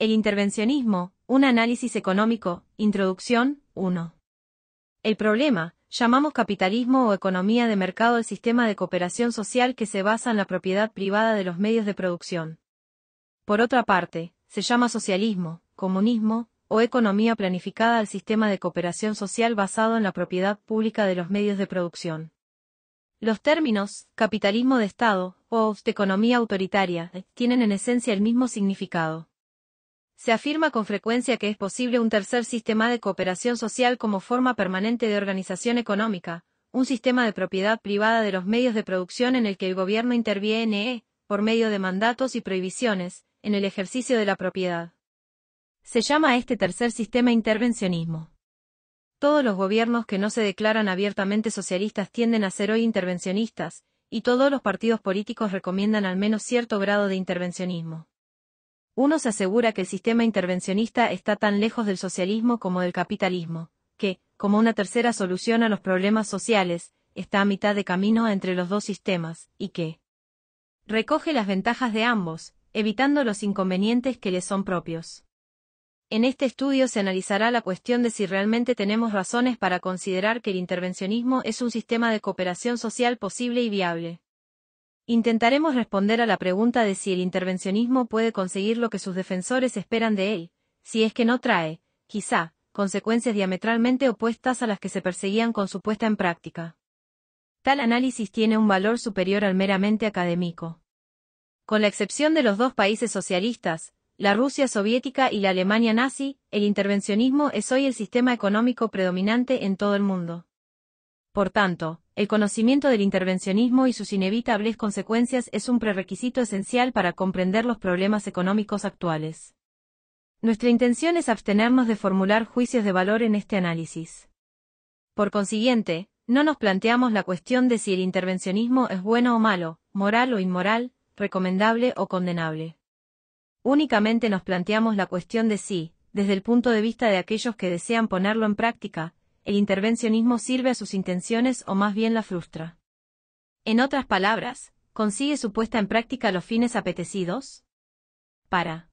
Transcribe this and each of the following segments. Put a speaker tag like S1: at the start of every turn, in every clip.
S1: El intervencionismo, un análisis económico, introducción, 1. El problema, llamamos capitalismo o economía de mercado el sistema de cooperación social que se basa en la propiedad privada de los medios de producción. Por otra parte, se llama socialismo, comunismo, o economía planificada al sistema de cooperación social basado en la propiedad pública de los medios de producción. Los términos, capitalismo de Estado, o de economía autoritaria, tienen en esencia el mismo significado. Se afirma con frecuencia que es posible un tercer sistema de cooperación social como forma permanente de organización económica, un sistema de propiedad privada de los medios de producción en el que el gobierno interviene, por medio de mandatos y prohibiciones, en el ejercicio de la propiedad. Se llama a este tercer sistema intervencionismo. Todos los gobiernos que no se declaran abiertamente socialistas tienden a ser hoy intervencionistas, y todos los partidos políticos recomiendan al menos cierto grado de intervencionismo. Uno se asegura que el sistema intervencionista está tan lejos del socialismo como del capitalismo, que, como una tercera solución a los problemas sociales, está a mitad de camino entre los dos sistemas, y que recoge las ventajas de ambos, evitando los inconvenientes que les son propios. En este estudio se analizará la cuestión de si realmente tenemos razones para considerar que el intervencionismo es un sistema de cooperación social posible y viable. Intentaremos responder a la pregunta de si el intervencionismo puede conseguir lo que sus defensores esperan de él, si es que no trae, quizá, consecuencias diametralmente opuestas a las que se perseguían con su puesta en práctica. Tal análisis tiene un valor superior al meramente académico. Con la excepción de los dos países socialistas, la Rusia soviética y la Alemania nazi, el intervencionismo es hoy el sistema económico predominante en todo el mundo. Por tanto, el conocimiento del intervencionismo y sus inevitables consecuencias es un prerequisito esencial para comprender los problemas económicos actuales. Nuestra intención es abstenernos de formular juicios de valor en este análisis. Por consiguiente, no nos planteamos la cuestión de si el intervencionismo es bueno o malo, moral o inmoral, recomendable o condenable. Únicamente nos planteamos la cuestión de si, desde el punto de vista de aquellos que desean ponerlo en práctica, el intervencionismo sirve a sus intenciones o más bien la frustra. En otras palabras, ¿consigue su puesta en práctica los fines apetecidos? Para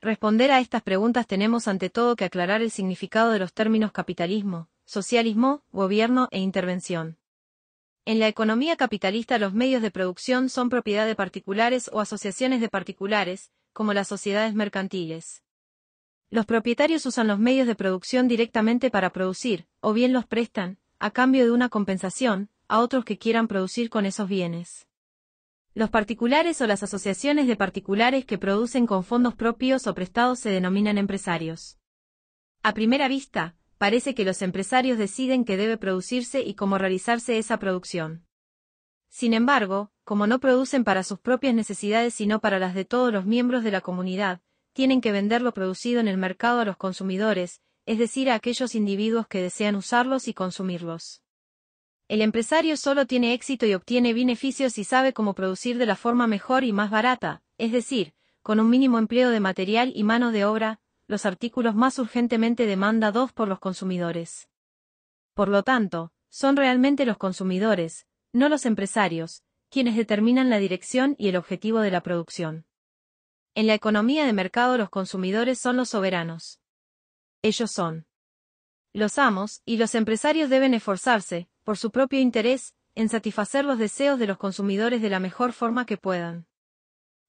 S1: responder a estas preguntas tenemos ante todo que aclarar el significado de los términos capitalismo, socialismo, gobierno e intervención. En la economía capitalista los medios de producción son propiedad de particulares o asociaciones de particulares, como las sociedades mercantiles. Los propietarios usan los medios de producción directamente para producir, o bien los prestan, a cambio de una compensación, a otros que quieran producir con esos bienes. Los particulares o las asociaciones de particulares que producen con fondos propios o prestados se denominan empresarios. A primera vista, parece que los empresarios deciden qué debe producirse y cómo realizarse esa producción. Sin embargo, como no producen para sus propias necesidades sino para las de todos los miembros de la comunidad, tienen que vender lo producido en el mercado a los consumidores, es decir, a aquellos individuos que desean usarlos y consumirlos. El empresario solo tiene éxito y obtiene beneficios si sabe cómo producir de la forma mejor y más barata, es decir, con un mínimo empleo de material y mano de obra, los artículos más urgentemente demandados por los consumidores. Por lo tanto, son realmente los consumidores, no los empresarios, quienes determinan la dirección y el objetivo de la producción. En la economía de mercado los consumidores son los soberanos. Ellos son los amos, y los empresarios deben esforzarse, por su propio interés, en satisfacer los deseos de los consumidores de la mejor forma que puedan.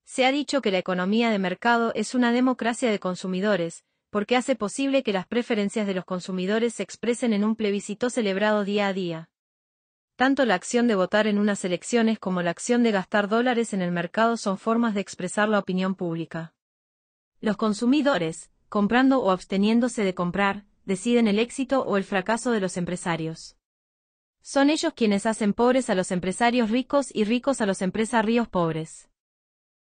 S1: Se ha dicho que la economía de mercado es una democracia de consumidores, porque hace posible que las preferencias de los consumidores se expresen en un plebiscito celebrado día a día. Tanto la acción de votar en unas elecciones como la acción de gastar dólares en el mercado son formas de expresar la opinión pública. Los consumidores, comprando o absteniéndose de comprar, deciden el éxito o el fracaso de los empresarios. Son ellos quienes hacen pobres a los empresarios ricos y ricos a los empresarios pobres.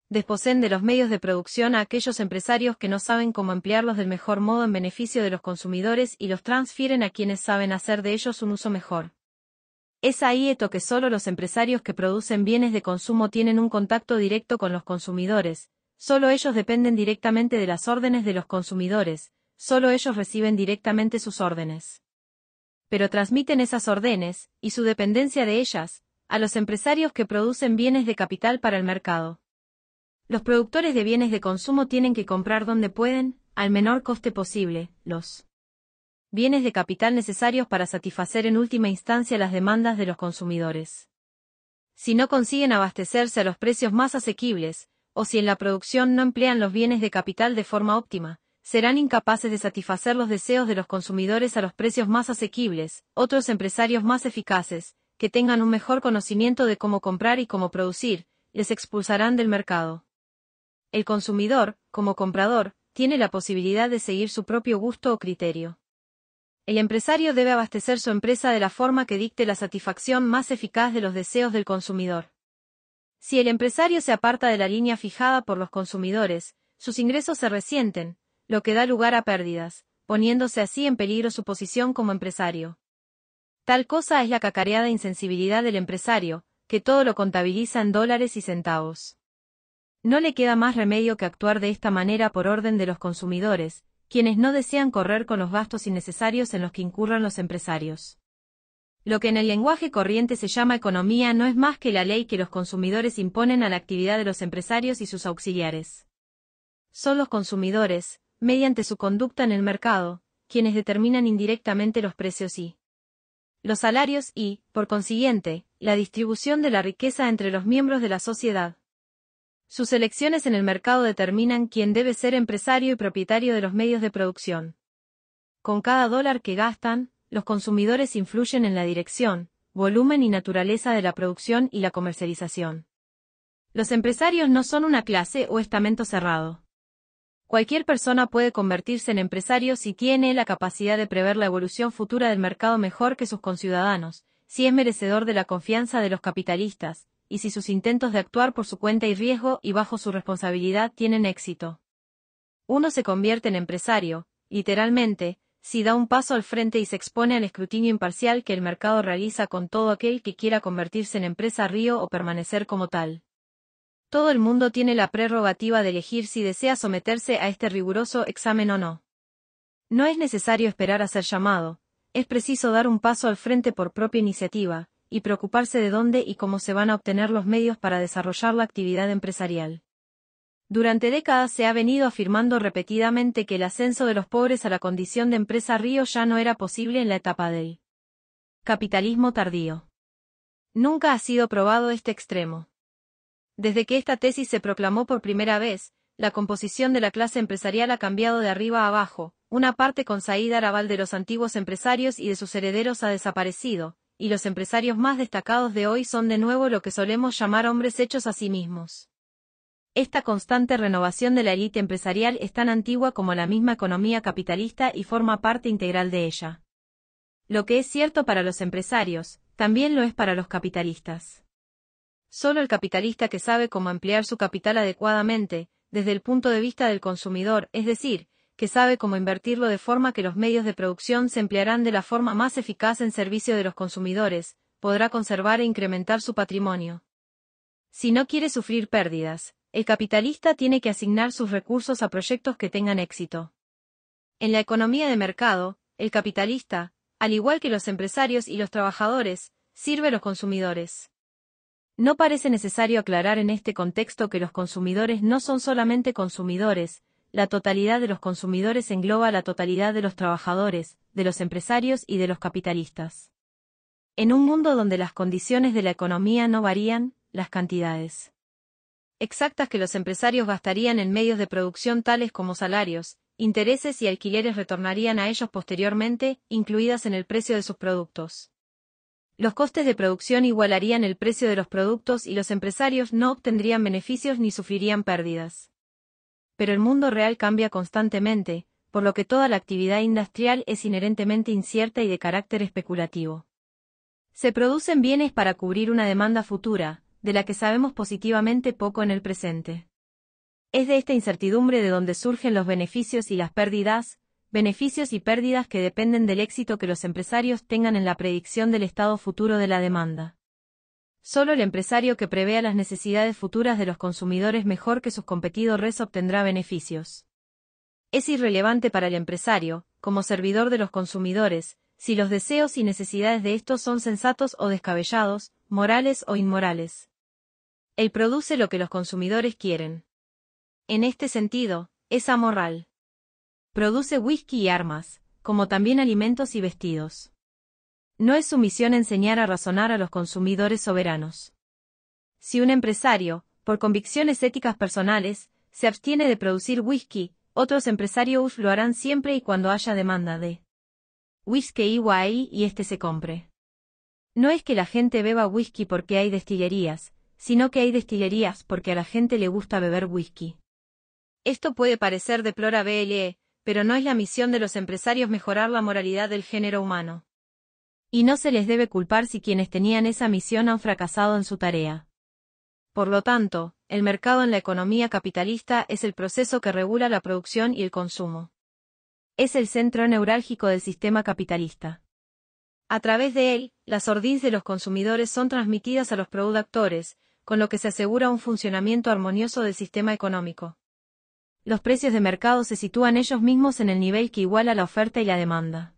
S1: Desposeen de los medios de producción a aquellos empresarios que no saben cómo emplearlos del mejor modo en beneficio de los consumidores y los transfieren a quienes saben hacer de ellos un uso mejor. Es ahí eto que solo los empresarios que producen bienes de consumo tienen un contacto directo con los consumidores, solo ellos dependen directamente de las órdenes de los consumidores, solo ellos reciben directamente sus órdenes. Pero transmiten esas órdenes, y su dependencia de ellas, a los empresarios que producen bienes de capital para el mercado. Los productores de bienes de consumo tienen que comprar donde pueden, al menor coste posible, los bienes de capital necesarios para satisfacer en última instancia las demandas de los consumidores. Si no consiguen abastecerse a los precios más asequibles, o si en la producción no emplean los bienes de capital de forma óptima, serán incapaces de satisfacer los deseos de los consumidores a los precios más asequibles, otros empresarios más eficaces, que tengan un mejor conocimiento de cómo comprar y cómo producir, les expulsarán del mercado. El consumidor, como comprador, tiene la posibilidad de seguir su propio gusto o criterio el empresario debe abastecer su empresa de la forma que dicte la satisfacción más eficaz de los deseos del consumidor. Si el empresario se aparta de la línea fijada por los consumidores, sus ingresos se resienten, lo que da lugar a pérdidas, poniéndose así en peligro su posición como empresario. Tal cosa es la cacareada insensibilidad del empresario, que todo lo contabiliza en dólares y centavos. No le queda más remedio que actuar de esta manera por orden de los consumidores, quienes no desean correr con los gastos innecesarios en los que incurran los empresarios. Lo que en el lenguaje corriente se llama economía no es más que la ley que los consumidores imponen a la actividad de los empresarios y sus auxiliares. Son los consumidores, mediante su conducta en el mercado, quienes determinan indirectamente los precios y los salarios y, por consiguiente, la distribución de la riqueza entre los miembros de la sociedad. Sus elecciones en el mercado determinan quién debe ser empresario y propietario de los medios de producción. Con cada dólar que gastan, los consumidores influyen en la dirección, volumen y naturaleza de la producción y la comercialización. Los empresarios no son una clase o estamento cerrado. Cualquier persona puede convertirse en empresario si tiene la capacidad de prever la evolución futura del mercado mejor que sus conciudadanos, si es merecedor de la confianza de los capitalistas, y si sus intentos de actuar por su cuenta y riesgo y bajo su responsabilidad tienen éxito. Uno se convierte en empresario, literalmente, si da un paso al frente y se expone al escrutinio imparcial que el mercado realiza con todo aquel que quiera convertirse en empresa río o permanecer como tal. Todo el mundo tiene la prerrogativa de elegir si desea someterse a este riguroso examen o no. No es necesario esperar a ser llamado, es preciso dar un paso al frente por propia iniciativa, y preocuparse de dónde y cómo se van a obtener los medios para desarrollar la actividad empresarial. Durante décadas se ha venido afirmando repetidamente que el ascenso de los pobres a la condición de empresa río ya no era posible en la etapa del capitalismo tardío. Nunca ha sido probado este extremo. Desde que esta tesis se proclamó por primera vez, la composición de la clase empresarial ha cambiado de arriba a abajo, una parte con saída Arabal de los antiguos empresarios y de sus herederos ha desaparecido, y los empresarios más destacados de hoy son de nuevo lo que solemos llamar hombres hechos a sí mismos. Esta constante renovación de la élite empresarial es tan antigua como la misma economía capitalista y forma parte integral de ella. Lo que es cierto para los empresarios, también lo es para los capitalistas. Solo el capitalista que sabe cómo emplear su capital adecuadamente, desde el punto de vista del consumidor, es decir, que sabe cómo invertirlo de forma que los medios de producción se emplearán de la forma más eficaz en servicio de los consumidores, podrá conservar e incrementar su patrimonio. Si no quiere sufrir pérdidas, el capitalista tiene que asignar sus recursos a proyectos que tengan éxito. En la economía de mercado, el capitalista, al igual que los empresarios y los trabajadores, sirve a los consumidores. No parece necesario aclarar en este contexto que los consumidores no son solamente consumidores, la totalidad de los consumidores engloba la totalidad de los trabajadores, de los empresarios y de los capitalistas. En un mundo donde las condiciones de la economía no varían, las cantidades exactas que los empresarios gastarían en medios de producción tales como salarios, intereses y alquileres retornarían a ellos posteriormente, incluidas en el precio de sus productos. Los costes de producción igualarían el precio de los productos y los empresarios no obtendrían beneficios ni sufrirían pérdidas pero el mundo real cambia constantemente, por lo que toda la actividad industrial es inherentemente incierta y de carácter especulativo. Se producen bienes para cubrir una demanda futura, de la que sabemos positivamente poco en el presente. Es de esta incertidumbre de donde surgen los beneficios y las pérdidas, beneficios y pérdidas que dependen del éxito que los empresarios tengan en la predicción del estado futuro de la demanda. Solo el empresario que prevea las necesidades futuras de los consumidores mejor que sus competidores obtendrá beneficios. Es irrelevante para el empresario, como servidor de los consumidores, si los deseos y necesidades de estos son sensatos o descabellados, morales o inmorales. Él produce lo que los consumidores quieren. En este sentido, es amoral. Produce whisky y armas, como también alimentos y vestidos. No es su misión enseñar a razonar a los consumidores soberanos. Si un empresario, por convicciones éticas personales, se abstiene de producir whisky, otros empresarios lo harán siempre y cuando haya demanda de whisky y este se compre. No es que la gente beba whisky porque hay destilerías, sino que hay destilerías porque a la gente le gusta beber whisky. Esto puede parecer BLE, pero no es la misión de los empresarios mejorar la moralidad del género humano y no se les debe culpar si quienes tenían esa misión han fracasado en su tarea. Por lo tanto, el mercado en la economía capitalista es el proceso que regula la producción y el consumo. Es el centro neurálgico del sistema capitalista. A través de él, las ordins de los consumidores son transmitidas a los productores, con lo que se asegura un funcionamiento armonioso del sistema económico. Los precios de mercado se sitúan ellos mismos en el nivel que iguala la oferta y la demanda.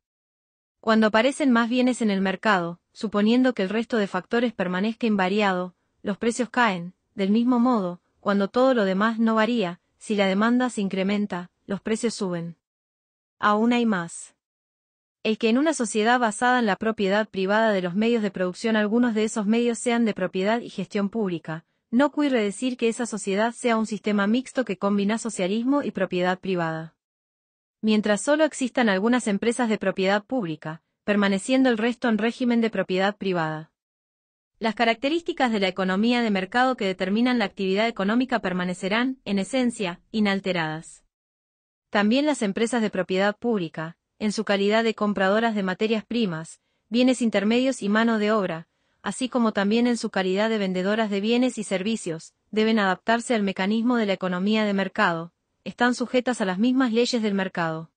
S1: Cuando aparecen más bienes en el mercado, suponiendo que el resto de factores permanezca invariado, los precios caen, del mismo modo, cuando todo lo demás no varía, si la demanda se incrementa, los precios suben. Aún hay más. El que en una sociedad basada en la propiedad privada de los medios de producción algunos de esos medios sean de propiedad y gestión pública, no cuire decir que esa sociedad sea un sistema mixto que combina socialismo y propiedad privada mientras solo existan algunas empresas de propiedad pública, permaneciendo el resto en régimen de propiedad privada. Las características de la economía de mercado que determinan la actividad económica permanecerán, en esencia, inalteradas. También las empresas de propiedad pública, en su calidad de compradoras de materias primas, bienes intermedios y mano de obra, así como también en su calidad de vendedoras de bienes y servicios, deben adaptarse al mecanismo de la economía de mercado, están sujetas a las mismas leyes del mercado.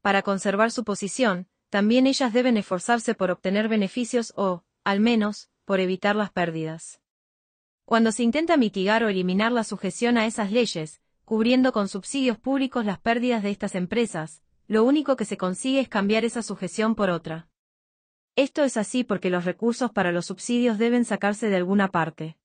S1: Para conservar su posición, también ellas deben esforzarse por obtener beneficios o, al menos, por evitar las pérdidas. Cuando se intenta mitigar o eliminar la sujeción a esas leyes, cubriendo con subsidios públicos las pérdidas de estas empresas, lo único que se consigue es cambiar esa sujeción por otra. Esto es así porque los recursos para los subsidios deben sacarse de alguna parte.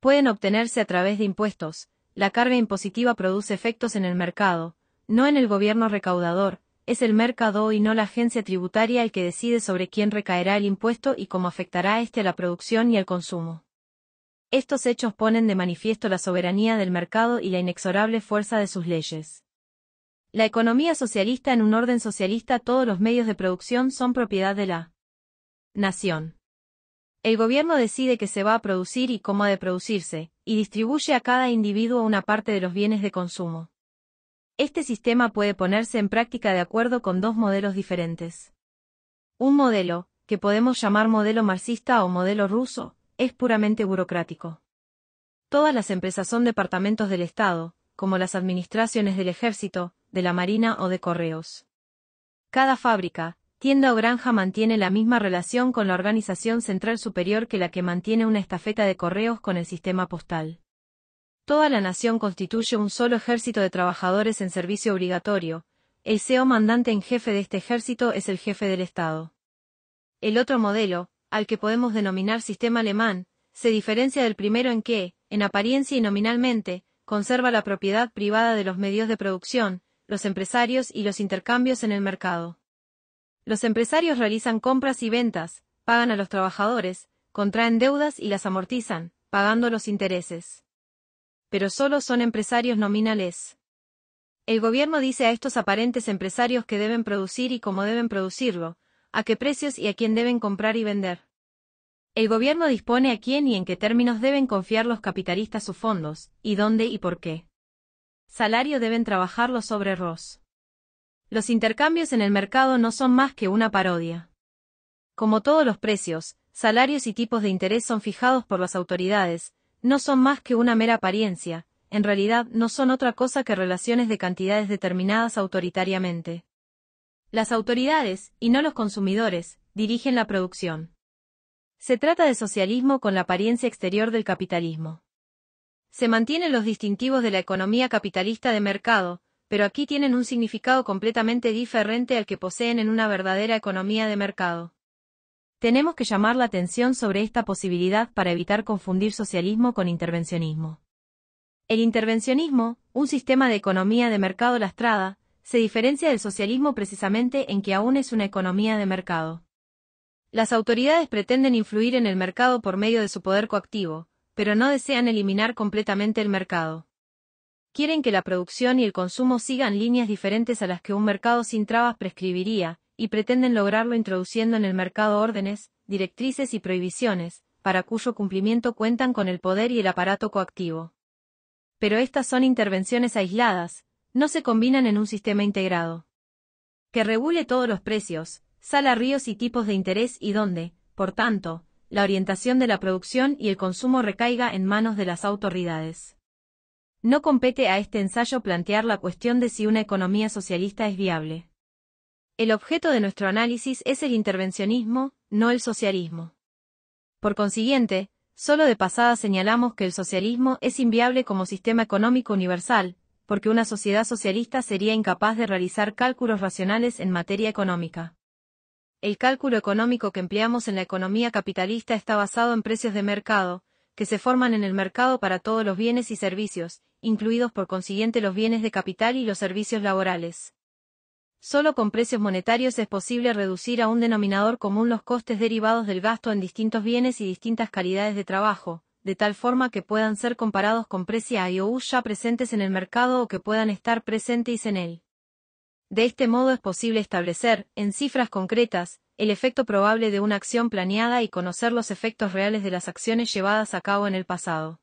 S1: Pueden obtenerse a través de impuestos, la carga impositiva produce efectos en el mercado, no en el gobierno recaudador, es el mercado y no la agencia tributaria el que decide sobre quién recaerá el impuesto y cómo afectará éste este a la producción y al consumo. Estos hechos ponen de manifiesto la soberanía del mercado y la inexorable fuerza de sus leyes. La economía socialista en un orden socialista todos los medios de producción son propiedad de la nación. El gobierno decide qué se va a producir y cómo ha de producirse, y distribuye a cada individuo una parte de los bienes de consumo. Este sistema puede ponerse en práctica de acuerdo con dos modelos diferentes. Un modelo, que podemos llamar modelo marxista o modelo ruso, es puramente burocrático. Todas las empresas son departamentos del Estado, como las administraciones del ejército, de la marina o de correos. Cada fábrica, tienda o granja mantiene la misma relación con la organización central superior que la que mantiene una estafeta de correos con el sistema postal. Toda la nación constituye un solo ejército de trabajadores en servicio obligatorio, el CEO mandante en jefe de este ejército es el jefe del Estado. El otro modelo, al que podemos denominar sistema alemán, se diferencia del primero en que, en apariencia y nominalmente, conserva la propiedad privada de los medios de producción, los empresarios y los intercambios en el mercado. Los empresarios realizan compras y ventas, pagan a los trabajadores, contraen deudas y las amortizan, pagando los intereses. Pero solo son empresarios nominales. El gobierno dice a estos aparentes empresarios que deben producir y cómo deben producirlo, a qué precios y a quién deben comprar y vender. El gobierno dispone a quién y en qué términos deben confiar los capitalistas sus fondos, y dónde y por qué. Salario deben trabajar los ros. Los intercambios en el mercado no son más que una parodia. Como todos los precios, salarios y tipos de interés son fijados por las autoridades, no son más que una mera apariencia, en realidad no son otra cosa que relaciones de cantidades determinadas autoritariamente. Las autoridades, y no los consumidores, dirigen la producción. Se trata de socialismo con la apariencia exterior del capitalismo. Se mantienen los distintivos de la economía capitalista de mercado, pero aquí tienen un significado completamente diferente al que poseen en una verdadera economía de mercado. Tenemos que llamar la atención sobre esta posibilidad para evitar confundir socialismo con intervencionismo. El intervencionismo, un sistema de economía de mercado lastrada, se diferencia del socialismo precisamente en que aún es una economía de mercado. Las autoridades pretenden influir en el mercado por medio de su poder coactivo, pero no desean eliminar completamente el mercado quieren que la producción y el consumo sigan líneas diferentes a las que un mercado sin trabas prescribiría, y pretenden lograrlo introduciendo en el mercado órdenes, directrices y prohibiciones, para cuyo cumplimiento cuentan con el poder y el aparato coactivo. Pero estas son intervenciones aisladas, no se combinan en un sistema integrado. Que regule todos los precios, ríos y tipos de interés y donde, por tanto, la orientación de la producción y el consumo recaiga en manos de las autoridades. No compete a este ensayo plantear la cuestión de si una economía socialista es viable. El objeto de nuestro análisis es el intervencionismo, no el socialismo. Por consiguiente, solo de pasada señalamos que el socialismo es inviable como sistema económico universal, porque una sociedad socialista sería incapaz de realizar cálculos racionales en materia económica. El cálculo económico que empleamos en la economía capitalista está basado en precios de mercado, que se forman en el mercado para todos los bienes y servicios, incluidos por consiguiente los bienes de capital y los servicios laborales. Solo con precios monetarios es posible reducir a un denominador común los costes derivados del gasto en distintos bienes y distintas calidades de trabajo, de tal forma que puedan ser comparados con precios IOU ya presentes en el mercado o que puedan estar presentes en él. De este modo es posible establecer, en cifras concretas, el efecto probable de una acción planeada y conocer los efectos reales de las acciones llevadas a cabo en el pasado.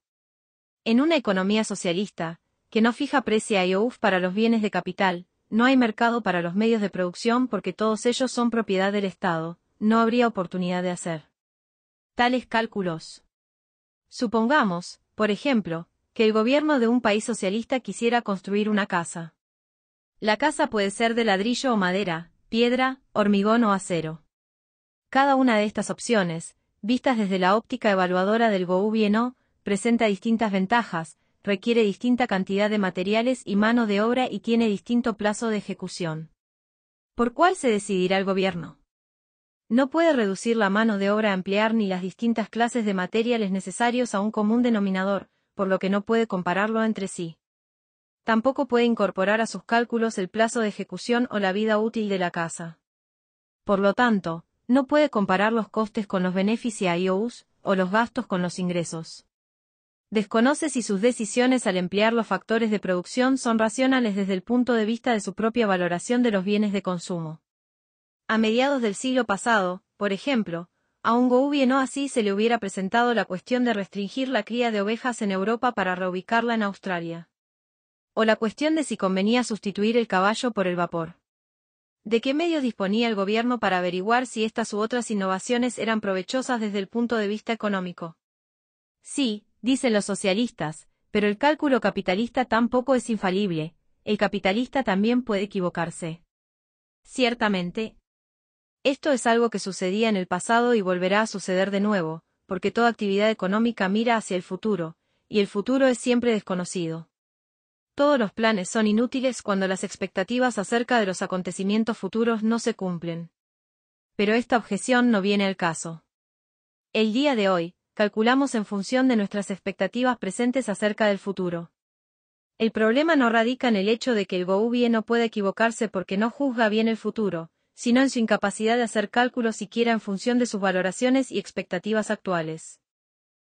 S1: En una economía socialista, que no fija precio a IOUF para los bienes de capital, no hay mercado para los medios de producción porque todos ellos son propiedad del Estado, no habría oportunidad de hacer tales cálculos. Supongamos, por ejemplo, que el gobierno de un país socialista quisiera construir una casa. La casa puede ser de ladrillo o madera, piedra, hormigón o acero. Cada una de estas opciones, vistas desde la óptica evaluadora del gobierno, presenta distintas ventajas, requiere distinta cantidad de materiales y mano de obra y tiene distinto plazo de ejecución. ¿Por cuál se decidirá el gobierno? No puede reducir la mano de obra a emplear ni las distintas clases de materiales necesarios a un común denominador, por lo que no puede compararlo entre sí. Tampoco puede incorporar a sus cálculos el plazo de ejecución o la vida útil de la casa. Por lo tanto, no puede comparar los costes con los beneficios o los gastos con los ingresos desconoce si sus decisiones al emplear los factores de producción son racionales desde el punto de vista de su propia valoración de los bienes de consumo. A mediados del siglo pasado, por ejemplo, a un no así se le hubiera presentado la cuestión de restringir la cría de ovejas en Europa para reubicarla en Australia. O la cuestión de si convenía sustituir el caballo por el vapor. ¿De qué medios disponía el gobierno para averiguar si estas u otras innovaciones eran provechosas desde el punto de vista económico? Sí, dicen los socialistas, pero el cálculo capitalista tampoco es infalible, el capitalista también puede equivocarse. Ciertamente. Esto es algo que sucedía en el pasado y volverá a suceder de nuevo, porque toda actividad económica mira hacia el futuro, y el futuro es siempre desconocido. Todos los planes son inútiles cuando las expectativas acerca de los acontecimientos futuros no se cumplen. Pero esta objeción no viene al caso. El día de hoy, calculamos en función de nuestras expectativas presentes acerca del futuro. El problema no radica en el hecho de que el Goubie no puede equivocarse porque no juzga bien el futuro, sino en su incapacidad de hacer cálculos siquiera en función de sus valoraciones y expectativas actuales.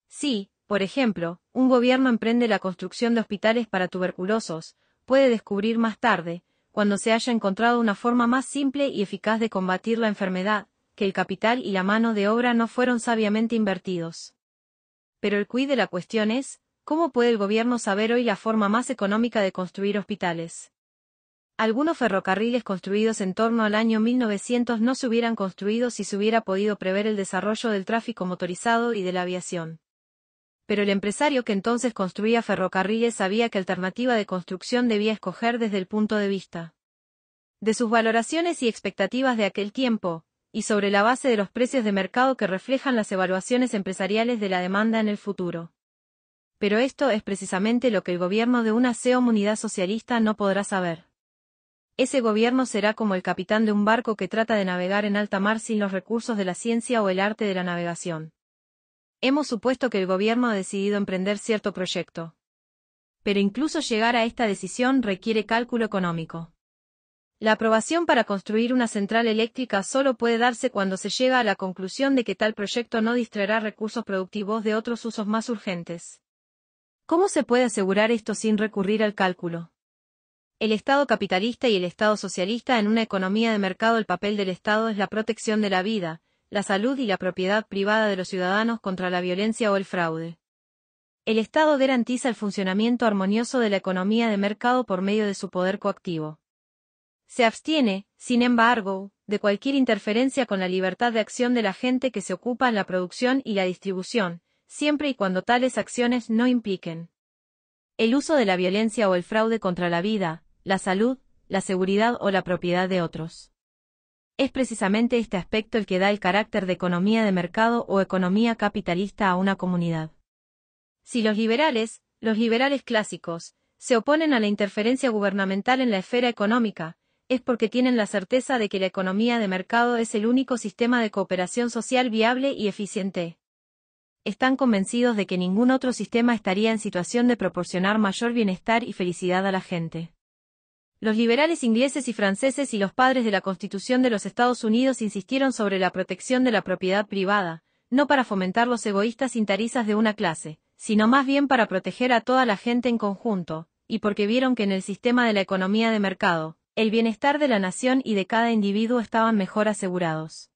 S1: Si, por ejemplo, un gobierno emprende la construcción de hospitales para tuberculosos, puede descubrir más tarde, cuando se haya encontrado una forma más simple y eficaz de combatir la enfermedad, el capital y la mano de obra no fueron sabiamente invertidos. Pero el cuid de la cuestión es, ¿cómo puede el gobierno saber hoy la forma más económica de construir hospitales? Algunos ferrocarriles construidos en torno al año 1900 no se hubieran construido si se hubiera podido prever el desarrollo del tráfico motorizado y de la aviación. Pero el empresario que entonces construía ferrocarriles sabía qué alternativa de construcción debía escoger desde el punto de vista de sus valoraciones y expectativas de aquel tiempo, y sobre la base de los precios de mercado que reflejan las evaluaciones empresariales de la demanda en el futuro. Pero esto es precisamente lo que el gobierno de una CEO socialista no podrá saber. Ese gobierno será como el capitán de un barco que trata de navegar en alta mar sin los recursos de la ciencia o el arte de la navegación. Hemos supuesto que el gobierno ha decidido emprender cierto proyecto. Pero incluso llegar a esta decisión requiere cálculo económico. La aprobación para construir una central eléctrica solo puede darse cuando se llega a la conclusión de que tal proyecto no distraerá recursos productivos de otros usos más urgentes. ¿Cómo se puede asegurar esto sin recurrir al cálculo? El Estado capitalista y el Estado socialista en una economía de mercado el papel del Estado es la protección de la vida, la salud y la propiedad privada de los ciudadanos contra la violencia o el fraude. El Estado garantiza el funcionamiento armonioso de la economía de mercado por medio de su poder coactivo. Se abstiene, sin embargo, de cualquier interferencia con la libertad de acción de la gente que se ocupa en la producción y la distribución, siempre y cuando tales acciones no impliquen el uso de la violencia o el fraude contra la vida, la salud, la seguridad o la propiedad de otros. Es precisamente este aspecto el que da el carácter de economía de mercado o economía capitalista a una comunidad. Si los liberales, los liberales clásicos, se oponen a la interferencia gubernamental en la esfera económica, es porque tienen la certeza de que la economía de mercado es el único sistema de cooperación social viable y eficiente. Están convencidos de que ningún otro sistema estaría en situación de proporcionar mayor bienestar y felicidad a la gente. Los liberales ingleses y franceses y los padres de la Constitución de los Estados Unidos insistieron sobre la protección de la propiedad privada, no para fomentar los egoístas intarizas de una clase, sino más bien para proteger a toda la gente en conjunto, y porque vieron que en el sistema de la economía de mercado, el bienestar de la nación y de cada individuo estaban mejor asegurados.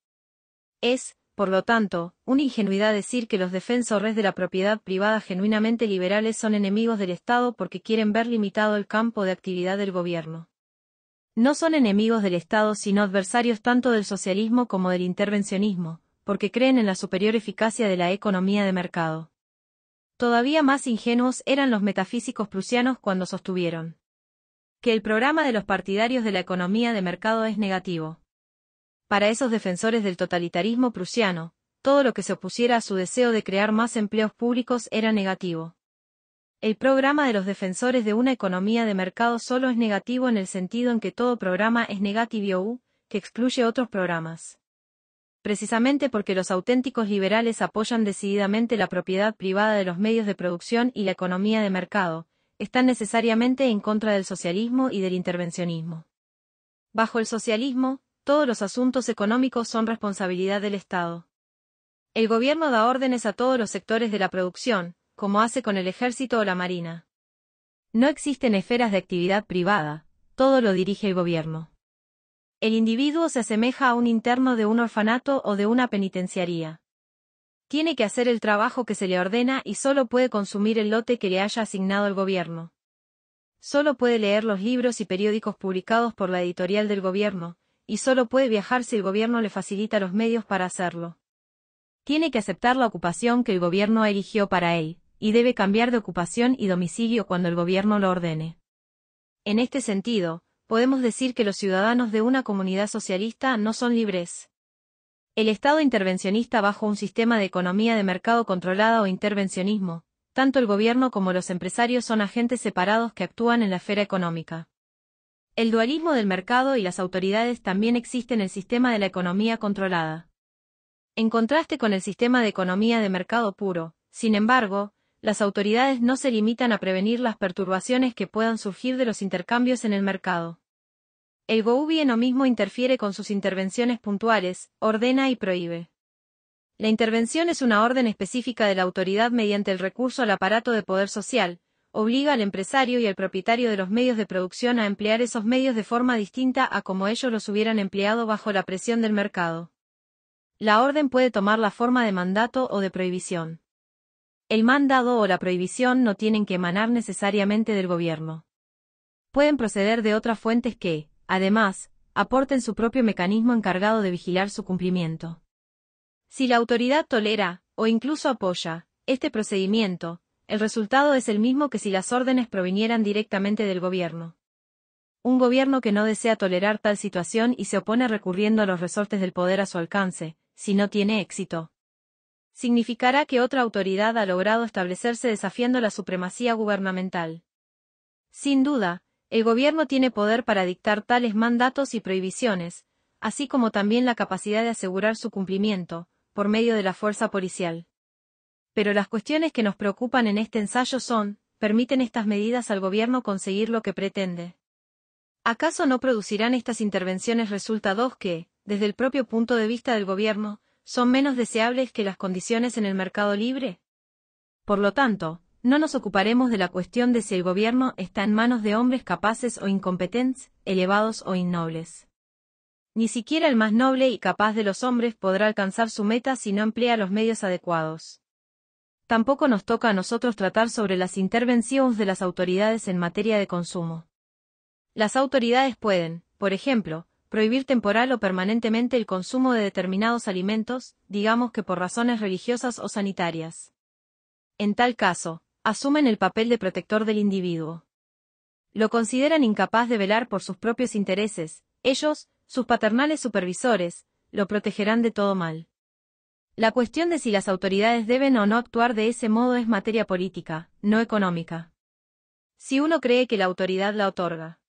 S1: Es, por lo tanto, una ingenuidad decir que los defensores de la propiedad privada genuinamente liberales son enemigos del Estado porque quieren ver limitado el campo de actividad del gobierno. No son enemigos del Estado sino adversarios tanto del socialismo como del intervencionismo, porque creen en la superior eficacia de la economía de mercado. Todavía más ingenuos eran los metafísicos prusianos cuando sostuvieron que el programa de los partidarios de la economía de mercado es negativo. Para esos defensores del totalitarismo prusiano, todo lo que se opusiera a su deseo de crear más empleos públicos era negativo. El programa de los defensores de una economía de mercado solo es negativo en el sentido en que todo programa es negativo, que excluye otros programas. Precisamente porque los auténticos liberales apoyan decididamente la propiedad privada de los medios de producción y la economía de mercado, están necesariamente en contra del socialismo y del intervencionismo. Bajo el socialismo, todos los asuntos económicos son responsabilidad del Estado. El gobierno da órdenes a todos los sectores de la producción, como hace con el ejército o la marina. No existen esferas de actividad privada, todo lo dirige el gobierno. El individuo se asemeja a un interno de un orfanato o de una penitenciaría. Tiene que hacer el trabajo que se le ordena y solo puede consumir el lote que le haya asignado el gobierno. Solo puede leer los libros y periódicos publicados por la editorial del gobierno, y solo puede viajar si el gobierno le facilita los medios para hacerlo. Tiene que aceptar la ocupación que el gobierno eligió para él, y debe cambiar de ocupación y domicilio cuando el gobierno lo ordene. En este sentido, podemos decir que los ciudadanos de una comunidad socialista no son libres. El Estado intervencionista bajo un sistema de economía de mercado controlada o intervencionismo, tanto el gobierno como los empresarios son agentes separados que actúan en la esfera económica. El dualismo del mercado y las autoridades también existe en el sistema de la economía controlada. En contraste con el sistema de economía de mercado puro, sin embargo, las autoridades no se limitan a prevenir las perturbaciones que puedan surgir de los intercambios en el mercado el GOUBI mismo interfiere con sus intervenciones puntuales, ordena y prohíbe. La intervención es una orden específica de la autoridad mediante el recurso al aparato de poder social, obliga al empresario y al propietario de los medios de producción a emplear esos medios de forma distinta a como ellos los hubieran empleado bajo la presión del mercado. La orden puede tomar la forma de mandato o de prohibición. El mandado o la prohibición no tienen que emanar necesariamente del gobierno. Pueden proceder de otras fuentes que, además, aporten su propio mecanismo encargado de vigilar su cumplimiento. Si la autoridad tolera, o incluso apoya, este procedimiento, el resultado es el mismo que si las órdenes provinieran directamente del gobierno. Un gobierno que no desea tolerar tal situación y se opone recurriendo a los resortes del poder a su alcance, si no tiene éxito. Significará que otra autoridad ha logrado establecerse desafiando la supremacía gubernamental. Sin duda, el gobierno tiene poder para dictar tales mandatos y prohibiciones, así como también la capacidad de asegurar su cumplimiento, por medio de la fuerza policial. Pero las cuestiones que nos preocupan en este ensayo son, ¿permiten estas medidas al gobierno conseguir lo que pretende? ¿Acaso no producirán estas intervenciones resultados que, desde el propio punto de vista del gobierno, son menos deseables que las condiciones en el mercado libre? Por lo tanto, no nos ocuparemos de la cuestión de si el gobierno está en manos de hombres capaces o incompetentes, elevados o innobles. Ni siquiera el más noble y capaz de los hombres podrá alcanzar su meta si no emplea los medios adecuados. Tampoco nos toca a nosotros tratar sobre las intervenciones de las autoridades en materia de consumo. Las autoridades pueden, por ejemplo, prohibir temporal o permanentemente el consumo de determinados alimentos, digamos que por razones religiosas o sanitarias. En tal caso, asumen el papel de protector del individuo. Lo consideran incapaz de velar por sus propios intereses, ellos, sus paternales supervisores, lo protegerán de todo mal. La cuestión de si las autoridades deben o no actuar de ese modo es materia política, no económica. Si uno cree que la autoridad la otorga.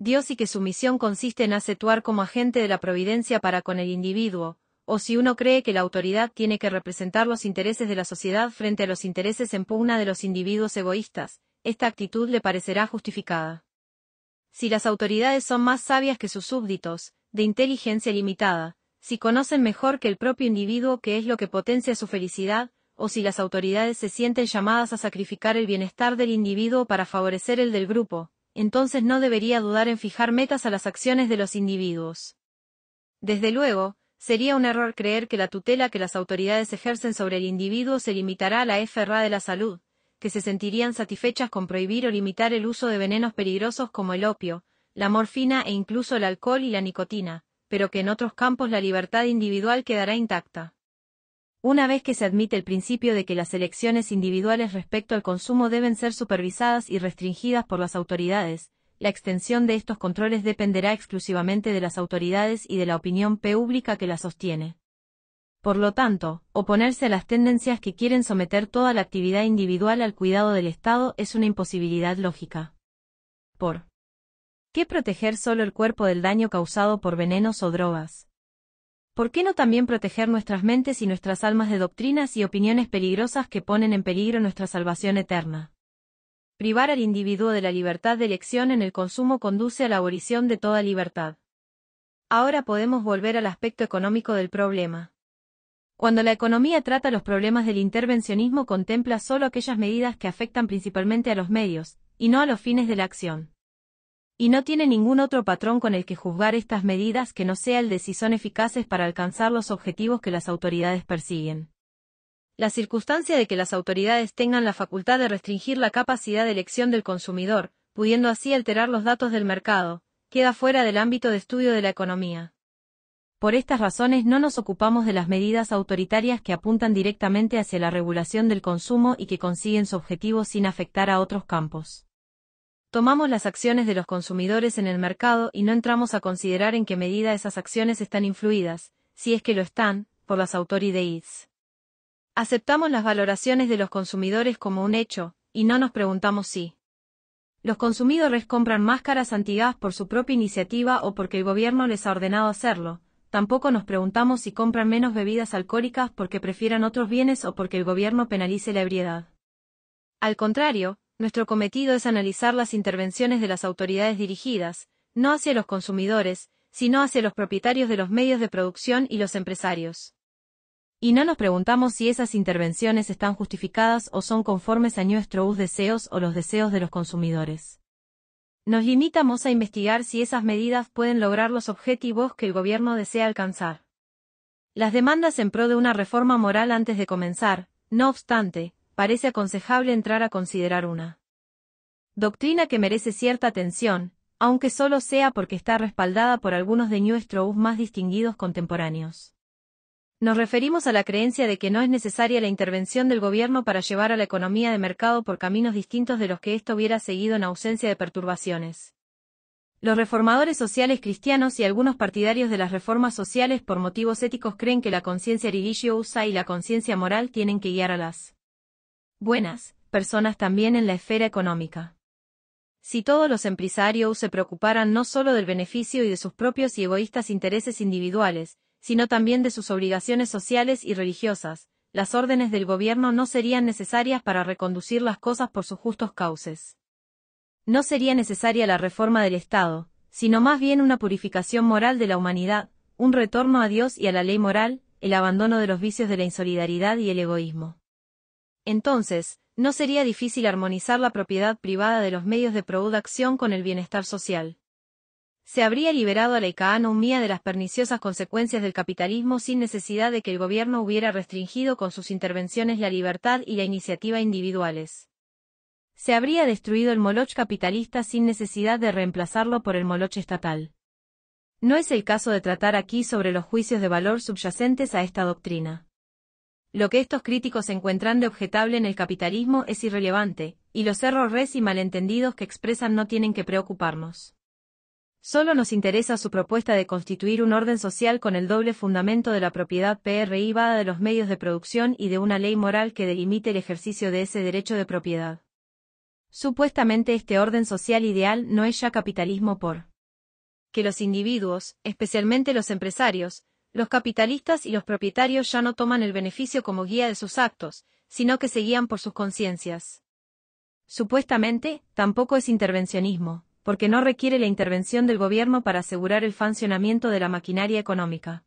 S1: Dios y que su misión consiste en acetuar como agente de la providencia para con el individuo, o si uno cree que la autoridad tiene que representar los intereses de la sociedad frente a los intereses en pugna de los individuos egoístas, esta actitud le parecerá justificada. Si las autoridades son más sabias que sus súbditos, de inteligencia limitada, si conocen mejor que el propio individuo qué es lo que potencia su felicidad, o si las autoridades se sienten llamadas a sacrificar el bienestar del individuo para favorecer el del grupo, entonces no debería dudar en fijar metas a las acciones de los individuos. Desde luego, Sería un error creer que la tutela que las autoridades ejercen sobre el individuo se limitará a la FRA de la salud, que se sentirían satisfechas con prohibir o limitar el uso de venenos peligrosos como el opio, la morfina e incluso el alcohol y la nicotina, pero que en otros campos la libertad individual quedará intacta. Una vez que se admite el principio de que las elecciones individuales respecto al consumo deben ser supervisadas y restringidas por las autoridades, la extensión de estos controles dependerá exclusivamente de las autoridades y de la opinión pública que la sostiene. Por lo tanto, oponerse a las tendencias que quieren someter toda la actividad individual al cuidado del Estado es una imposibilidad lógica. Por qué proteger solo el cuerpo del daño causado por venenos o drogas? ¿Por qué no también proteger nuestras mentes y nuestras almas de doctrinas y opiniones peligrosas que ponen en peligro nuestra salvación eterna? Privar al individuo de la libertad de elección en el consumo conduce a la abolición de toda libertad. Ahora podemos volver al aspecto económico del problema. Cuando la economía trata los problemas del intervencionismo contempla solo aquellas medidas que afectan principalmente a los medios, y no a los fines de la acción. Y no tiene ningún otro patrón con el que juzgar estas medidas que no sea el de si son eficaces para alcanzar los objetivos que las autoridades persiguen la circunstancia de que las autoridades tengan la facultad de restringir la capacidad de elección del consumidor, pudiendo así alterar los datos del mercado, queda fuera del ámbito de estudio de la economía. Por estas razones no nos ocupamos de las medidas autoritarias que apuntan directamente hacia la regulación del consumo y que consiguen su objetivo sin afectar a otros campos. Tomamos las acciones de los consumidores en el mercado y no entramos a considerar en qué medida esas acciones están influidas, si es que lo están, por las autoridades. Aceptamos las valoraciones de los consumidores como un hecho, y no nos preguntamos si los consumidores compran máscaras antigas por su propia iniciativa o porque el gobierno les ha ordenado hacerlo. Tampoco nos preguntamos si compran menos bebidas alcohólicas porque prefieran otros bienes o porque el gobierno penalice la ebriedad. Al contrario, nuestro cometido es analizar las intervenciones de las autoridades dirigidas, no hacia los consumidores, sino hacia los propietarios de los medios de producción y los empresarios. Y no nos preguntamos si esas intervenciones están justificadas o son conformes a nuestros deseos o los deseos de los consumidores. Nos limitamos a investigar si esas medidas pueden lograr los objetivos que el gobierno desea alcanzar. Las demandas en pro de una reforma moral antes de comenzar, no obstante, parece aconsejable entrar a considerar una doctrina que merece cierta atención, aunque solo sea porque está respaldada por algunos de nuestros más distinguidos contemporáneos. Nos referimos a la creencia de que no es necesaria la intervención del gobierno para llevar a la economía de mercado por caminos distintos de los que esto hubiera seguido en ausencia de perturbaciones. Los reformadores sociales cristianos y algunos partidarios de las reformas sociales por motivos éticos creen que la conciencia religiosa y la conciencia moral tienen que guiar a las buenas personas también en la esfera económica. Si todos los empresarios se preocuparan no solo del beneficio y de sus propios y egoístas intereses individuales, sino también de sus obligaciones sociales y religiosas, las órdenes del gobierno no serían necesarias para reconducir las cosas por sus justos cauces. No sería necesaria la reforma del Estado, sino más bien una purificación moral de la humanidad, un retorno a Dios y a la ley moral, el abandono de los vicios de la insolidaridad y el egoísmo. Entonces, no sería difícil armonizar la propiedad privada de los medios de producción con el bienestar social se habría liberado a la economía de las perniciosas consecuencias del capitalismo sin necesidad de que el gobierno hubiera restringido con sus intervenciones la libertad y la iniciativa individuales. Se habría destruido el moloch capitalista sin necesidad de reemplazarlo por el moloch estatal. No es el caso de tratar aquí sobre los juicios de valor subyacentes a esta doctrina. Lo que estos críticos encuentran de objetable en el capitalismo es irrelevante, y los errores y malentendidos que expresan no tienen que preocuparnos. Solo nos interesa su propuesta de constituir un orden social con el doble fundamento de la propiedad privada de los medios de producción y de una ley moral que delimite el ejercicio de ese derecho de propiedad. Supuestamente este orden social ideal no es ya capitalismo por que los individuos, especialmente los empresarios, los capitalistas y los propietarios ya no toman el beneficio como guía de sus actos, sino que se guían por sus conciencias. Supuestamente, tampoco es intervencionismo porque no requiere la intervención del gobierno para asegurar el funcionamiento de la maquinaria económica.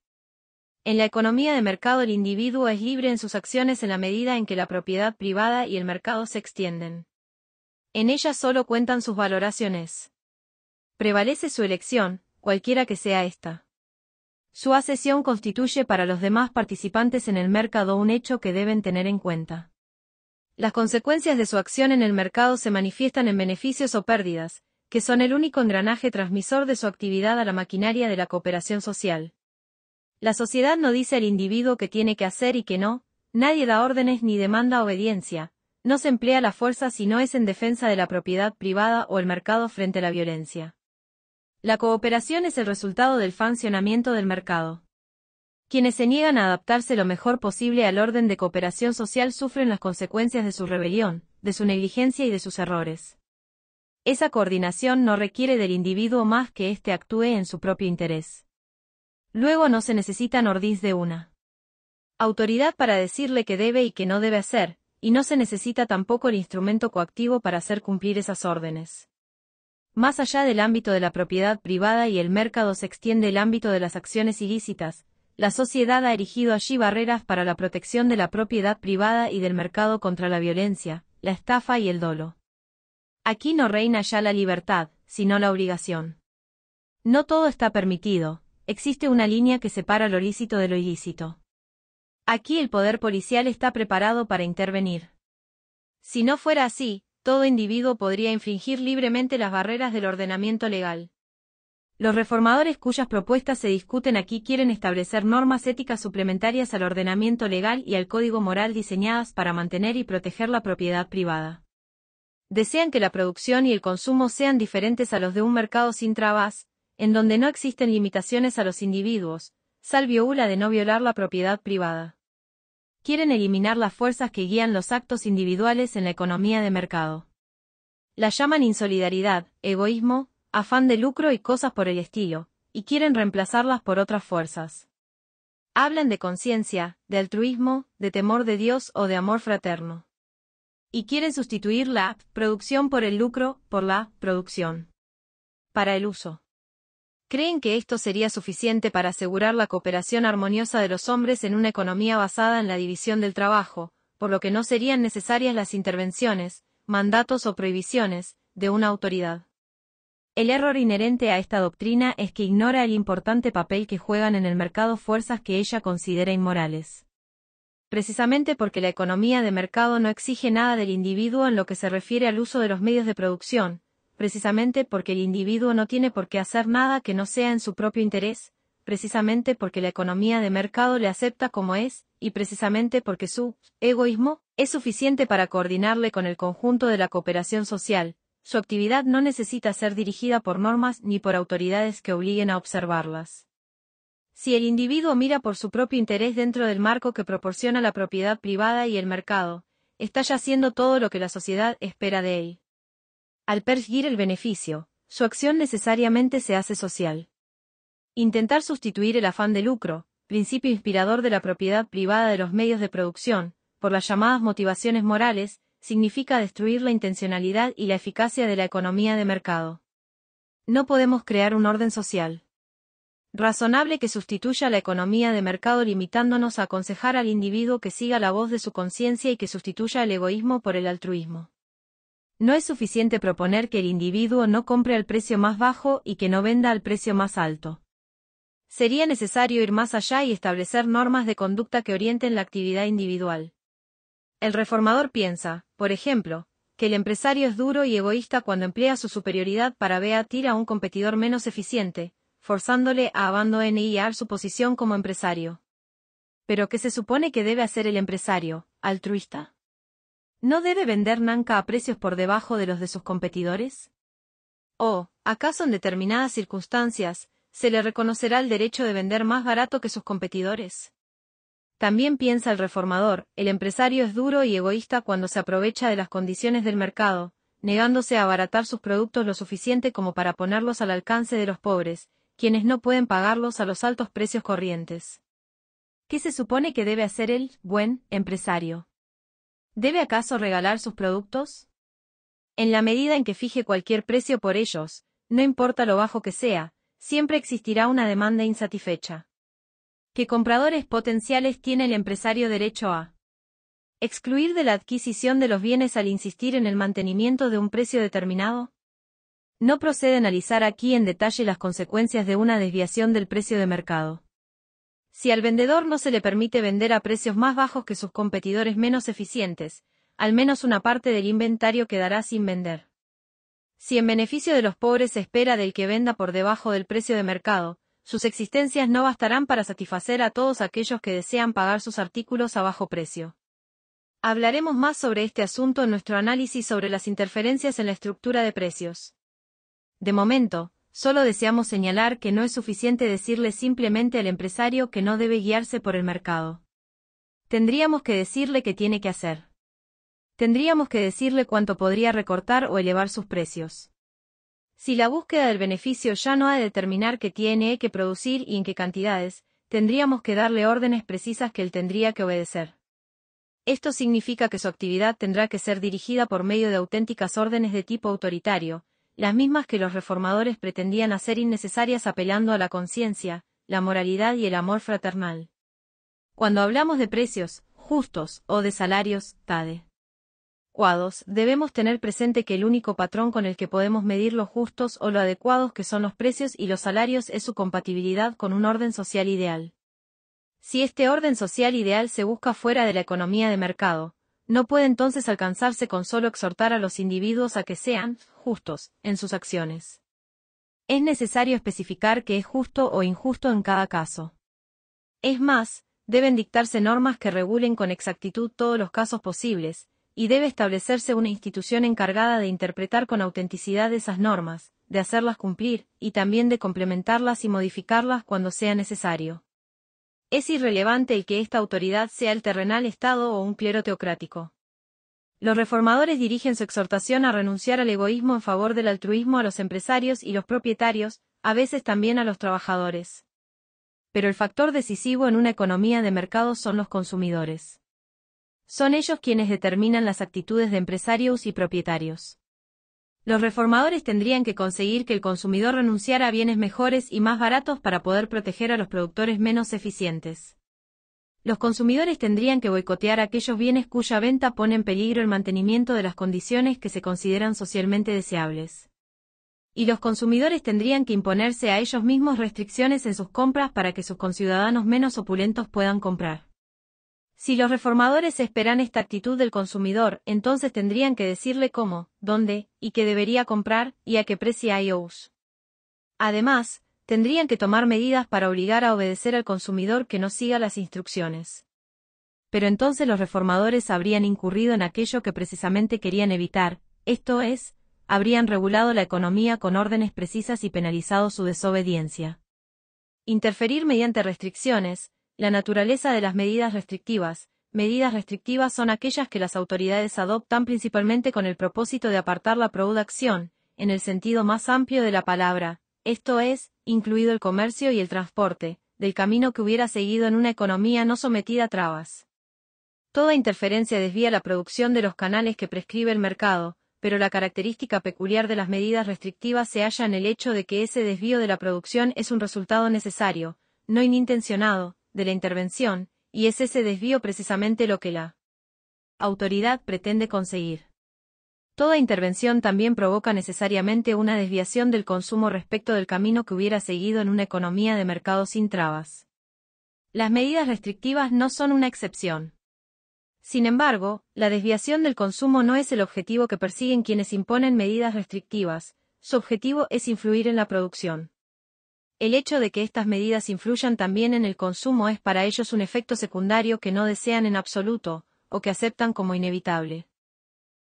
S1: En la economía de mercado el individuo es libre en sus acciones en la medida en que la propiedad privada y el mercado se extienden. En ella solo cuentan sus valoraciones. Prevalece su elección, cualquiera que sea esta. Su asesión constituye para los demás participantes en el mercado un hecho que deben tener en cuenta. Las consecuencias de su acción en el mercado se manifiestan en beneficios o pérdidas, que son el único engranaje transmisor de su actividad a la maquinaria de la cooperación social. La sociedad no dice al individuo qué tiene que hacer y qué no, nadie da órdenes ni demanda obediencia, no se emplea la fuerza si no es en defensa de la propiedad privada o el mercado frente a la violencia. La cooperación es el resultado del funcionamiento del mercado. Quienes se niegan a adaptarse lo mejor posible al orden de cooperación social sufren las consecuencias de su rebelión, de su negligencia y de sus errores. Esa coordinación no requiere del individuo más que éste actúe en su propio interés. Luego no se necesitan ordiz de una autoridad para decirle qué debe y qué no debe hacer, y no se necesita tampoco el instrumento coactivo para hacer cumplir esas órdenes. Más allá del ámbito de la propiedad privada y el mercado se extiende el ámbito de las acciones ilícitas, la sociedad ha erigido allí barreras para la protección de la propiedad privada y del mercado contra la violencia, la estafa y el dolo. Aquí no reina ya la libertad, sino la obligación. No todo está permitido, existe una línea que separa lo lícito de lo ilícito. Aquí el poder policial está preparado para intervenir. Si no fuera así, todo individuo podría infringir libremente las barreras del ordenamiento legal. Los reformadores cuyas propuestas se discuten aquí quieren establecer normas éticas suplementarias al ordenamiento legal y al código moral diseñadas para mantener y proteger la propiedad privada desean que la producción y el consumo sean diferentes a los de un mercado sin trabas, en donde no existen limitaciones a los individuos, salvo una de no violar la propiedad privada. Quieren eliminar las fuerzas que guían los actos individuales en la economía de mercado. La llaman insolidaridad, egoísmo, afán de lucro y cosas por el estilo, y quieren reemplazarlas por otras fuerzas. Hablan de conciencia, de altruismo, de temor de Dios o de amor fraterno y quieren sustituir la producción por el lucro por la producción para el uso. Creen que esto sería suficiente para asegurar la cooperación armoniosa de los hombres en una economía basada en la división del trabajo, por lo que no serían necesarias las intervenciones, mandatos o prohibiciones de una autoridad. El error inherente a esta doctrina es que ignora el importante papel que juegan en el mercado fuerzas que ella considera inmorales precisamente porque la economía de mercado no exige nada del individuo en lo que se refiere al uso de los medios de producción, precisamente porque el individuo no tiene por qué hacer nada que no sea en su propio interés, precisamente porque la economía de mercado le acepta como es, y precisamente porque su egoísmo es suficiente para coordinarle con el conjunto de la cooperación social, su actividad no necesita ser dirigida por normas ni por autoridades que obliguen a observarlas. Si el individuo mira por su propio interés dentro del marco que proporciona la propiedad privada y el mercado, está ya haciendo todo lo que la sociedad espera de él. Al perseguir el beneficio, su acción necesariamente se hace social. Intentar sustituir el afán de lucro, principio inspirador de la propiedad privada de los medios de producción, por las llamadas motivaciones morales, significa destruir la intencionalidad y la eficacia de la economía de mercado. No podemos crear un orden social razonable que sustituya la economía de mercado limitándonos a aconsejar al individuo que siga la voz de su conciencia y que sustituya el egoísmo por el altruismo. No es suficiente proponer que el individuo no compre al precio más bajo y que no venda al precio más alto. Sería necesario ir más allá y establecer normas de conducta que orienten la actividad individual. El reformador piensa, por ejemplo, que el empresario es duro y egoísta cuando emplea su superioridad para beatir a un competidor menos eficiente, forzándole a abandonar su posición como empresario. Pero ¿qué se supone que debe hacer el empresario, altruista? ¿No debe vender nunca a precios por debajo de los de sus competidores? ¿O, acaso en determinadas circunstancias, se le reconocerá el derecho de vender más barato que sus competidores? También piensa el reformador, el empresario es duro y egoísta cuando se aprovecha de las condiciones del mercado, negándose a abaratar sus productos lo suficiente como para ponerlos al alcance de los pobres, quienes no pueden pagarlos a los altos precios corrientes. ¿Qué se supone que debe hacer el buen empresario? ¿Debe acaso regalar sus productos? En la medida en que fije cualquier precio por ellos, no importa lo bajo que sea, siempre existirá una demanda insatisfecha. ¿Qué compradores potenciales tiene el empresario derecho a? Excluir de la adquisición de los bienes al insistir en el mantenimiento de un precio determinado. No procede analizar aquí en detalle las consecuencias de una desviación del precio de mercado. Si al vendedor no se le permite vender a precios más bajos que sus competidores menos eficientes, al menos una parte del inventario quedará sin vender. Si en beneficio de los pobres se espera del que venda por debajo del precio de mercado, sus existencias no bastarán para satisfacer a todos aquellos que desean pagar sus artículos a bajo precio. Hablaremos más sobre este asunto en nuestro análisis sobre las interferencias en la estructura de precios. De momento, solo deseamos señalar que no es suficiente decirle simplemente al empresario que no debe guiarse por el mercado. Tendríamos que decirle qué tiene que hacer. Tendríamos que decirle cuánto podría recortar o elevar sus precios. Si la búsqueda del beneficio ya no ha de determinar qué tiene que producir y en qué cantidades, tendríamos que darle órdenes precisas que él tendría que obedecer. Esto significa que su actividad tendrá que ser dirigida por medio de auténticas órdenes de tipo autoritario, las mismas que los reformadores pretendían hacer innecesarias apelando a la conciencia, la moralidad y el amor fraternal. Cuando hablamos de precios, justos, o de salarios, TADE. Cuados, debemos tener presente que el único patrón con el que podemos medir lo justos o lo adecuados que son los precios y los salarios es su compatibilidad con un orden social ideal. Si este orden social ideal se busca fuera de la economía de mercado, no puede entonces alcanzarse con solo exhortar a los individuos a que sean justos en sus acciones. Es necesario especificar qué es justo o injusto en cada caso. Es más, deben dictarse normas que regulen con exactitud todos los casos posibles, y debe establecerse una institución encargada de interpretar con autenticidad esas normas, de hacerlas cumplir, y también de complementarlas y modificarlas cuando sea necesario. Es irrelevante el que esta autoridad sea el terrenal Estado o un clero teocrático. Los reformadores dirigen su exhortación a renunciar al egoísmo en favor del altruismo a los empresarios y los propietarios, a veces también a los trabajadores. Pero el factor decisivo en una economía de mercado son los consumidores. Son ellos quienes determinan las actitudes de empresarios y propietarios. Los reformadores tendrían que conseguir que el consumidor renunciara a bienes mejores y más baratos para poder proteger a los productores menos eficientes. Los consumidores tendrían que boicotear aquellos bienes cuya venta pone en peligro el mantenimiento de las condiciones que se consideran socialmente deseables. Y los consumidores tendrían que imponerse a ellos mismos restricciones en sus compras para que sus conciudadanos menos opulentos puedan comprar. Si los reformadores esperan esta actitud del consumidor, entonces tendrían que decirle cómo, dónde, y qué debería comprar, y a qué precio ojos. Además, tendrían que tomar medidas para obligar a obedecer al consumidor que no siga las instrucciones. Pero entonces los reformadores habrían incurrido en aquello que precisamente querían evitar, esto es, habrían regulado la economía con órdenes precisas y penalizado su desobediencia. Interferir mediante restricciones, la naturaleza de las medidas restrictivas. Medidas restrictivas son aquellas que las autoridades adoptan principalmente con el propósito de apartar la producción, en el sentido más amplio de la palabra, esto es, incluido el comercio y el transporte, del camino que hubiera seguido en una economía no sometida a trabas. Toda interferencia desvía la producción de los canales que prescribe el mercado, pero la característica peculiar de las medidas restrictivas se halla en el hecho de que ese desvío de la producción es un resultado necesario, no inintencionado, de la intervención, y es ese desvío precisamente lo que la autoridad pretende conseguir. Toda intervención también provoca necesariamente una desviación del consumo respecto del camino que hubiera seguido en una economía de mercado sin trabas. Las medidas restrictivas no son una excepción. Sin embargo, la desviación del consumo no es el objetivo que persiguen quienes imponen medidas restrictivas, su objetivo es influir en la producción. El hecho de que estas medidas influyan también en el consumo es para ellos un efecto secundario que no desean en absoluto, o que aceptan como inevitable.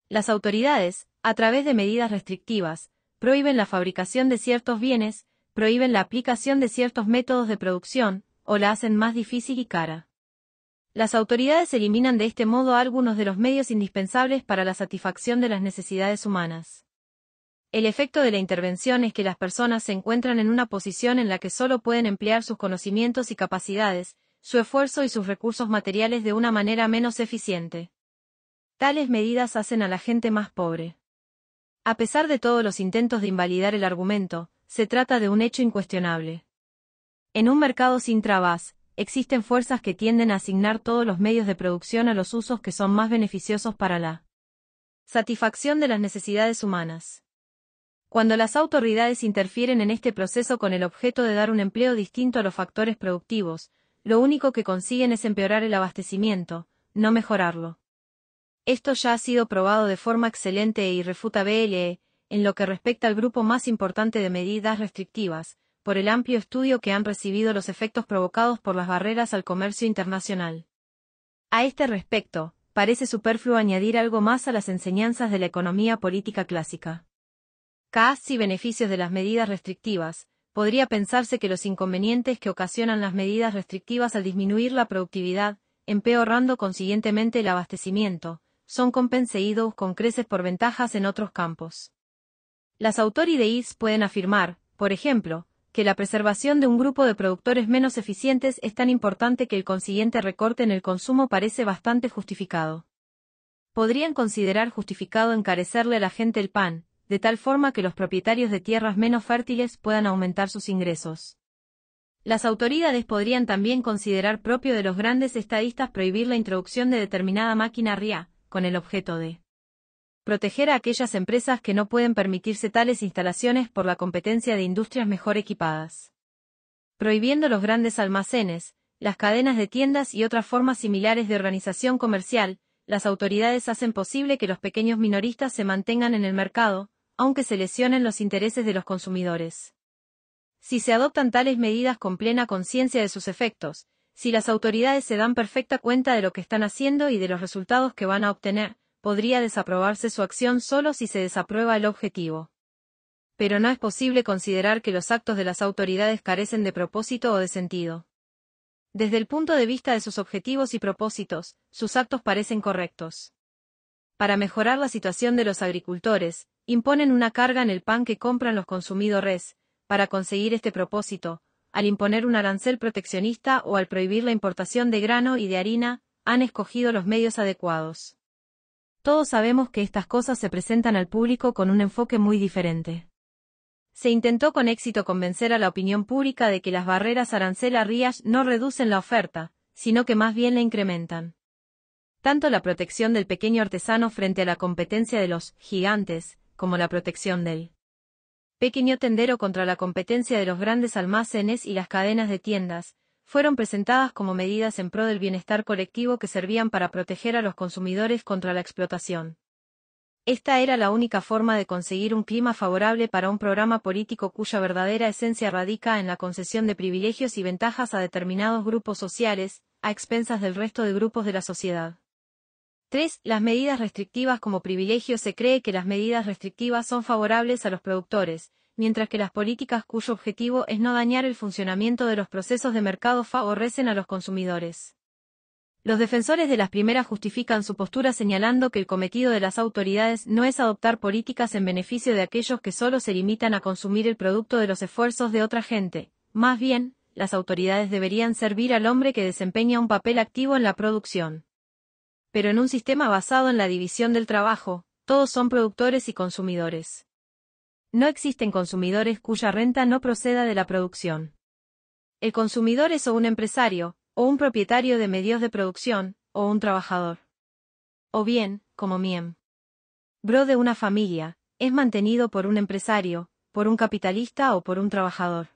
S1: Las autoridades, a través de medidas restrictivas, prohíben la fabricación de ciertos bienes, prohíben la aplicación de ciertos métodos de producción, o la hacen más difícil y cara. Las autoridades eliminan de este modo algunos de los medios indispensables para la satisfacción de las necesidades humanas. El efecto de la intervención es que las personas se encuentran en una posición en la que solo pueden emplear sus conocimientos y capacidades, su esfuerzo y sus recursos materiales de una manera menos eficiente. Tales medidas hacen a la gente más pobre. A pesar de todos los intentos de invalidar el argumento, se trata de un hecho incuestionable. En un mercado sin trabas, existen fuerzas que tienden a asignar todos los medios de producción a los usos que son más beneficiosos para la satisfacción de las necesidades humanas. Cuando las autoridades interfieren en este proceso con el objeto de dar un empleo distinto a los factores productivos, lo único que consiguen es empeorar el abastecimiento, no mejorarlo. Esto ya ha sido probado de forma excelente e BLE, en lo que respecta al grupo más importante de medidas restrictivas, por el amplio estudio que han recibido los efectos provocados por las barreras al comercio internacional. A este respecto, parece superfluo añadir algo más a las enseñanzas de la economía política clásica. CAS y beneficios de las medidas restrictivas, podría pensarse que los inconvenientes que ocasionan las medidas restrictivas al disminuir la productividad, empeorando consiguientemente el abastecimiento, son compensados con creces por ventajas en otros campos. Las autoridades pueden afirmar, por ejemplo, que la preservación de un grupo de productores menos eficientes es tan importante que el consiguiente recorte en el consumo parece bastante justificado. Podrían considerar justificado encarecerle a la gente el pan, de tal forma que los propietarios de tierras menos fértiles puedan aumentar sus ingresos. Las autoridades podrían también considerar propio de los grandes estadistas prohibir la introducción de determinada máquina RIA, con el objeto de proteger a aquellas empresas que no pueden permitirse tales instalaciones por la competencia de industrias mejor equipadas. Prohibiendo los grandes almacenes, las cadenas de tiendas y otras formas similares de organización comercial, las autoridades hacen posible que los pequeños minoristas se mantengan en el mercado, aunque se lesionen los intereses de los consumidores. Si se adoptan tales medidas con plena conciencia de sus efectos, si las autoridades se dan perfecta cuenta de lo que están haciendo y de los resultados que van a obtener, podría desaprobarse su acción solo si se desaprueba el objetivo. Pero no es posible considerar que los actos de las autoridades carecen de propósito o de sentido. Desde el punto de vista de sus objetivos y propósitos, sus actos parecen correctos. Para mejorar la situación de los agricultores, imponen una carga en el pan que compran los consumidores, para conseguir este propósito, al imponer un arancel proteccionista o al prohibir la importación de grano y de harina, han escogido los medios adecuados. Todos sabemos que estas cosas se presentan al público con un enfoque muy diferente. Se intentó con éxito convencer a la opinión pública de que las barreras arancelarias no reducen la oferta, sino que más bien la incrementan. Tanto la protección del pequeño artesano frente a la competencia de los gigantes, como la protección del pequeño tendero contra la competencia de los grandes almacenes y las cadenas de tiendas, fueron presentadas como medidas en pro del bienestar colectivo que servían para proteger a los consumidores contra la explotación. Esta era la única forma de conseguir un clima favorable para un programa político cuya verdadera esencia radica en la concesión de privilegios y ventajas a determinados grupos sociales, a expensas del resto de grupos de la sociedad. 3. Las medidas restrictivas como privilegio se cree que las medidas restrictivas son favorables a los productores, mientras que las políticas cuyo objetivo es no dañar el funcionamiento de los procesos de mercado favorecen a los consumidores. Los defensores de las primeras justifican su postura señalando que el cometido de las autoridades no es adoptar políticas en beneficio de aquellos que solo se limitan a consumir el producto de los esfuerzos de otra gente. Más bien, las autoridades deberían servir al hombre que desempeña un papel activo en la producción pero en un sistema basado en la división del trabajo, todos son productores y consumidores. No existen consumidores cuya renta no proceda de la producción. El consumidor es o un empresario, o un propietario de medios de producción, o un trabajador. O bien, como miem. Bro de una familia, es mantenido por un empresario, por un capitalista o por un trabajador.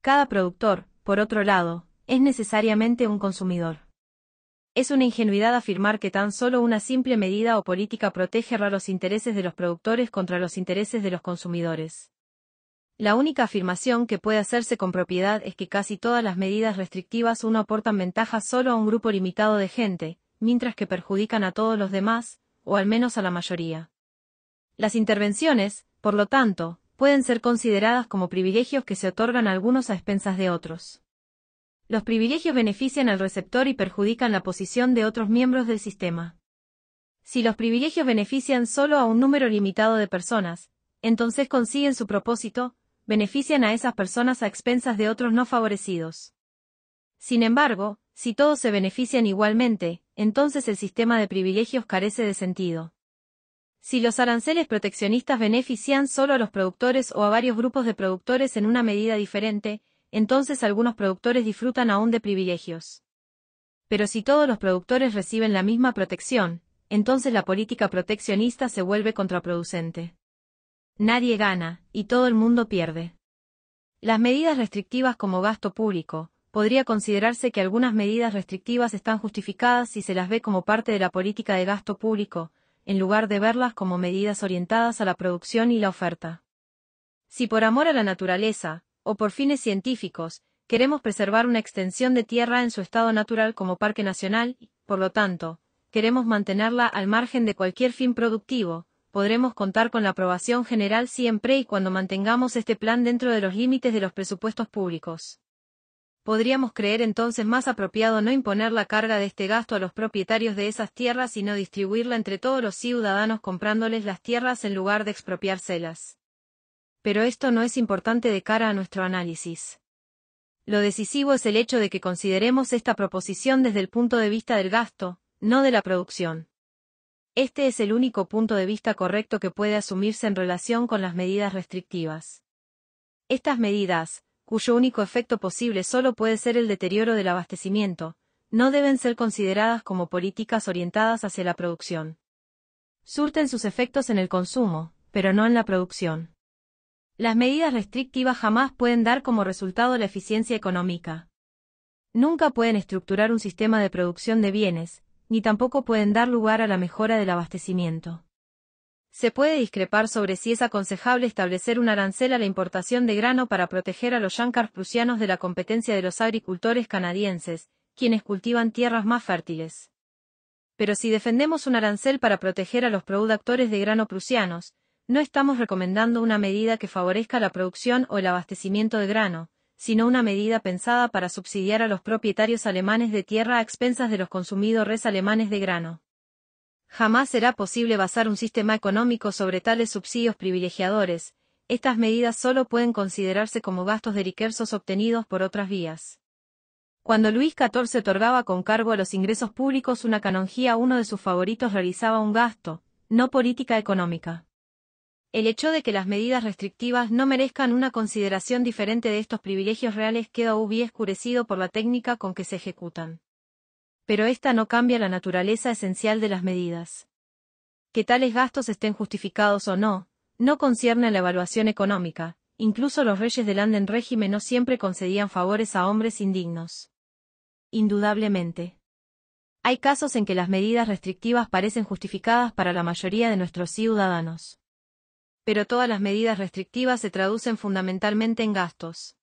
S1: Cada productor, por otro lado, es necesariamente un consumidor. Es una ingenuidad afirmar que tan solo una simple medida o política protege los intereses de los productores contra los intereses de los consumidores. La única afirmación que puede hacerse con propiedad es que casi todas las medidas restrictivas uno aportan ventajas solo a un grupo limitado de gente, mientras que perjudican a todos los demás, o al menos a la mayoría. Las intervenciones, por lo tanto, pueden ser consideradas como privilegios que se otorgan algunos a expensas de otros. Los privilegios benefician al receptor y perjudican la posición de otros miembros del sistema. Si los privilegios benefician solo a un número limitado de personas, entonces consiguen su propósito, benefician a esas personas a expensas de otros no favorecidos. Sin embargo, si todos se benefician igualmente, entonces el sistema de privilegios carece de sentido. Si los aranceles proteccionistas benefician solo a los productores o a varios grupos de productores en una medida diferente, entonces algunos productores disfrutan aún de privilegios. Pero si todos los productores reciben la misma protección, entonces la política proteccionista se vuelve contraproducente. Nadie gana, y todo el mundo pierde. Las medidas restrictivas como gasto público, podría considerarse que algunas medidas restrictivas están justificadas si se las ve como parte de la política de gasto público, en lugar de verlas como medidas orientadas a la producción y la oferta. Si por amor a la naturaleza, o por fines científicos, queremos preservar una extensión de tierra en su estado natural como parque nacional, por lo tanto, queremos mantenerla al margen de cualquier fin productivo, podremos contar con la aprobación general siempre y cuando mantengamos este plan dentro de los límites de los presupuestos públicos. Podríamos creer entonces más apropiado no imponer la carga de este gasto a los propietarios de esas tierras sino distribuirla entre todos los ciudadanos comprándoles las tierras en lugar de expropiárselas. Pero esto no es importante de cara a nuestro análisis. Lo decisivo es el hecho de que consideremos esta proposición desde el punto de vista del gasto, no de la producción. Este es el único punto de vista correcto que puede asumirse en relación con las medidas restrictivas. Estas medidas, cuyo único efecto posible solo puede ser el deterioro del abastecimiento, no deben ser consideradas como políticas orientadas hacia la producción. Surten sus efectos en el consumo, pero no en la producción. Las medidas restrictivas jamás pueden dar como resultado la eficiencia económica. Nunca pueden estructurar un sistema de producción de bienes, ni tampoco pueden dar lugar a la mejora del abastecimiento. Se puede discrepar sobre si es aconsejable establecer un arancel a la importación de grano para proteger a los yankars prusianos de la competencia de los agricultores canadienses, quienes cultivan tierras más fértiles. Pero si defendemos un arancel para proteger a los productores de grano prusianos, no estamos recomendando una medida que favorezca la producción o el abastecimiento de grano, sino una medida pensada para subsidiar a los propietarios alemanes de tierra a expensas de los consumidores alemanes de grano. Jamás será posible basar un sistema económico sobre tales subsidios privilegiadores, estas medidas solo pueden considerarse como gastos de riquezas obtenidos por otras vías. Cuando Luis XIV otorgaba con cargo a los ingresos públicos una canonjía, uno de sus favoritos realizaba un gasto, no política económica el hecho de que las medidas restrictivas no merezcan una consideración diferente de estos privilegios reales queda aún escurecido por la técnica con que se ejecutan. Pero esta no cambia la naturaleza esencial de las medidas. Que tales gastos estén justificados o no, no concierne a la evaluación económica, incluso los reyes del Anden régimen no siempre concedían favores a hombres indignos. Indudablemente. Hay casos en que las medidas restrictivas parecen justificadas para la mayoría de nuestros ciudadanos pero todas las medidas restrictivas se traducen fundamentalmente en gastos.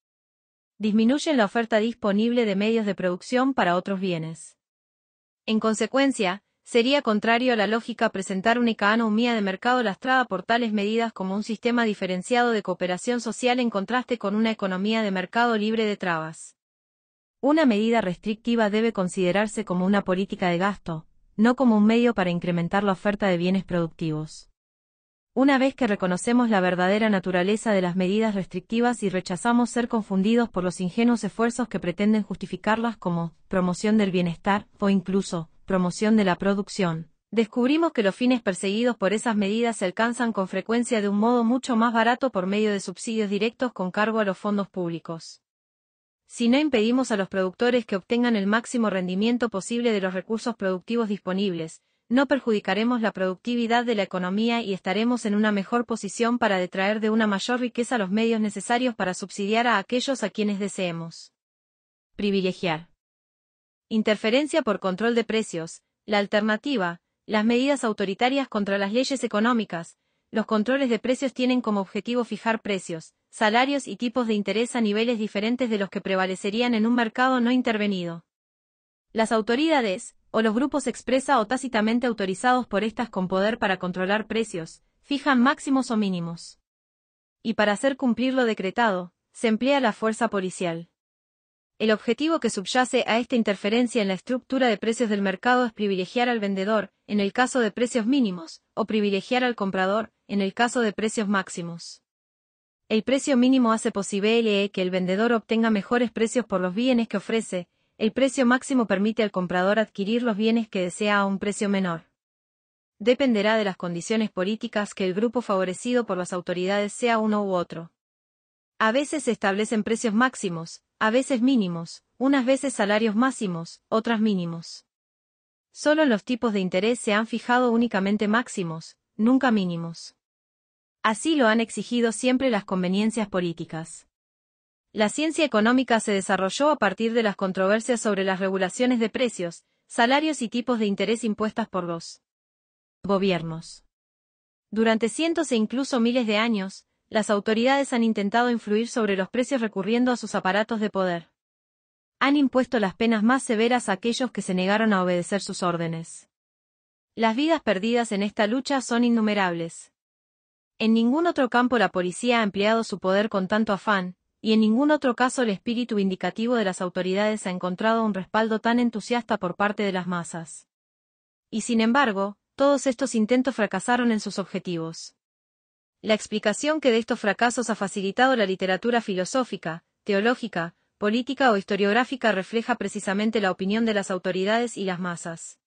S1: Disminuyen la oferta disponible de medios de producción para otros bienes. En consecuencia, sería contrario a la lógica presentar una economía de mercado lastrada por tales medidas como un sistema diferenciado de cooperación social en contraste con una economía de mercado libre de trabas. Una medida restrictiva debe considerarse como una política de gasto, no como un medio para incrementar la oferta de bienes productivos. Una vez que reconocemos la verdadera naturaleza de las medidas restrictivas y rechazamos ser confundidos por los ingenuos esfuerzos que pretenden justificarlas como promoción del bienestar o incluso promoción de la producción, descubrimos que los fines perseguidos por esas medidas se alcanzan con frecuencia de un modo mucho más barato por medio de subsidios directos con cargo a los fondos públicos. Si no impedimos a los productores que obtengan el máximo rendimiento posible de los recursos productivos disponibles, no perjudicaremos la productividad de la economía y estaremos en una mejor posición para detraer de una mayor riqueza los medios necesarios para subsidiar a aquellos a quienes deseemos. Privilegiar. Interferencia por control de precios, la alternativa, las medidas autoritarias contra las leyes económicas, los controles de precios tienen como objetivo fijar precios, salarios y tipos de interés a niveles diferentes de los que prevalecerían en un mercado no intervenido. Las autoridades, o los grupos expresa o tácitamente autorizados por estas con poder para controlar precios, fijan máximos o mínimos. Y para hacer cumplir lo decretado, se emplea la fuerza policial. El objetivo que subyace a esta interferencia en la estructura de precios del mercado es privilegiar al vendedor, en el caso de precios mínimos, o privilegiar al comprador, en el caso de precios máximos. El precio mínimo hace posible que el vendedor obtenga mejores precios por los bienes que ofrece, el precio máximo permite al comprador adquirir los bienes que desea a un precio menor. Dependerá de las condiciones políticas que el grupo favorecido por las autoridades sea uno u otro. A veces se establecen precios máximos, a veces mínimos, unas veces salarios máximos, otras mínimos. Solo los tipos de interés se han fijado únicamente máximos, nunca mínimos. Así lo han exigido siempre las conveniencias políticas. La ciencia económica se desarrolló a partir de las controversias sobre las regulaciones de precios, salarios y tipos de interés impuestas por los gobiernos. Durante cientos e incluso miles de años, las autoridades han intentado influir sobre los precios recurriendo a sus aparatos de poder. Han impuesto las penas más severas a aquellos que se negaron a obedecer sus órdenes. Las vidas perdidas en esta lucha son innumerables. En ningún otro campo la policía ha empleado su poder con tanto afán, y en ningún otro caso el espíritu indicativo de las autoridades ha encontrado un respaldo tan entusiasta por parte de las masas. Y sin embargo, todos estos intentos fracasaron en sus objetivos. La explicación que de estos fracasos ha facilitado la literatura filosófica, teológica, política o historiográfica refleja precisamente la opinión de las autoridades y las masas.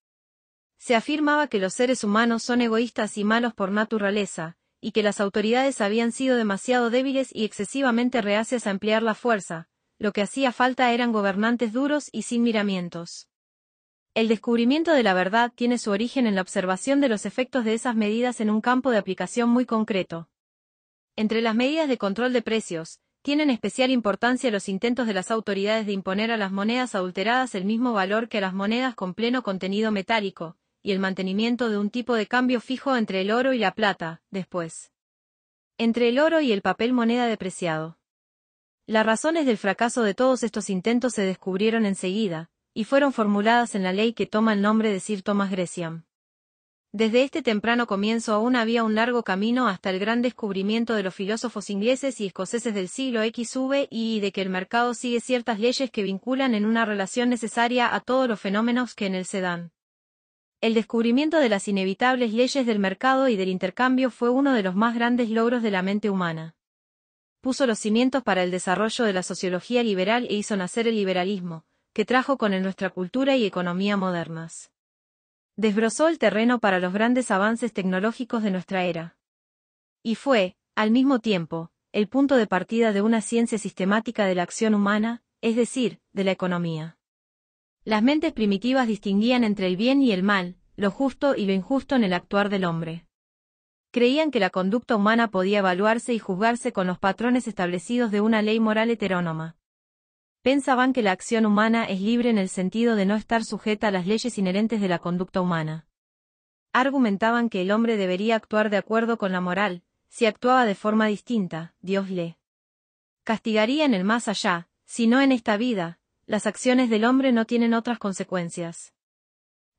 S1: Se afirmaba que los seres humanos son egoístas y malos por naturaleza, y que las autoridades habían sido demasiado débiles y excesivamente reacias a emplear la fuerza, lo que hacía falta eran gobernantes duros y sin miramientos. El descubrimiento de la verdad tiene su origen en la observación de los efectos de esas medidas en un campo de aplicación muy concreto. Entre las medidas de control de precios, tienen especial importancia los intentos de las autoridades de imponer a las monedas adulteradas el mismo valor que a las monedas con pleno contenido metálico, y el mantenimiento de un tipo de cambio fijo entre el oro y la plata, después. Entre el oro y el papel moneda depreciado. Las razones del fracaso de todos estos intentos se descubrieron enseguida, y fueron formuladas en la ley que toma el nombre de Sir Thomas Gresham. Desde este temprano comienzo aún había un largo camino hasta el gran descubrimiento de los filósofos ingleses y escoceses del siglo XV y de que el mercado sigue ciertas leyes que vinculan en una relación necesaria a todos los fenómenos que en él se dan. El descubrimiento de las inevitables leyes del mercado y del intercambio fue uno de los más grandes logros de la mente humana. Puso los cimientos para el desarrollo de la sociología liberal e hizo nacer el liberalismo, que trajo con él nuestra cultura y economía modernas. Desbrozó el terreno para los grandes avances tecnológicos de nuestra era. Y fue, al mismo tiempo, el punto de partida de una ciencia sistemática de la acción humana, es decir, de la economía. Las mentes primitivas distinguían entre el bien y el mal, lo justo y lo injusto en el actuar del hombre. Creían que la conducta humana podía evaluarse y juzgarse con los patrones establecidos de una ley moral heterónoma. Pensaban que la acción humana es libre en el sentido de no estar sujeta a las leyes inherentes de la conducta humana. Argumentaban que el hombre debería actuar de acuerdo con la moral, si actuaba de forma distinta, Dios le castigaría en el más allá, si no en esta vida, las acciones del hombre no tienen otras consecuencias.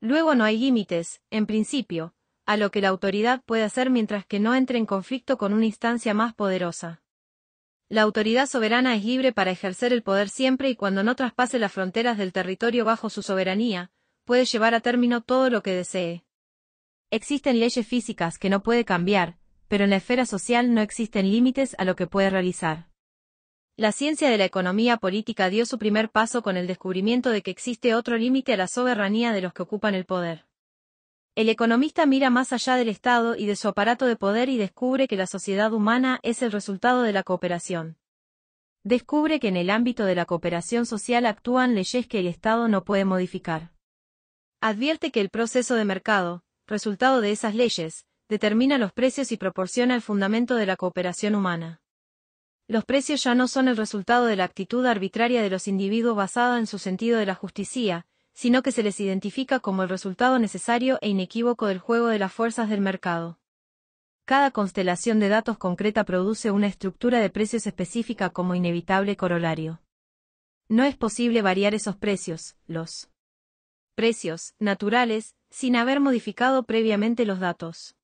S1: Luego no hay límites, en principio, a lo que la autoridad puede hacer mientras que no entre en conflicto con una instancia más poderosa. La autoridad soberana es libre para ejercer el poder siempre y cuando no traspase las fronteras del territorio bajo su soberanía, puede llevar a término todo lo que desee. Existen leyes físicas que no puede cambiar, pero en la esfera social no existen límites a lo que puede realizar. La ciencia de la economía política dio su primer paso con el descubrimiento de que existe otro límite a la soberanía de los que ocupan el poder. El economista mira más allá del Estado y de su aparato de poder y descubre que la sociedad humana es el resultado de la cooperación. Descubre que en el ámbito de la cooperación social actúan leyes que el Estado no puede modificar. Advierte que el proceso de mercado, resultado de esas leyes, determina los precios y proporciona el fundamento de la cooperación humana. Los precios ya no son el resultado de la actitud arbitraria de los individuos basada en su sentido de la justicia, sino que se les identifica como el resultado necesario e inequívoco del juego de las fuerzas del mercado. Cada constelación de datos concreta produce una estructura de precios específica como inevitable corolario. No es posible variar esos precios, los precios naturales, sin haber modificado previamente los datos.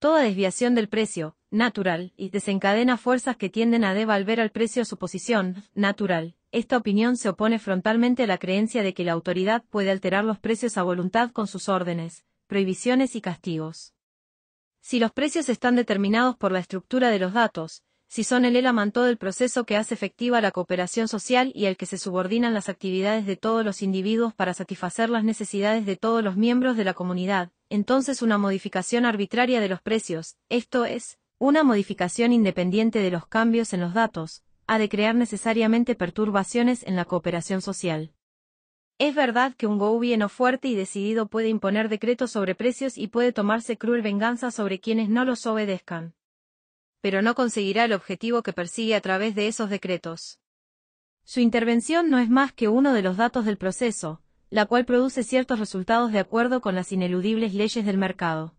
S1: Toda desviación del precio, natural, y desencadena fuerzas que tienden a devolver al precio su posición, natural. Esta opinión se opone frontalmente a la creencia de que la autoridad puede alterar los precios a voluntad con sus órdenes, prohibiciones y castigos. Si los precios están determinados por la estructura de los datos, si son el todo del proceso que hace efectiva la cooperación social y al que se subordinan las actividades de todos los individuos para satisfacer las necesidades de todos los miembros de la comunidad, entonces una modificación arbitraria de los precios, esto es, una modificación independiente de los cambios en los datos, ha de crear necesariamente perturbaciones en la cooperación social. Es verdad que un gobierno fuerte y decidido puede imponer decretos sobre precios y puede tomarse cruel venganza sobre quienes no los obedezcan. Pero no conseguirá el objetivo que persigue a través de esos decretos. Su intervención no es más que uno de los datos del proceso, la cual produce ciertos resultados de acuerdo con las ineludibles leyes del mercado.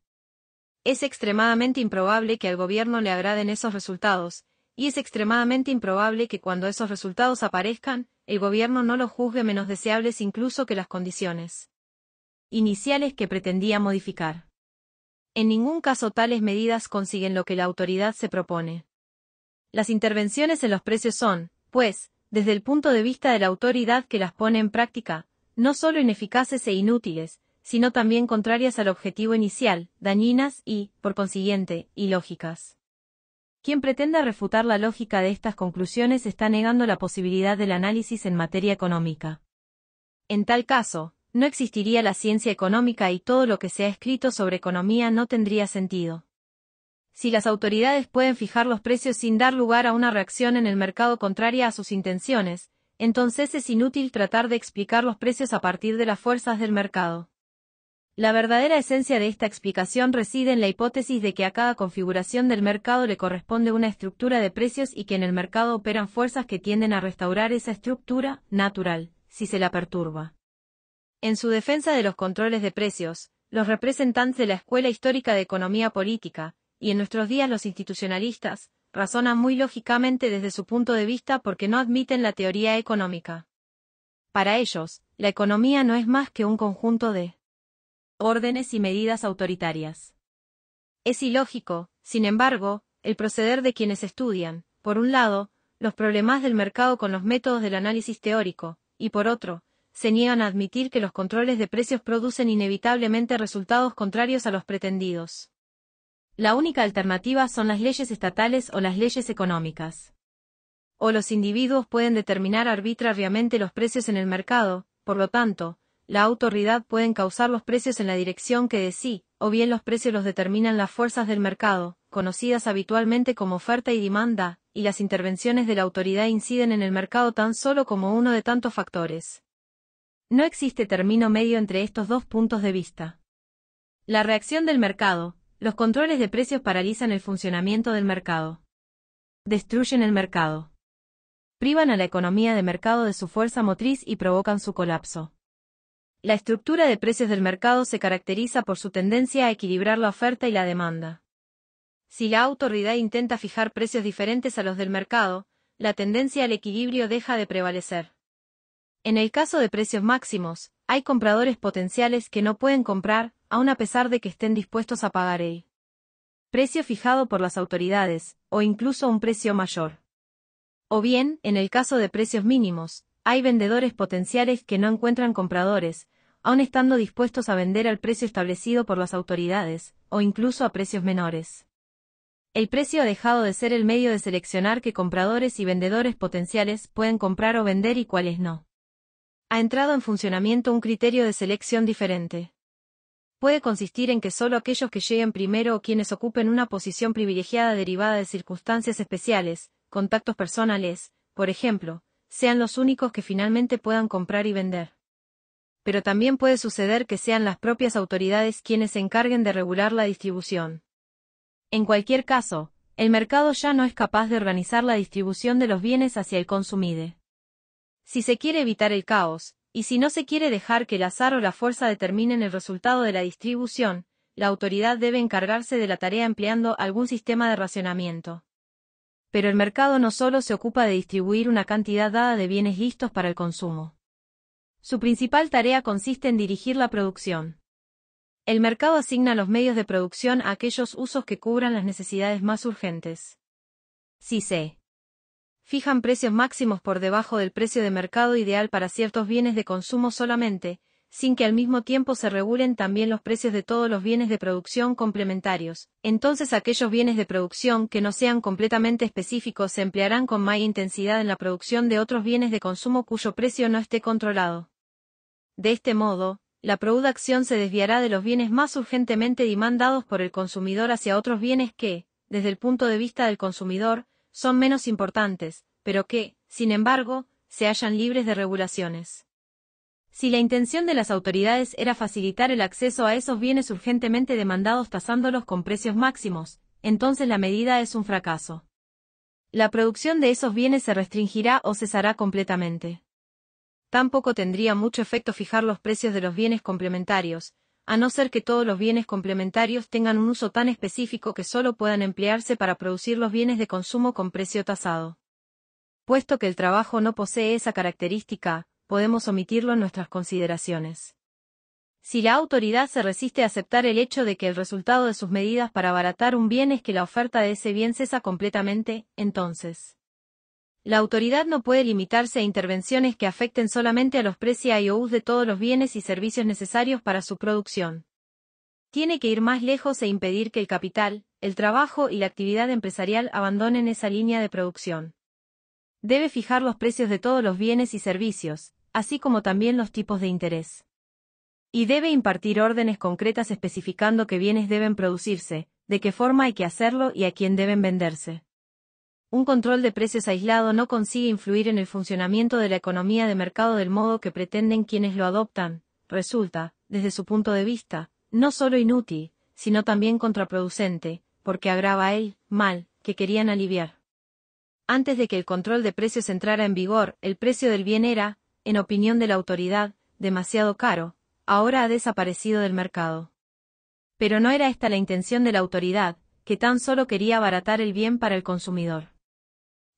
S1: Es extremadamente improbable que al gobierno le agraden esos resultados, y es extremadamente improbable que cuando esos resultados aparezcan, el gobierno no los juzgue menos deseables incluso que las condiciones iniciales que pretendía modificar. En ningún caso tales medidas consiguen lo que la autoridad se propone. Las intervenciones en los precios son, pues, desde el punto de vista de la autoridad que las pone en práctica, no solo ineficaces e inútiles, sino también contrarias al objetivo inicial, dañinas y, por consiguiente, ilógicas. Quien pretenda refutar la lógica de estas conclusiones está negando la posibilidad del análisis en materia económica. En tal caso, no existiría la ciencia económica y todo lo que se ha escrito sobre economía no tendría sentido. Si las autoridades pueden fijar los precios sin dar lugar a una reacción en el mercado contraria a sus intenciones, entonces es inútil tratar de explicar los precios a partir de las fuerzas del mercado. La verdadera esencia de esta explicación reside en la hipótesis de que a cada configuración del mercado le corresponde una estructura de precios y que en el mercado operan fuerzas que tienden a restaurar esa estructura, natural, si se la perturba. En su defensa de los controles de precios, los representantes de la Escuela Histórica de Economía Política, y en nuestros días los institucionalistas, razonan muy lógicamente desde su punto de vista porque no admiten la teoría económica. Para ellos, la economía no es más que un conjunto de órdenes y medidas autoritarias. Es ilógico, sin embargo, el proceder de quienes estudian, por un lado, los problemas del mercado con los métodos del análisis teórico, y por otro, se niegan a admitir que los controles de precios producen inevitablemente resultados contrarios a los pretendidos. La única alternativa son las leyes estatales o las leyes económicas. O los individuos pueden determinar arbitrariamente los precios en el mercado, por lo tanto, la autoridad puede causar los precios en la dirección que desee, o bien los precios los determinan las fuerzas del mercado, conocidas habitualmente como oferta y demanda, y las intervenciones de la autoridad inciden en el mercado tan solo como uno de tantos factores. No existe término medio entre estos dos puntos de vista. La reacción del mercado, los controles de precios paralizan el funcionamiento del mercado. Destruyen el mercado. Privan a la economía de mercado de su fuerza motriz y provocan su colapso. La estructura de precios del mercado se caracteriza por su tendencia a equilibrar la oferta y la demanda. Si la autoridad intenta fijar precios diferentes a los del mercado, la tendencia al equilibrio deja de prevalecer. En el caso de precios máximos, hay compradores potenciales que no pueden comprar, aun a pesar de que estén dispuestos a pagar el precio fijado por las autoridades, o incluso un precio mayor. O bien, en el caso de precios mínimos, hay vendedores potenciales que no encuentran compradores, aun estando dispuestos a vender al precio establecido por las autoridades, o incluso a precios menores. El precio ha dejado de ser el medio de seleccionar qué compradores y vendedores potenciales pueden comprar o vender y cuáles no ha entrado en funcionamiento un criterio de selección diferente. Puede consistir en que solo aquellos que lleguen primero o quienes ocupen una posición privilegiada derivada de circunstancias especiales, contactos personales, por ejemplo, sean los únicos que finalmente puedan comprar y vender. Pero también puede suceder que sean las propias autoridades quienes se encarguen de regular la distribución. En cualquier caso, el mercado ya no es capaz de organizar la distribución de los bienes hacia el consumide si se quiere evitar el caos, y si no se quiere dejar que el azar o la fuerza determinen el resultado de la distribución, la autoridad debe encargarse de la tarea empleando algún sistema de racionamiento. Pero el mercado no solo se ocupa de distribuir una cantidad dada de bienes listos para el consumo. Su principal tarea consiste en dirigir la producción. El mercado asigna los medios de producción a aquellos usos que cubran las necesidades más urgentes. Si se fijan precios máximos por debajo del precio de mercado ideal para ciertos bienes de consumo solamente, sin que al mismo tiempo se regulen también los precios de todos los bienes de producción complementarios. Entonces aquellos bienes de producción que no sean completamente específicos se emplearán con más intensidad en la producción de otros bienes de consumo cuyo precio no esté controlado. De este modo, la producción se desviará de los bienes más urgentemente demandados por el consumidor hacia otros bienes que, desde el punto de vista del consumidor, son menos importantes, pero que, sin embargo, se hallan libres de regulaciones. Si la intención de las autoridades era facilitar el acceso a esos bienes urgentemente demandados tasándolos con precios máximos, entonces la medida es un fracaso. La producción de esos bienes se restringirá o cesará completamente. Tampoco tendría mucho efecto fijar los precios de los bienes complementarios, a no ser que todos los bienes complementarios tengan un uso tan específico que solo puedan emplearse para producir los bienes de consumo con precio tasado. Puesto que el trabajo no posee esa característica, podemos omitirlo en nuestras consideraciones. Si la autoridad se resiste a aceptar el hecho de que el resultado de sus medidas para abaratar un bien es que la oferta de ese bien cesa completamente, entonces, la autoridad no puede limitarse a intervenciones que afecten solamente a los precios de todos los bienes y servicios necesarios para su producción. Tiene que ir más lejos e impedir que el capital, el trabajo y la actividad empresarial abandonen esa línea de producción. Debe fijar los precios de todos los bienes y servicios, así como también los tipos de interés. Y debe impartir órdenes concretas especificando qué bienes deben producirse, de qué forma hay que hacerlo y a quién deben venderse un control de precios aislado no consigue influir en el funcionamiento de la economía de mercado del modo que pretenden quienes lo adoptan, resulta, desde su punto de vista, no solo inútil, sino también contraproducente, porque agrava el mal que querían aliviar. Antes de que el control de precios entrara en vigor, el precio del bien era, en opinión de la autoridad, demasiado caro, ahora ha desaparecido del mercado. Pero no era esta la intención de la autoridad, que tan solo quería abaratar el bien para el consumidor.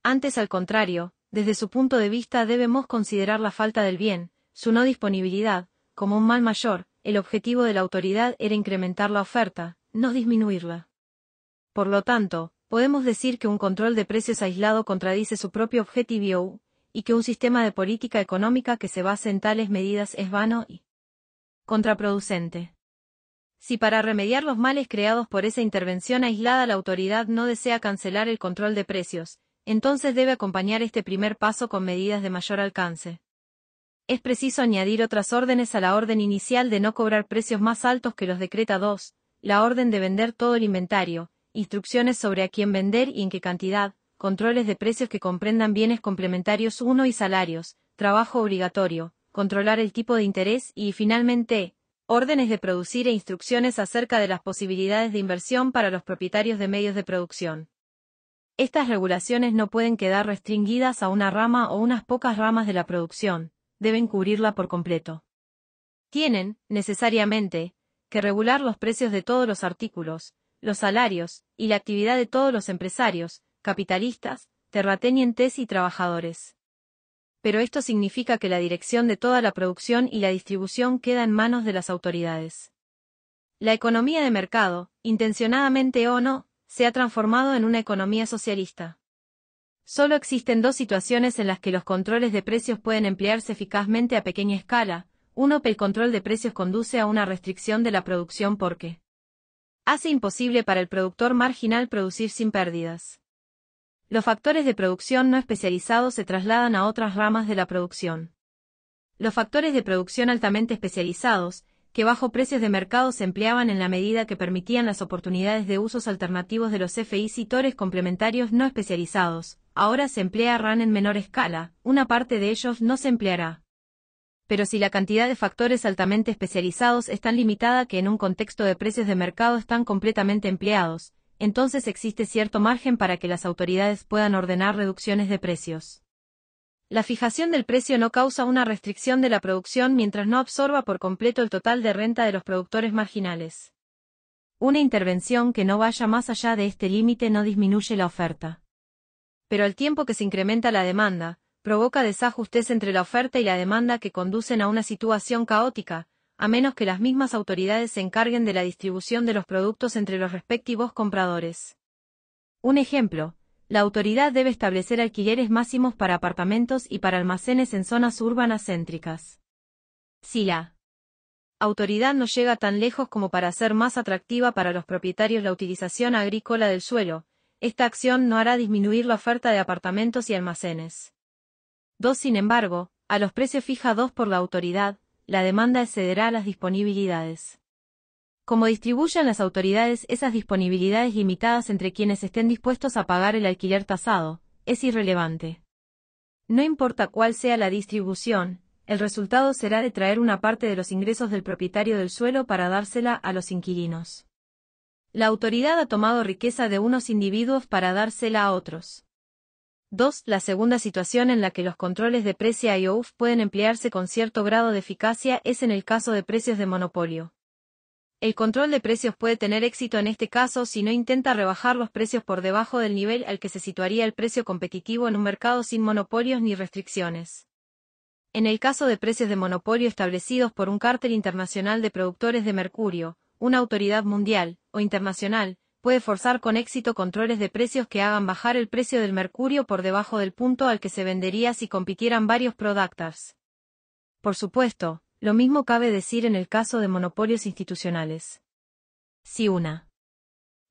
S1: Antes al contrario, desde su punto de vista debemos considerar la falta del bien, su no disponibilidad, como un mal mayor, el objetivo de la autoridad era incrementar la oferta, no disminuirla. Por lo tanto, podemos decir que un control de precios aislado contradice su propio objetivo y que un sistema de política económica que se base en tales medidas es vano y contraproducente. Si para remediar los males creados por esa intervención aislada la autoridad no desea cancelar el control de precios, entonces debe acompañar este primer paso con medidas de mayor alcance. Es preciso añadir otras órdenes a la orden inicial de no cobrar precios más altos que los decreta 2, la orden de vender todo el inventario, instrucciones sobre a quién vender y en qué cantidad, controles de precios que comprendan bienes complementarios 1 y salarios, trabajo obligatorio, controlar el tipo de interés y, finalmente, órdenes de producir e instrucciones acerca de las posibilidades de inversión para los propietarios de medios de producción. Estas regulaciones no pueden quedar restringidas a una rama o unas pocas ramas de la producción, deben cubrirla por completo. Tienen, necesariamente, que regular los precios de todos los artículos, los salarios y la actividad de todos los empresarios, capitalistas, terratenientes y trabajadores. Pero esto significa que la dirección de toda la producción y la distribución queda en manos de las autoridades. La economía de mercado, intencionadamente o no, se ha transformado en una economía socialista. Solo existen dos situaciones en las que los controles de precios pueden emplearse eficazmente a pequeña escala. Uno, que el control de precios conduce a una restricción de la producción porque hace imposible para el productor marginal producir sin pérdidas. Los factores de producción no especializados se trasladan a otras ramas de la producción. Los factores de producción altamente especializados, que bajo precios de mercado se empleaban en la medida que permitían las oportunidades de usos alternativos de los FIs y TORES complementarios no especializados. Ahora se emplea RAN en menor escala, una parte de ellos no se empleará. Pero si la cantidad de factores altamente especializados es tan limitada que en un contexto de precios de mercado están completamente empleados, entonces existe cierto margen para que las autoridades puedan ordenar reducciones de precios. La fijación del precio no causa una restricción de la producción mientras no absorba por completo el total de renta de los productores marginales. Una intervención que no vaya más allá de este límite no disminuye la oferta. Pero al tiempo que se incrementa la demanda, provoca desajustes entre la oferta y la demanda que conducen a una situación caótica, a menos que las mismas autoridades se encarguen de la distribución de los productos entre los respectivos compradores. Un ejemplo, la autoridad debe establecer alquileres máximos para apartamentos y para almacenes en zonas urbanas céntricas. Si la autoridad no llega tan lejos como para hacer más atractiva para los propietarios la utilización agrícola del suelo, esta acción no hará disminuir la oferta de apartamentos y almacenes. Dos Sin embargo, a los precios fijados por la autoridad, la demanda excederá a las disponibilidades como distribuyan las autoridades esas disponibilidades limitadas entre quienes estén dispuestos a pagar el alquiler tasado, es irrelevante. No importa cuál sea la distribución, el resultado será de traer una parte de los ingresos del propietario del suelo para dársela a los inquilinos. La autoridad ha tomado riqueza de unos individuos para dársela a otros. 2. La segunda situación en la que los controles de precio y pueden emplearse con cierto grado de eficacia es en el caso de precios de monopolio. El control de precios puede tener éxito en este caso si no intenta rebajar los precios por debajo del nivel al que se situaría el precio competitivo en un mercado sin monopolios ni restricciones. En el caso de precios de monopolio establecidos por un cártel internacional de productores de mercurio, una autoridad mundial, o internacional, puede forzar con éxito controles de precios que hagan bajar el precio del mercurio por debajo del punto al que se vendería si compitieran varios productors. Por supuesto, lo mismo cabe decir en el caso de monopolios institucionales. Si una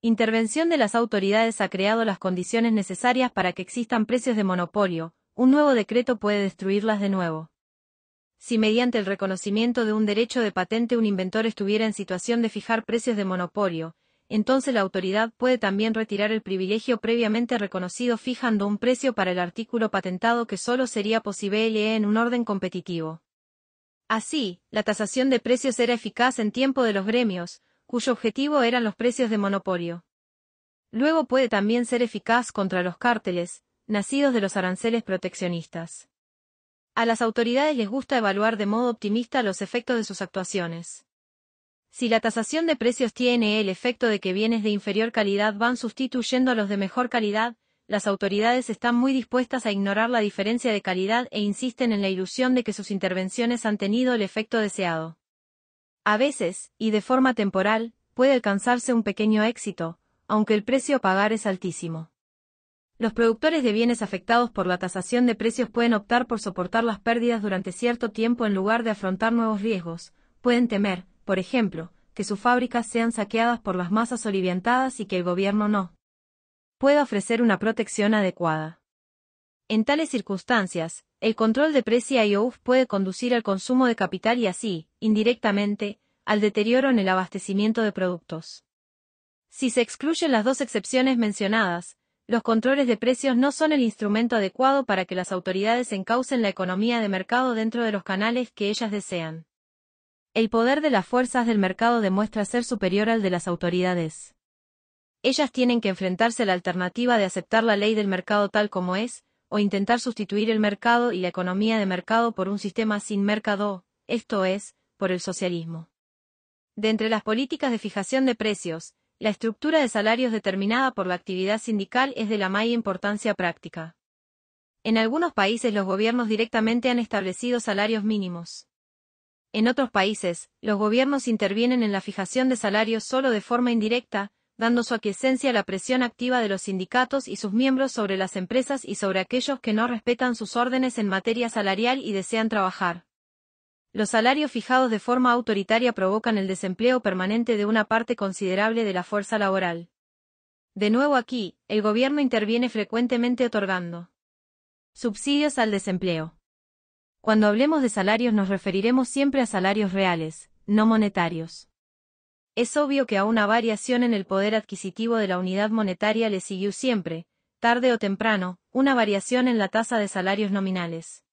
S1: intervención de las autoridades ha creado las condiciones necesarias para que existan precios de monopolio, un nuevo decreto puede destruirlas de nuevo. Si mediante el reconocimiento de un derecho de patente un inventor estuviera en situación de fijar precios de monopolio, entonces la autoridad puede también retirar el privilegio previamente reconocido fijando un precio para el artículo patentado que solo sería posible en un orden competitivo. Así, la tasación de precios era eficaz en tiempo de los gremios, cuyo objetivo eran los precios de monopolio. Luego puede también ser eficaz contra los cárteles, nacidos de los aranceles proteccionistas. A las autoridades les gusta evaluar de modo optimista los efectos de sus actuaciones. Si la tasación de precios tiene el efecto de que bienes de inferior calidad van sustituyendo a los de mejor calidad, las autoridades están muy dispuestas a ignorar la diferencia de calidad e insisten en la ilusión de que sus intervenciones han tenido el efecto deseado. A veces, y de forma temporal, puede alcanzarse un pequeño éxito, aunque el precio a pagar es altísimo. Los productores de bienes afectados por la tasación de precios pueden optar por soportar las pérdidas durante cierto tiempo en lugar de afrontar nuevos riesgos, pueden temer, por ejemplo, que sus fábricas sean saqueadas por las masas oliviantadas y que el gobierno no puede ofrecer una protección adecuada. En tales circunstancias, el control de precio IOUF puede conducir al consumo de capital y así, indirectamente, al deterioro en el abastecimiento de productos. Si se excluyen las dos excepciones mencionadas, los controles de precios no son el instrumento adecuado para que las autoridades encaucen la economía de mercado dentro de los canales que ellas desean. El poder de las fuerzas del mercado demuestra ser superior al de las autoridades ellas tienen que enfrentarse a la alternativa de aceptar la ley del mercado tal como es, o intentar sustituir el mercado y la economía de mercado por un sistema sin mercado, esto es, por el socialismo. De entre las políticas de fijación de precios, la estructura de salarios determinada por la actividad sindical es de la mayor importancia práctica. En algunos países los gobiernos directamente han establecido salarios mínimos. En otros países, los gobiernos intervienen en la fijación de salarios solo de forma indirecta, dando su aquiescencia a la presión activa de los sindicatos y sus miembros sobre las empresas y sobre aquellos que no respetan sus órdenes en materia salarial y desean trabajar. Los salarios fijados de forma autoritaria provocan el desempleo permanente de una parte considerable de la fuerza laboral. De nuevo aquí, el gobierno interviene frecuentemente otorgando subsidios al desempleo. Cuando hablemos de salarios nos referiremos siempre a salarios reales, no monetarios. Es obvio que a una variación en el poder adquisitivo de la unidad monetaria le siguió siempre, tarde o temprano, una variación en la tasa de salarios nominales.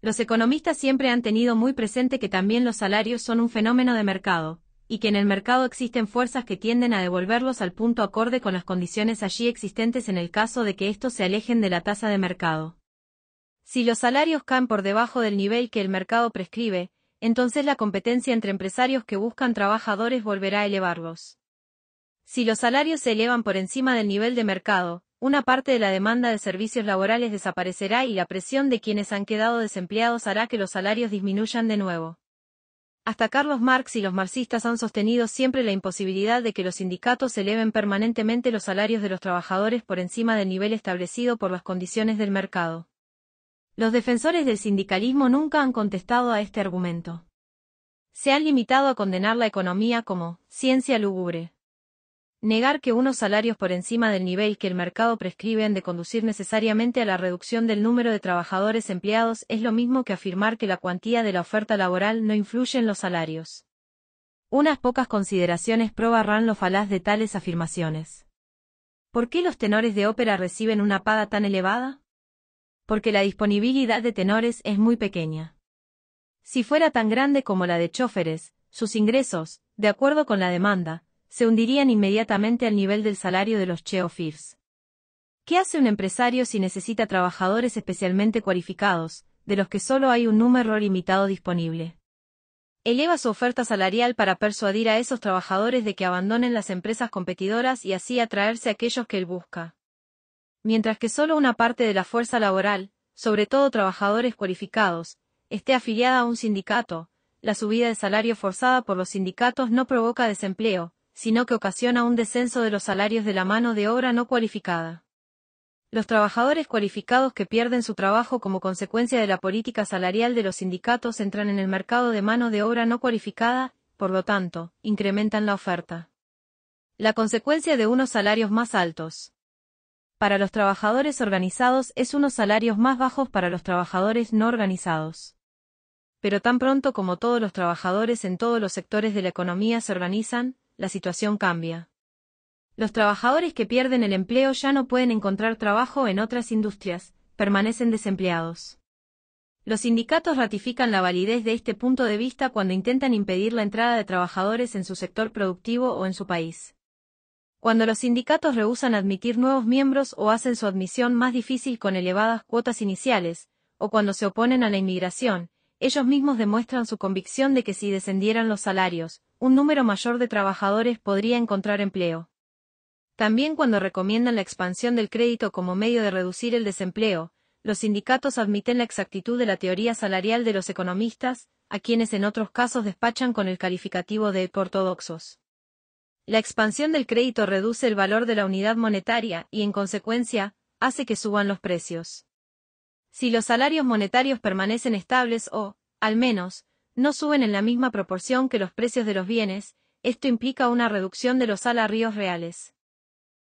S1: Los economistas siempre han tenido muy presente que también los salarios son un fenómeno de mercado, y que en el mercado existen fuerzas que tienden a devolverlos al punto acorde con las condiciones allí existentes en el caso de que estos se alejen de la tasa de mercado. Si los salarios caen por debajo del nivel que el mercado prescribe, entonces la competencia entre empresarios que buscan trabajadores volverá a elevarlos. Si los salarios se elevan por encima del nivel de mercado, una parte de la demanda de servicios laborales desaparecerá y la presión de quienes han quedado desempleados hará que los salarios disminuyan de nuevo. Hasta Carlos Marx y los marxistas han sostenido siempre la imposibilidad de que los sindicatos eleven permanentemente los salarios de los trabajadores por encima del nivel establecido por las condiciones del mercado. Los defensores del sindicalismo nunca han contestado a este argumento. Se han limitado a condenar la economía como ciencia lúgubre. Negar que unos salarios por encima del nivel que el mercado prescribe han de conducir necesariamente a la reducción del número de trabajadores empleados es lo mismo que afirmar que la cuantía de la oferta laboral no influye en los salarios. Unas pocas consideraciones probarán lo falaz de tales afirmaciones. ¿Por qué los tenores de ópera reciben una paga tan elevada? porque la disponibilidad de tenores es muy pequeña. Si fuera tan grande como la de choferes, sus ingresos, de acuerdo con la demanda, se hundirían inmediatamente al nivel del salario de los cheofirs. ¿Qué hace un empresario si necesita trabajadores especialmente cualificados, de los que solo hay un número limitado disponible? Eleva su oferta salarial para persuadir a esos trabajadores de que abandonen las empresas competidoras y así atraerse a aquellos que él busca mientras que solo una parte de la fuerza laboral, sobre todo trabajadores cualificados, esté afiliada a un sindicato, la subida de salario forzada por los sindicatos no provoca desempleo, sino que ocasiona un descenso de los salarios de la mano de obra no cualificada. Los trabajadores cualificados que pierden su trabajo como consecuencia de la política salarial de los sindicatos entran en el mercado de mano de obra no cualificada, por lo tanto, incrementan la oferta. La consecuencia de unos salarios más altos para los trabajadores organizados es unos salarios más bajos para los trabajadores no organizados. Pero tan pronto como todos los trabajadores en todos los sectores de la economía se organizan, la situación cambia. Los trabajadores que pierden el empleo ya no pueden encontrar trabajo en otras industrias, permanecen desempleados. Los sindicatos ratifican la validez de este punto de vista cuando intentan impedir la entrada de trabajadores en su sector productivo o en su país. Cuando los sindicatos rehúsan admitir nuevos miembros o hacen su admisión más difícil con elevadas cuotas iniciales, o cuando se oponen a la inmigración, ellos mismos demuestran su convicción de que si descendieran los salarios, un número mayor de trabajadores podría encontrar empleo. También cuando recomiendan la expansión del crédito como medio de reducir el desempleo, los sindicatos admiten la exactitud de la teoría salarial de los economistas, a quienes en otros casos despachan con el calificativo de ortodoxos. La expansión del crédito reduce el valor de la unidad monetaria y, en consecuencia, hace que suban los precios. Si los salarios monetarios permanecen estables o, al menos, no suben en la misma proporción que los precios de los bienes, esto implica una reducción de los salarios reales.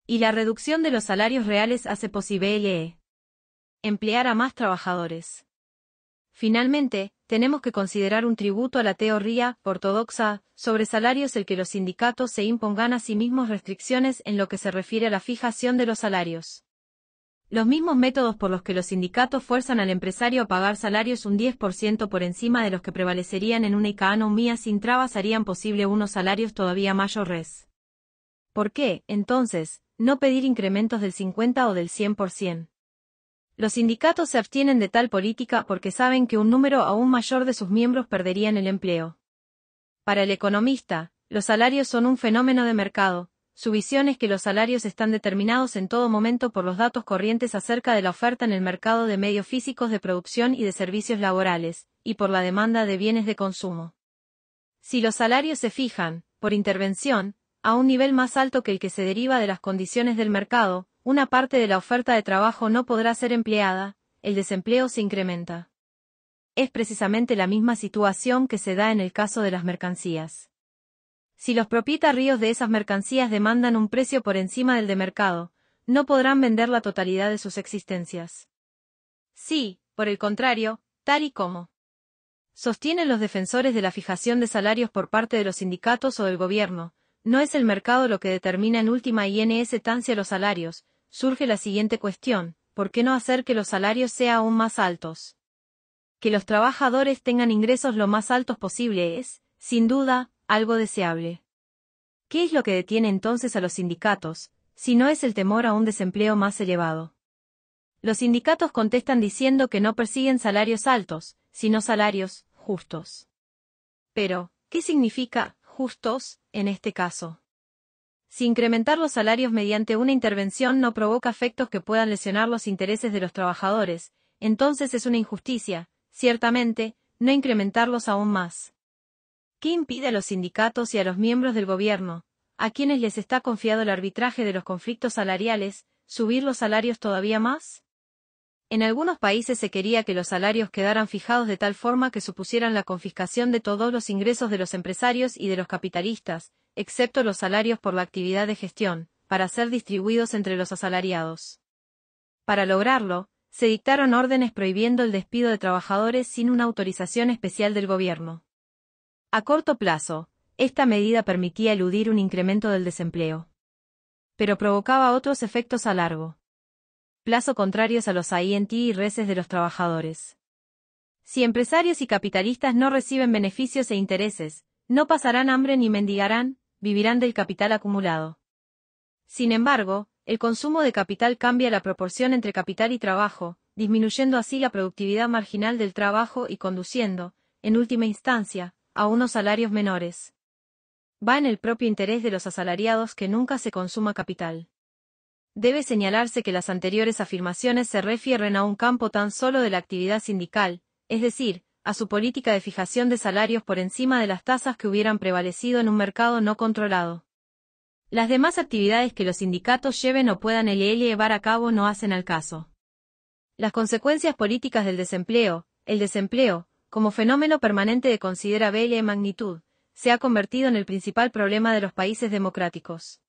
S1: Y la reducción de los salarios reales hace posible emplear a más trabajadores. Finalmente, tenemos que considerar un tributo a la teoría ortodoxa sobre salarios el que los sindicatos se impongan a sí mismos restricciones en lo que se refiere a la fijación de los salarios. Los mismos métodos por los que los sindicatos fuerzan al empresario a pagar salarios un 10% por encima de los que prevalecerían en una economía sin trabas harían posible unos salarios todavía mayores. ¿Por qué, entonces, no pedir incrementos del 50 o del 100%? Los sindicatos se abstienen de tal política porque saben que un número aún mayor de sus miembros perderían el empleo. Para el economista, los salarios son un fenómeno de mercado. Su visión es que los salarios están determinados en todo momento por los datos corrientes acerca de la oferta en el mercado de medios físicos de producción y de servicios laborales, y por la demanda de bienes de consumo. Si los salarios se fijan, por intervención, a un nivel más alto que el que se deriva de las condiciones del mercado, una parte de la oferta de trabajo no podrá ser empleada, el desempleo se incrementa. Es precisamente la misma situación que se da en el caso de las mercancías. Si los propietarios de esas mercancías demandan un precio por encima del de mercado, no podrán vender la totalidad de sus existencias. Sí, por el contrario, tal y como sostienen los defensores de la fijación de salarios por parte de los sindicatos o del gobierno, no es el mercado lo que determina en última y en ese tancia los salarios, surge la siguiente cuestión, ¿por qué no hacer que los salarios sean aún más altos? Que los trabajadores tengan ingresos lo más altos posible es, sin duda, algo deseable. ¿Qué es lo que detiene entonces a los sindicatos, si no es el temor a un desempleo más elevado? Los sindicatos contestan diciendo que no persiguen salarios altos, sino salarios justos. Pero, ¿qué significa justos en este caso? Si incrementar los salarios mediante una intervención no provoca efectos que puedan lesionar los intereses de los trabajadores, entonces es una injusticia, ciertamente, no incrementarlos aún más. ¿Qué impide a los sindicatos y a los miembros del gobierno, a quienes les está confiado el arbitraje de los conflictos salariales, subir los salarios todavía más? En algunos países se quería que los salarios quedaran fijados de tal forma que supusieran la confiscación de todos los ingresos de los empresarios y de los capitalistas, excepto los salarios por la actividad de gestión, para ser distribuidos entre los asalariados. Para lograrlo, se dictaron órdenes prohibiendo el despido de trabajadores sin una autorización especial del gobierno. A corto plazo, esta medida permitía eludir un incremento del desempleo. Pero provocaba otros efectos a largo plazo contrarios a los AINT y reces de los trabajadores. Si empresarios y capitalistas no reciben beneficios e intereses, no pasarán hambre ni mendigarán, vivirán del capital acumulado. Sin embargo, el consumo de capital cambia la proporción entre capital y trabajo, disminuyendo así la productividad marginal del trabajo y conduciendo, en última instancia, a unos salarios menores. Va en el propio interés de los asalariados que nunca se consuma capital. Debe señalarse que las anteriores afirmaciones se refieren a un campo tan solo de la actividad sindical, es decir, a su política de fijación de salarios por encima de las tasas que hubieran prevalecido en un mercado no controlado. Las demás actividades que los sindicatos lleven o puedan llevar a cabo no hacen al caso. Las consecuencias políticas del desempleo, el desempleo, como fenómeno permanente de considerable magnitud, se ha convertido en el principal problema de los países democráticos.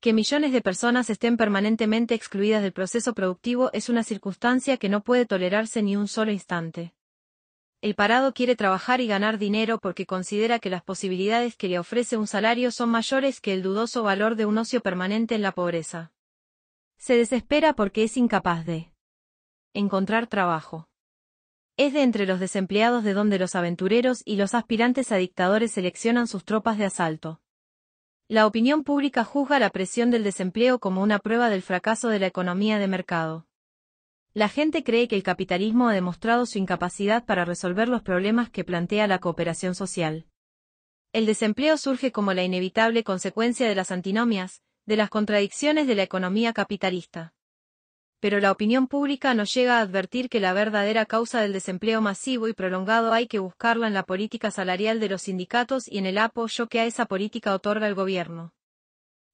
S1: Que millones de personas estén permanentemente excluidas del proceso productivo es una circunstancia que no puede tolerarse ni un solo instante. El parado quiere trabajar y ganar dinero porque considera que las posibilidades que le ofrece un salario son mayores que el dudoso valor de un ocio permanente en la pobreza. Se desespera porque es incapaz de encontrar trabajo. Es de entre los desempleados de donde los aventureros y los aspirantes a dictadores seleccionan sus tropas de asalto. La opinión pública juzga la presión del desempleo como una prueba del fracaso de la economía de mercado. La gente cree que el capitalismo ha demostrado su incapacidad para resolver los problemas que plantea la cooperación social. El desempleo surge como la inevitable consecuencia de las antinomias, de las contradicciones de la economía capitalista. Pero la opinión pública no llega a advertir que la verdadera causa del desempleo masivo y prolongado hay que buscarla en la política salarial de los sindicatos y en el apoyo que a esa política otorga el gobierno.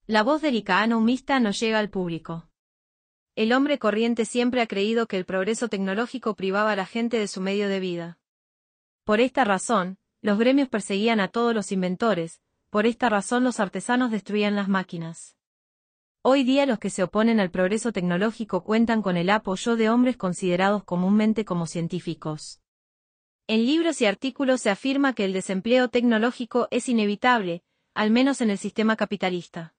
S1: La voz del humista no llega al público. El hombre corriente siempre ha creído que el progreso tecnológico privaba a la gente de su medio de vida. Por esta razón, los gremios perseguían a todos los inventores, por esta razón los artesanos destruían las máquinas. Hoy día los que se oponen al progreso tecnológico cuentan con el apoyo de hombres considerados comúnmente como científicos. En libros y artículos se afirma que el desempleo tecnológico es inevitable, al menos en el sistema capitalista.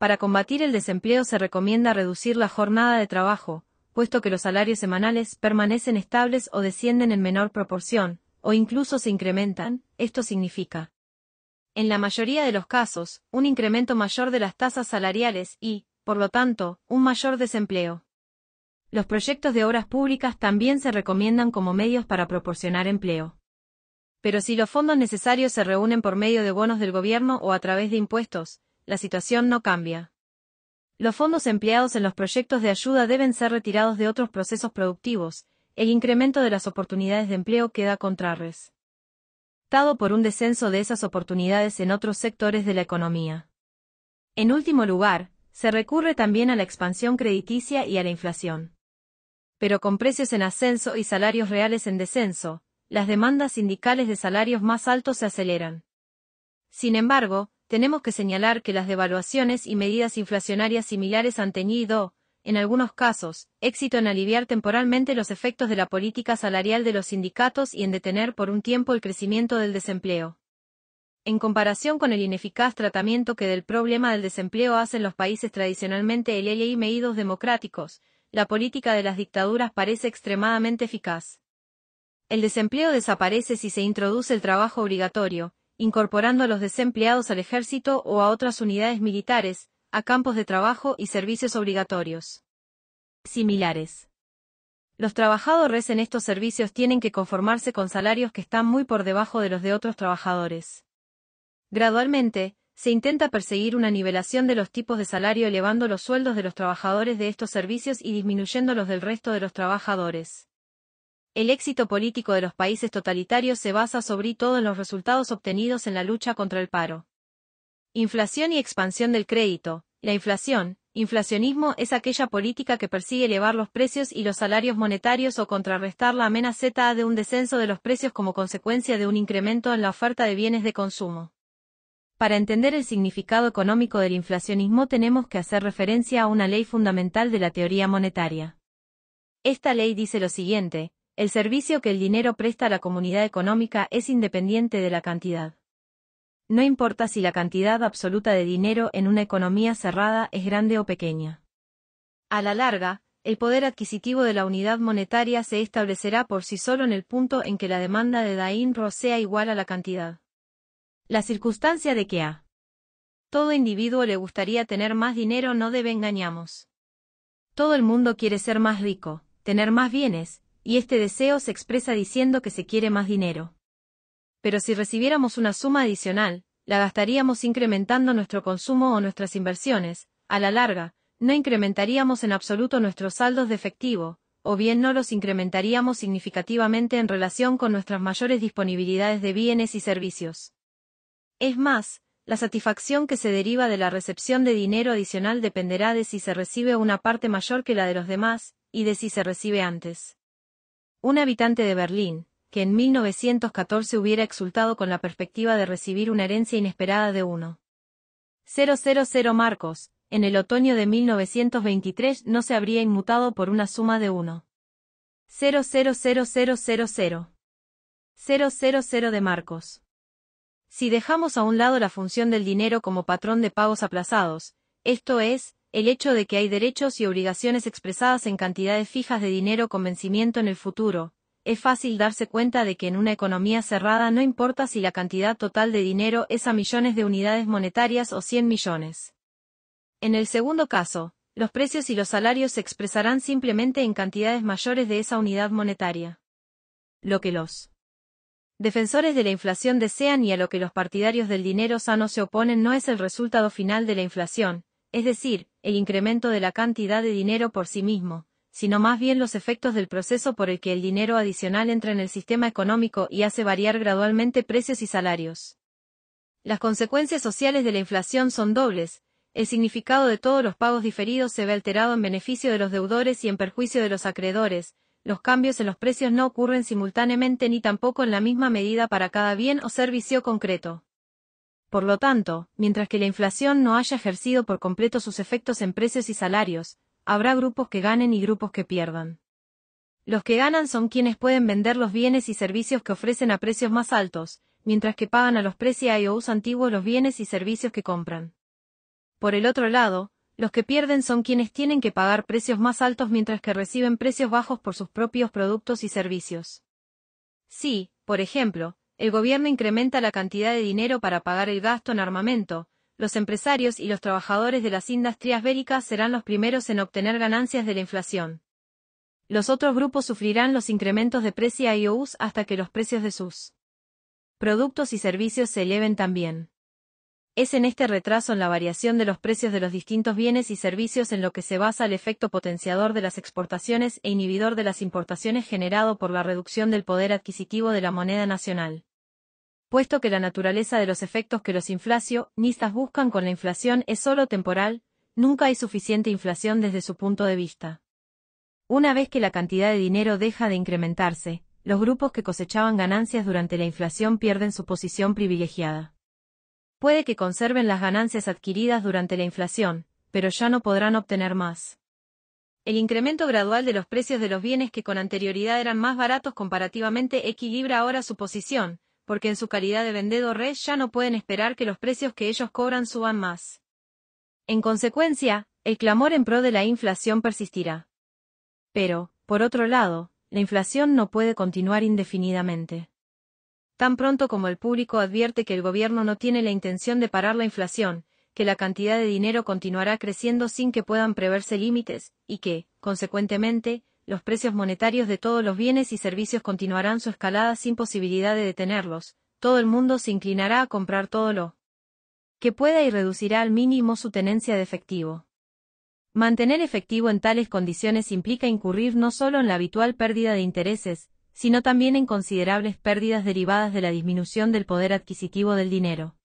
S1: Para combatir el desempleo se recomienda reducir la jornada de trabajo, puesto que los salarios semanales permanecen estables o descienden en menor proporción, o incluso se incrementan, esto significa. En la mayoría de los casos, un incremento mayor de las tasas salariales y, por lo tanto, un mayor desempleo. Los proyectos de obras públicas también se recomiendan como medios para proporcionar empleo. Pero si los fondos necesarios se reúnen por medio de bonos del gobierno o a través de impuestos, la situación no cambia. Los fondos empleados en los proyectos de ayuda deben ser retirados de otros procesos productivos, el incremento de las oportunidades de empleo queda contrarres. Dado por un descenso de esas oportunidades en otros sectores de la economía. En último lugar, se recurre también a la expansión crediticia y a la inflación. Pero con precios en ascenso y salarios reales en descenso, las demandas sindicales de salarios más altos se aceleran. Sin embargo, tenemos que señalar que las devaluaciones y medidas inflacionarias similares han tenido, en algunos casos, éxito en aliviar temporalmente los efectos de la política salarial de los sindicatos y en detener por un tiempo el crecimiento del desempleo. En comparación con el ineficaz tratamiento que del problema del desempleo hacen los países tradicionalmente LLI y medidos democráticos, la política de las dictaduras parece extremadamente eficaz. El desempleo desaparece si se introduce el trabajo obligatorio, incorporando a los desempleados al ejército o a otras unidades militares, a campos de trabajo y servicios obligatorios. Similares. Los trabajadores en estos servicios tienen que conformarse con salarios que están muy por debajo de los de otros trabajadores. Gradualmente, se intenta perseguir una nivelación de los tipos de salario elevando los sueldos de los trabajadores de estos servicios y disminuyendo los del resto de los trabajadores. El éxito político de los países totalitarios se basa sobre todo en los resultados obtenidos en la lucha contra el paro. Inflación y expansión del crédito. La inflación, inflacionismo es aquella política que persigue elevar los precios y los salarios monetarios o contrarrestar la amenaza de un descenso de los precios como consecuencia de un incremento en la oferta de bienes de consumo. Para entender el significado económico del inflacionismo tenemos que hacer referencia a una ley fundamental de la teoría monetaria. Esta ley dice lo siguiente, el servicio que el dinero presta a la comunidad económica es independiente de la cantidad. No importa si la cantidad absoluta de dinero en una economía cerrada es grande o pequeña. A la larga, el poder adquisitivo de la unidad monetaria se establecerá por sí solo en el punto en que la demanda de Dainro sea igual a la cantidad. La circunstancia de que a todo individuo le gustaría tener más dinero no debe engañamos. Todo el mundo quiere ser más rico, tener más bienes, y este deseo se expresa diciendo que se quiere más dinero. Pero si recibiéramos una suma adicional, la gastaríamos incrementando nuestro consumo o nuestras inversiones, a la larga, no incrementaríamos en absoluto nuestros saldos de efectivo, o bien no los incrementaríamos significativamente en relación con nuestras mayores disponibilidades de bienes y servicios. Es más, la satisfacción que se deriva de la recepción de dinero adicional dependerá de si se recibe una parte mayor que la de los demás, y de si se recibe antes. Un habitante de Berlín, que en 1914 hubiera exultado con la perspectiva de recibir una herencia inesperada de 1.000 Marcos, en el otoño de 1923 no se habría inmutado por una suma de 1. de Marcos. Si dejamos a un lado la función del dinero como patrón de pagos aplazados, esto es, el hecho de que hay derechos y obligaciones expresadas en cantidades fijas de dinero con vencimiento en el futuro, es fácil darse cuenta de que en una economía cerrada no importa si la cantidad total de dinero es a millones de unidades monetarias o 100 millones. En el segundo caso, los precios y los salarios se expresarán simplemente en cantidades mayores de esa unidad monetaria. Lo que los defensores de la inflación desean y a lo que los partidarios del dinero sano se oponen no es el resultado final de la inflación, es decir, el incremento de la cantidad de dinero por sí mismo, sino más bien los efectos del proceso por el que el dinero adicional entra en el sistema económico y hace variar gradualmente precios y salarios. Las consecuencias sociales de la inflación son dobles, el significado de todos los pagos diferidos se ve alterado en beneficio de los deudores y en perjuicio de los acreedores, los cambios en los precios no ocurren simultáneamente ni tampoco en la misma medida para cada bien o servicio concreto. Por lo tanto, mientras que la inflación no haya ejercido por completo sus efectos en precios y salarios, habrá grupos que ganen y grupos que pierdan. Los que ganan son quienes pueden vender los bienes y servicios que ofrecen a precios más altos, mientras que pagan a los precios antiguos los bienes y servicios que compran. Por el otro lado, los que pierden son quienes tienen que pagar precios más altos mientras que reciben precios bajos por sus propios productos y servicios. Si, por ejemplo, el gobierno incrementa la cantidad de dinero para pagar el gasto en armamento, los empresarios y los trabajadores de las industrias béricas serán los primeros en obtener ganancias de la inflación. Los otros grupos sufrirán los incrementos de precio IOUs hasta que los precios de sus productos y servicios se eleven también. Es en este retraso en la variación de los precios de los distintos bienes y servicios en lo que se basa el efecto potenciador de las exportaciones e inhibidor de las importaciones generado por la reducción del poder adquisitivo de la moneda nacional puesto que la naturaleza de los efectos que los inflacionistas buscan con la inflación es solo temporal, nunca hay suficiente inflación desde su punto de vista. Una vez que la cantidad de dinero deja de incrementarse, los grupos que cosechaban ganancias durante la inflación pierden su posición privilegiada. Puede que conserven las ganancias adquiridas durante la inflación, pero ya no podrán obtener más. El incremento gradual de los precios de los bienes que con anterioridad eran más baratos comparativamente equilibra ahora su posición, porque en su calidad de vendedor rey ya no pueden esperar que los precios que ellos cobran suban más. En consecuencia, el clamor en pro de la inflación persistirá. Pero, por otro lado, la inflación no puede continuar indefinidamente. Tan pronto como el público advierte que el gobierno no tiene la intención de parar la inflación, que la cantidad de dinero continuará creciendo sin que puedan preverse límites, y que, consecuentemente, los precios monetarios de todos los bienes y servicios continuarán su escalada sin posibilidad de detenerlos, todo el mundo se inclinará a comprar todo lo que pueda y reducirá al mínimo su tenencia de efectivo. Mantener efectivo en tales condiciones implica incurrir no solo en la habitual pérdida de intereses, sino también en considerables pérdidas derivadas de la disminución del poder adquisitivo del dinero.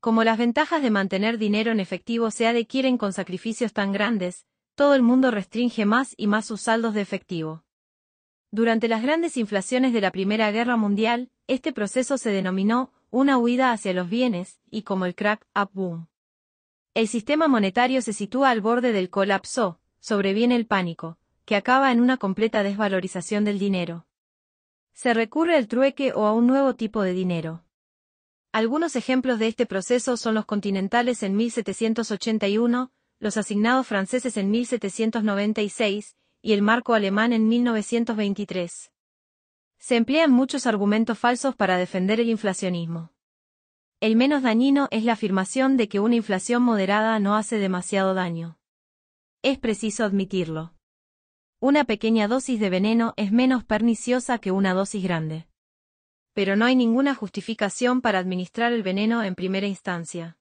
S1: Como las ventajas de mantener dinero en efectivo se adquieren con sacrificios tan grandes, todo el mundo restringe más y más sus saldos de efectivo. Durante las grandes inflaciones de la Primera Guerra Mundial, este proceso se denominó una huida hacia los bienes, y como el crack-up boom. El sistema monetario se sitúa al borde del colapso, sobreviene el pánico, que acaba en una completa desvalorización del dinero. Se recurre al trueque o a un nuevo tipo de dinero. Algunos ejemplos de este proceso son los continentales en 1781, los asignados franceses en 1796 y el marco alemán en 1923. Se emplean muchos argumentos falsos para defender el inflacionismo. El menos dañino es la afirmación de que una inflación moderada no hace demasiado daño. Es preciso admitirlo. Una pequeña dosis de veneno es menos perniciosa que una dosis grande. Pero no hay ninguna justificación para administrar el veneno en primera instancia.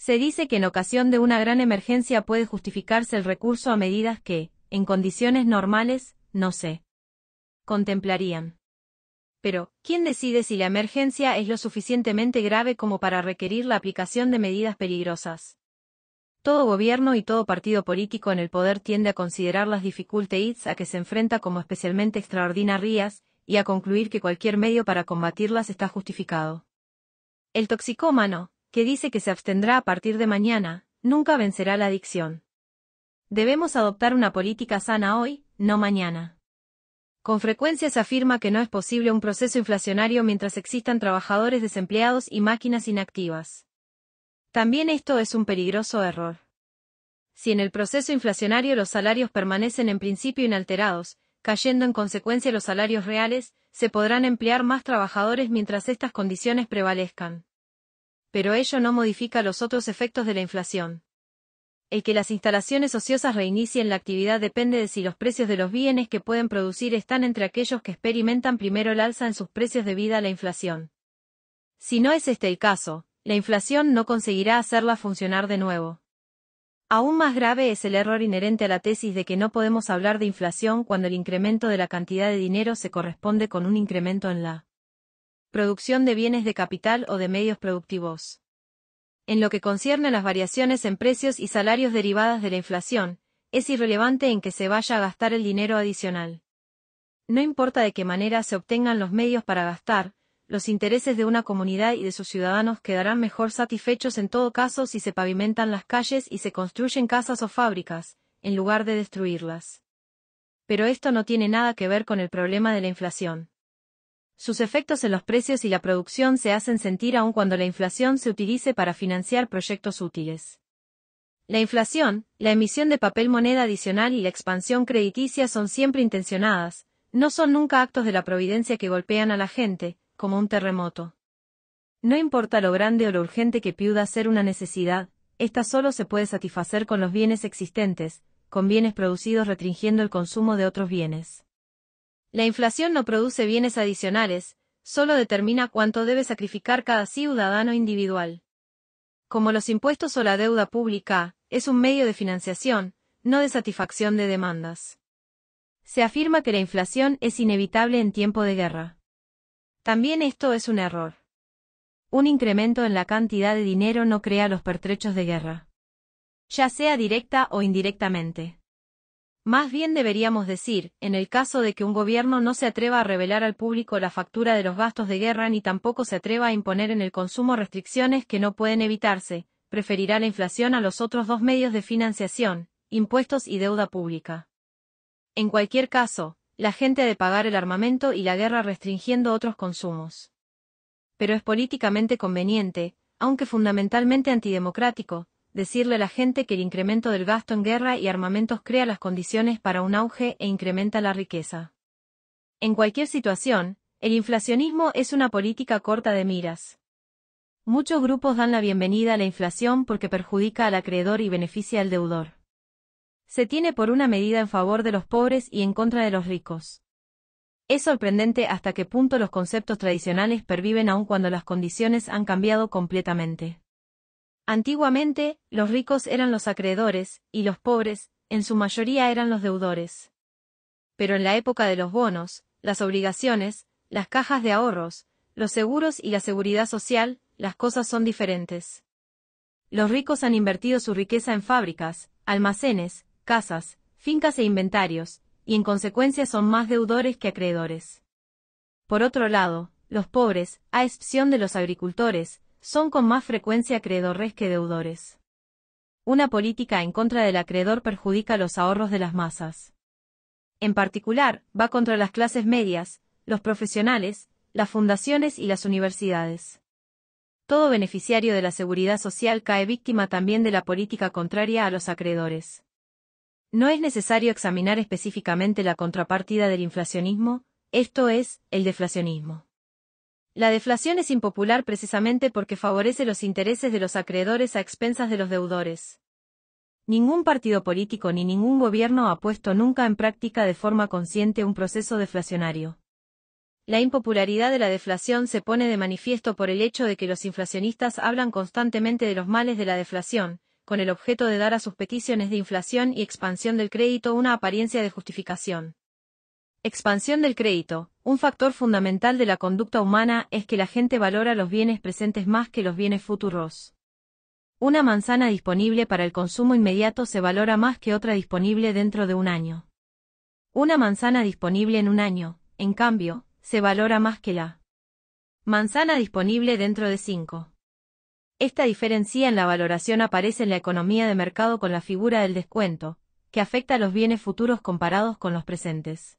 S1: Se dice que en ocasión de una gran emergencia puede justificarse el recurso a medidas que, en condiciones normales, no se contemplarían. Pero, ¿quién decide si la emergencia es lo suficientemente grave como para requerir la aplicación de medidas peligrosas? Todo gobierno y todo partido político en el poder tiende a considerar las dificultades a que se enfrenta como especialmente extraordinarias y a concluir que cualquier medio para combatirlas está justificado. El toxicómano, que dice que se abstendrá a partir de mañana, nunca vencerá la adicción. Debemos adoptar una política sana hoy, no mañana. Con frecuencia se afirma que no es posible un proceso inflacionario mientras existan trabajadores desempleados y máquinas inactivas. También esto es un peligroso error. Si en el proceso inflacionario los salarios permanecen en principio inalterados, cayendo en consecuencia los salarios reales, se podrán emplear más trabajadores mientras estas condiciones prevalezcan. Pero ello no modifica los otros efectos de la inflación. El que las instalaciones ociosas reinicien la actividad depende de si los precios de los bienes que pueden producir están entre aquellos que experimentan primero el alza en sus precios debido a la inflación. Si no es este el caso, la inflación no conseguirá hacerla funcionar de nuevo. Aún más grave es el error inherente a la tesis de que no podemos hablar de inflación cuando el incremento de la cantidad de dinero se corresponde con un incremento en la producción de bienes de capital o de medios productivos. En lo que concierne a las variaciones en precios y salarios derivadas de la inflación, es irrelevante en que se vaya a gastar el dinero adicional. No importa de qué manera se obtengan los medios para gastar, los intereses de una comunidad y de sus ciudadanos quedarán mejor satisfechos en todo caso si se pavimentan las calles y se construyen casas o fábricas, en lugar de destruirlas. Pero esto no tiene nada que ver con el problema de la inflación. Sus efectos en los precios y la producción se hacen sentir aun cuando la inflación se utilice para financiar proyectos útiles. La inflación, la emisión de papel moneda adicional y la expansión crediticia son siempre intencionadas, no son nunca actos de la providencia que golpean a la gente, como un terremoto. No importa lo grande o lo urgente que piuda ser una necesidad, esta solo se puede satisfacer con los bienes existentes, con bienes producidos restringiendo el consumo de otros bienes. La inflación no produce bienes adicionales, solo determina cuánto debe sacrificar cada ciudadano individual. Como los impuestos o la deuda pública, es un medio de financiación, no de satisfacción de demandas. Se afirma que la inflación es inevitable en tiempo de guerra. También esto es un error. Un incremento en la cantidad de dinero no crea los pertrechos de guerra. Ya sea directa o indirectamente. Más bien deberíamos decir, en el caso de que un gobierno no se atreva a revelar al público la factura de los gastos de guerra ni tampoco se atreva a imponer en el consumo restricciones que no pueden evitarse, preferirá la inflación a los otros dos medios de financiación, impuestos y deuda pública. En cualquier caso, la gente ha de pagar el armamento y la guerra restringiendo otros consumos. Pero es políticamente conveniente, aunque fundamentalmente antidemocrático, decirle a la gente que el incremento del gasto en guerra y armamentos crea las condiciones para un auge e incrementa la riqueza. En cualquier situación, el inflacionismo es una política corta de miras. Muchos grupos dan la bienvenida a la inflación porque perjudica al acreedor y beneficia al deudor. Se tiene por una medida en favor de los pobres y en contra de los ricos. Es sorprendente hasta qué punto los conceptos tradicionales perviven aun cuando las condiciones han cambiado completamente. Antiguamente, los ricos eran los acreedores, y los pobres, en su mayoría eran los deudores. Pero en la época de los bonos, las obligaciones, las cajas de ahorros, los seguros y la seguridad social, las cosas son diferentes. Los ricos han invertido su riqueza en fábricas, almacenes, casas, fincas e inventarios, y en consecuencia son más deudores que acreedores. Por otro lado, los pobres, a excepción de los agricultores, son con más frecuencia acreedores que deudores. Una política en contra del acreedor perjudica los ahorros de las masas. En particular, va contra las clases medias, los profesionales, las fundaciones y las universidades. Todo beneficiario de la seguridad social cae víctima también de la política contraria a los acreedores. No es necesario examinar específicamente la contrapartida del inflacionismo, esto es, el deflacionismo. La deflación es impopular precisamente porque favorece los intereses de los acreedores a expensas de los deudores. Ningún partido político ni ningún gobierno ha puesto nunca en práctica de forma consciente un proceso deflacionario. La impopularidad de la deflación se pone de manifiesto por el hecho de que los inflacionistas hablan constantemente de los males de la deflación, con el objeto de dar a sus peticiones de inflación y expansión del crédito una apariencia de justificación. Expansión del crédito. Un factor fundamental de la conducta humana es que la gente valora los bienes presentes más que los bienes futuros. Una manzana disponible para el consumo inmediato se valora más que otra disponible dentro de un año. Una manzana disponible en un año, en cambio, se valora más que la manzana disponible dentro de cinco. Esta diferencia en la valoración aparece en la economía de mercado con la figura del descuento, que afecta a los bienes futuros comparados con los presentes.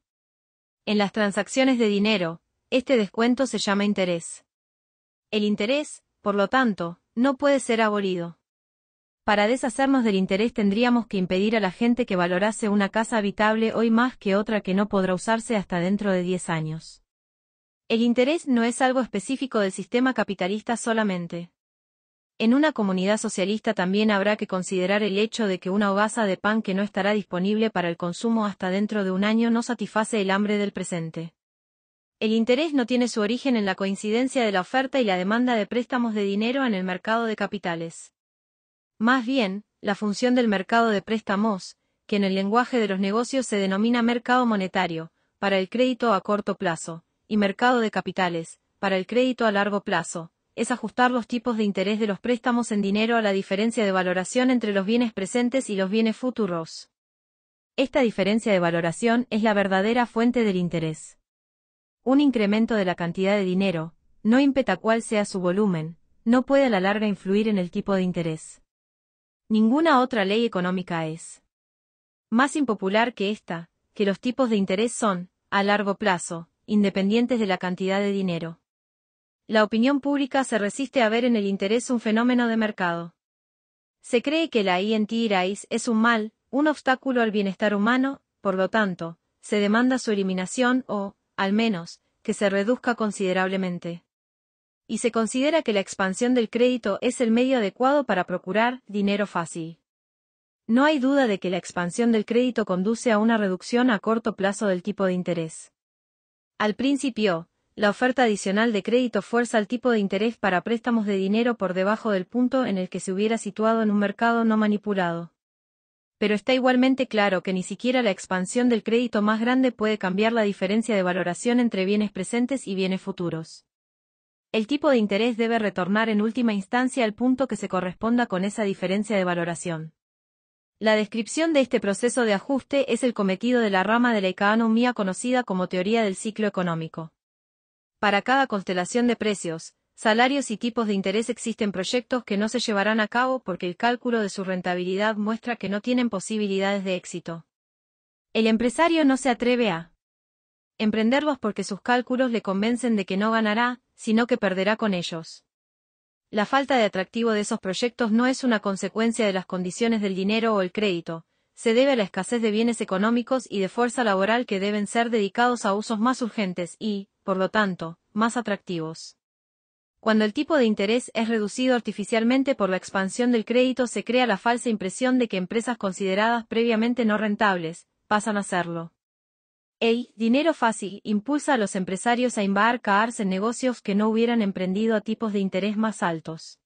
S1: En las transacciones de dinero, este descuento se llama interés. El interés, por lo tanto, no puede ser abolido. Para deshacernos del interés tendríamos que impedir a la gente que valorase una casa habitable hoy más que otra que no podrá usarse hasta dentro de 10 años. El interés no es algo específico del sistema capitalista solamente. En una comunidad socialista también habrá que considerar el hecho de que una hogaza de pan que no estará disponible para el consumo hasta dentro de un año no satisface el hambre del presente. El interés no tiene su origen en la coincidencia de la oferta y la demanda de préstamos de dinero en el mercado de capitales. Más bien, la función del mercado de préstamos, que en el lenguaje de los negocios se denomina mercado monetario, para el crédito a corto plazo, y mercado de capitales, para el crédito a largo plazo, es ajustar los tipos de interés de los préstamos en dinero a la diferencia de valoración entre los bienes presentes y los bienes futuros. Esta diferencia de valoración es la verdadera fuente del interés. Un incremento de la cantidad de dinero, no impeta cuál sea su volumen, no puede a la larga influir en el tipo de interés. Ninguna otra ley económica es más impopular que esta, que los tipos de interés son, a largo plazo, independientes de la cantidad de dinero. La opinión pública se resiste a ver en el interés un fenómeno de mercado. Se cree que la INT es un mal, un obstáculo al bienestar humano, por lo tanto, se demanda su eliminación o, al menos, que se reduzca considerablemente. Y se considera que la expansión del crédito es el medio adecuado para procurar dinero fácil. No hay duda de que la expansión del crédito conduce a una reducción a corto plazo del tipo de interés. Al principio, la oferta adicional de crédito fuerza el tipo de interés para préstamos de dinero por debajo del punto en el que se hubiera situado en un mercado no manipulado. Pero está igualmente claro que ni siquiera la expansión del crédito más grande puede cambiar la diferencia de valoración entre bienes presentes y bienes futuros. El tipo de interés debe retornar en última instancia al punto que se corresponda con esa diferencia de valoración. La descripción de este proceso de ajuste es el cometido de la rama de la economía conocida como teoría del ciclo económico. Para cada constelación de precios, salarios y tipos de interés existen proyectos que no se llevarán a cabo porque el cálculo de su rentabilidad muestra que no tienen posibilidades de éxito. El empresario no se atreve a emprenderlos porque sus cálculos le convencen de que no ganará, sino que perderá con ellos. La falta de atractivo de esos proyectos no es una consecuencia de las condiciones del dinero o el crédito, se debe a la escasez de bienes económicos y de fuerza laboral que deben ser dedicados a usos más urgentes y, por lo tanto, más atractivos. Cuando el tipo de interés es reducido artificialmente por la expansión del crédito se crea la falsa impresión de que empresas consideradas previamente no rentables, pasan a serlo. El dinero fácil impulsa a los empresarios a embarcarse en negocios que no hubieran emprendido a tipos de interés más altos.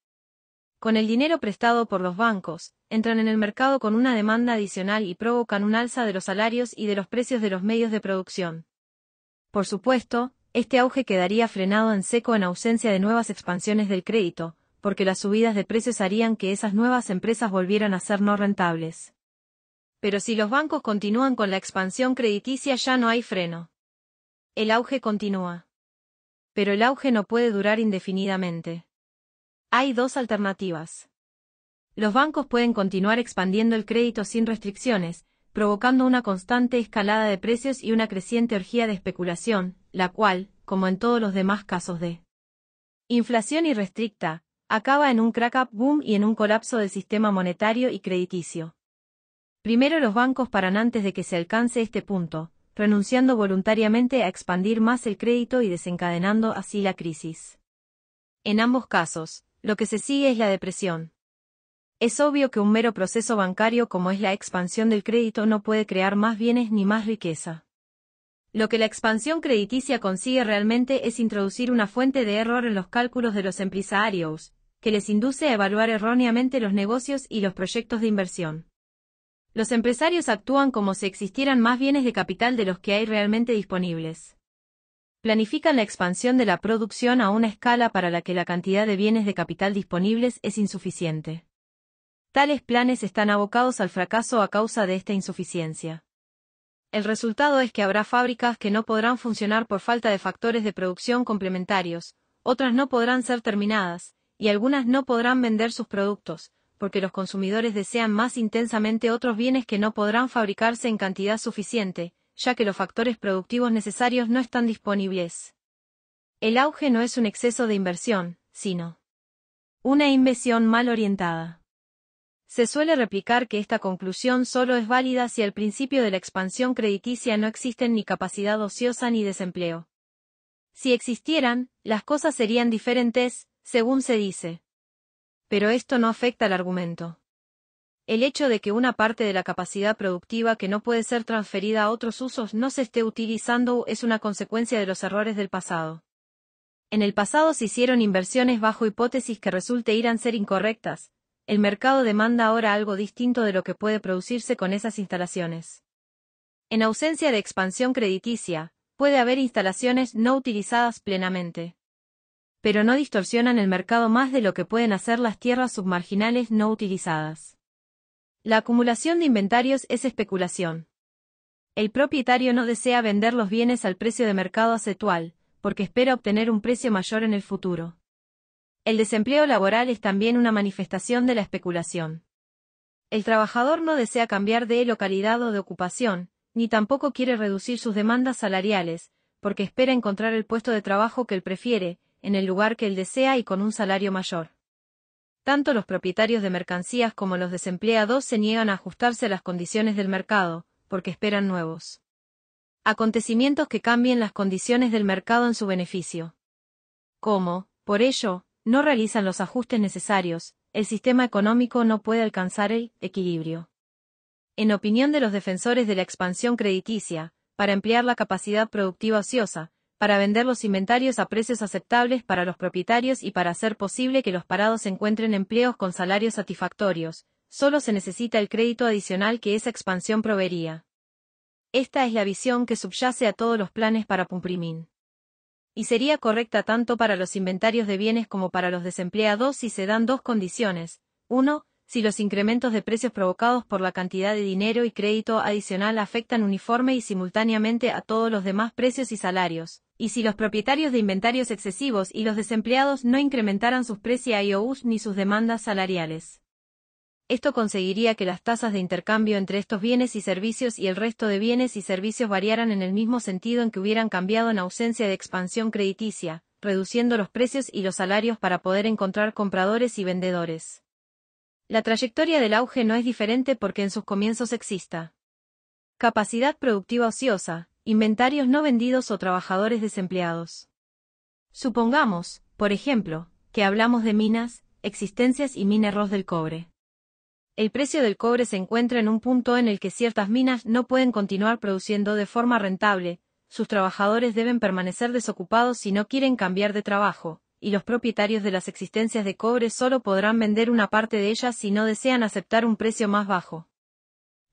S1: Con el dinero prestado por los bancos, entran en el mercado con una demanda adicional y provocan un alza de los salarios y de los precios de los medios de producción. Por supuesto, este auge quedaría frenado en seco en ausencia de nuevas expansiones del crédito, porque las subidas de precios harían que esas nuevas empresas volvieran a ser no rentables. Pero si los bancos continúan con la expansión crediticia ya no hay freno. El auge continúa. Pero el auge no puede durar indefinidamente. Hay dos alternativas. Los bancos pueden continuar expandiendo el crédito sin restricciones, provocando una constante escalada de precios y una creciente orgía de especulación, la cual, como en todos los demás casos de inflación irrestricta, acaba en un crack-up boom y en un colapso del sistema monetario y crediticio. Primero los bancos paran antes de que se alcance este punto, renunciando voluntariamente a expandir más el crédito y desencadenando así la crisis. En ambos casos, lo que se sigue es la depresión. Es obvio que un mero proceso bancario como es la expansión del crédito no puede crear más bienes ni más riqueza. Lo que la expansión crediticia consigue realmente es introducir una fuente de error en los cálculos de los empresarios, que les induce a evaluar erróneamente los negocios y los proyectos de inversión. Los empresarios actúan como si existieran más bienes de capital de los que hay realmente disponibles. Planifican la expansión de la producción a una escala para la que la cantidad de bienes de capital disponibles es insuficiente. Tales planes están abocados al fracaso a causa de esta insuficiencia. El resultado es que habrá fábricas que no podrán funcionar por falta de factores de producción complementarios, otras no podrán ser terminadas, y algunas no podrán vender sus productos, porque los consumidores desean más intensamente otros bienes que no podrán fabricarse en cantidad suficiente, ya que los factores productivos necesarios no están disponibles. El auge no es un exceso de inversión, sino una inversión mal orientada. Se suele replicar que esta conclusión solo es válida si al principio de la expansión crediticia no existen ni capacidad ociosa ni desempleo. Si existieran, las cosas serían diferentes, según se dice. Pero esto no afecta al argumento. El hecho de que una parte de la capacidad productiva que no puede ser transferida a otros usos no se esté utilizando es una consecuencia de los errores del pasado. En el pasado se hicieron inversiones bajo hipótesis que resulte irán ser incorrectas, el mercado demanda ahora algo distinto de lo que puede producirse con esas instalaciones. En ausencia de expansión crediticia, puede haber instalaciones no utilizadas plenamente. Pero no distorsionan el mercado más de lo que pueden hacer las tierras submarginales no utilizadas. La acumulación de inventarios es especulación. El propietario no desea vender los bienes al precio de mercado actual, porque espera obtener un precio mayor en el futuro. El desempleo laboral es también una manifestación de la especulación. El trabajador no desea cambiar de localidad o de ocupación, ni tampoco quiere reducir sus demandas salariales, porque espera encontrar el puesto de trabajo que él prefiere, en el lugar que él desea y con un salario mayor. Tanto los propietarios de mercancías como los desempleados se niegan a ajustarse a las condiciones del mercado, porque esperan nuevos acontecimientos que cambien las condiciones del mercado en su beneficio. Como, por ello, no realizan los ajustes necesarios, el sistema económico no puede alcanzar el equilibrio. En opinión de los defensores de la expansión crediticia, para emplear la capacidad productiva ociosa, para vender los inventarios a precios aceptables para los propietarios y para hacer posible que los parados encuentren empleos con salarios satisfactorios, solo se necesita el crédito adicional que esa expansión proveería. Esta es la visión que subyace a todos los planes para Pumprimín y sería correcta tanto para los inventarios de bienes como para los desempleados si se dan dos condiciones. Uno, Si los incrementos de precios provocados por la cantidad de dinero y crédito adicional afectan uniforme y simultáneamente a todos los demás precios y salarios. Y si los propietarios de inventarios excesivos y los desempleados no incrementaran sus precios IOUs ni sus demandas salariales. Esto conseguiría que las tasas de intercambio entre estos bienes y servicios y el resto de bienes y servicios variaran en el mismo sentido en que hubieran cambiado en ausencia de expansión crediticia, reduciendo los precios y los salarios para poder encontrar compradores y vendedores. La trayectoria del auge no es diferente porque en sus comienzos exista capacidad productiva ociosa, inventarios no vendidos o trabajadores desempleados. Supongamos, por ejemplo, que hablamos de minas, existencias y mineros del cobre el precio del cobre se encuentra en un punto en el que ciertas minas no pueden continuar produciendo de forma rentable, sus trabajadores deben permanecer desocupados si no quieren cambiar de trabajo, y los propietarios de las existencias de cobre solo podrán vender una parte de ellas si no desean aceptar un precio más bajo.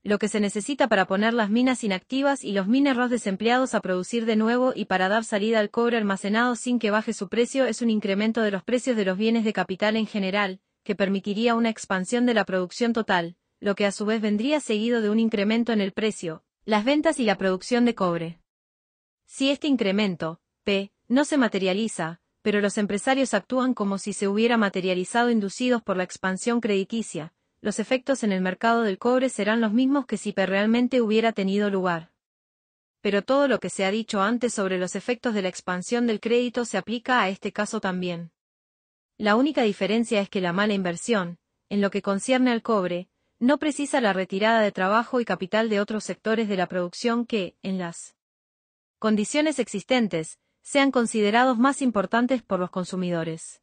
S1: Lo que se necesita para poner las minas inactivas y los mineros desempleados a producir de nuevo y para dar salida al cobre almacenado sin que baje su precio es un incremento de los precios de los bienes de capital en general, que permitiría una expansión de la producción total, lo que a su vez vendría seguido de un incremento en el precio, las ventas y la producción de cobre. Si este incremento, P, no se materializa, pero los empresarios actúan como si se hubiera materializado inducidos por la expansión crediticia, los efectos en el mercado del cobre serán los mismos que si P realmente hubiera tenido lugar. Pero todo lo que se ha dicho antes sobre los efectos de la expansión del crédito se aplica a este caso también. La única diferencia es que la mala inversión, en lo que concierne al cobre, no precisa la retirada de trabajo y capital de otros sectores de la producción que, en las condiciones existentes, sean considerados más importantes por los consumidores.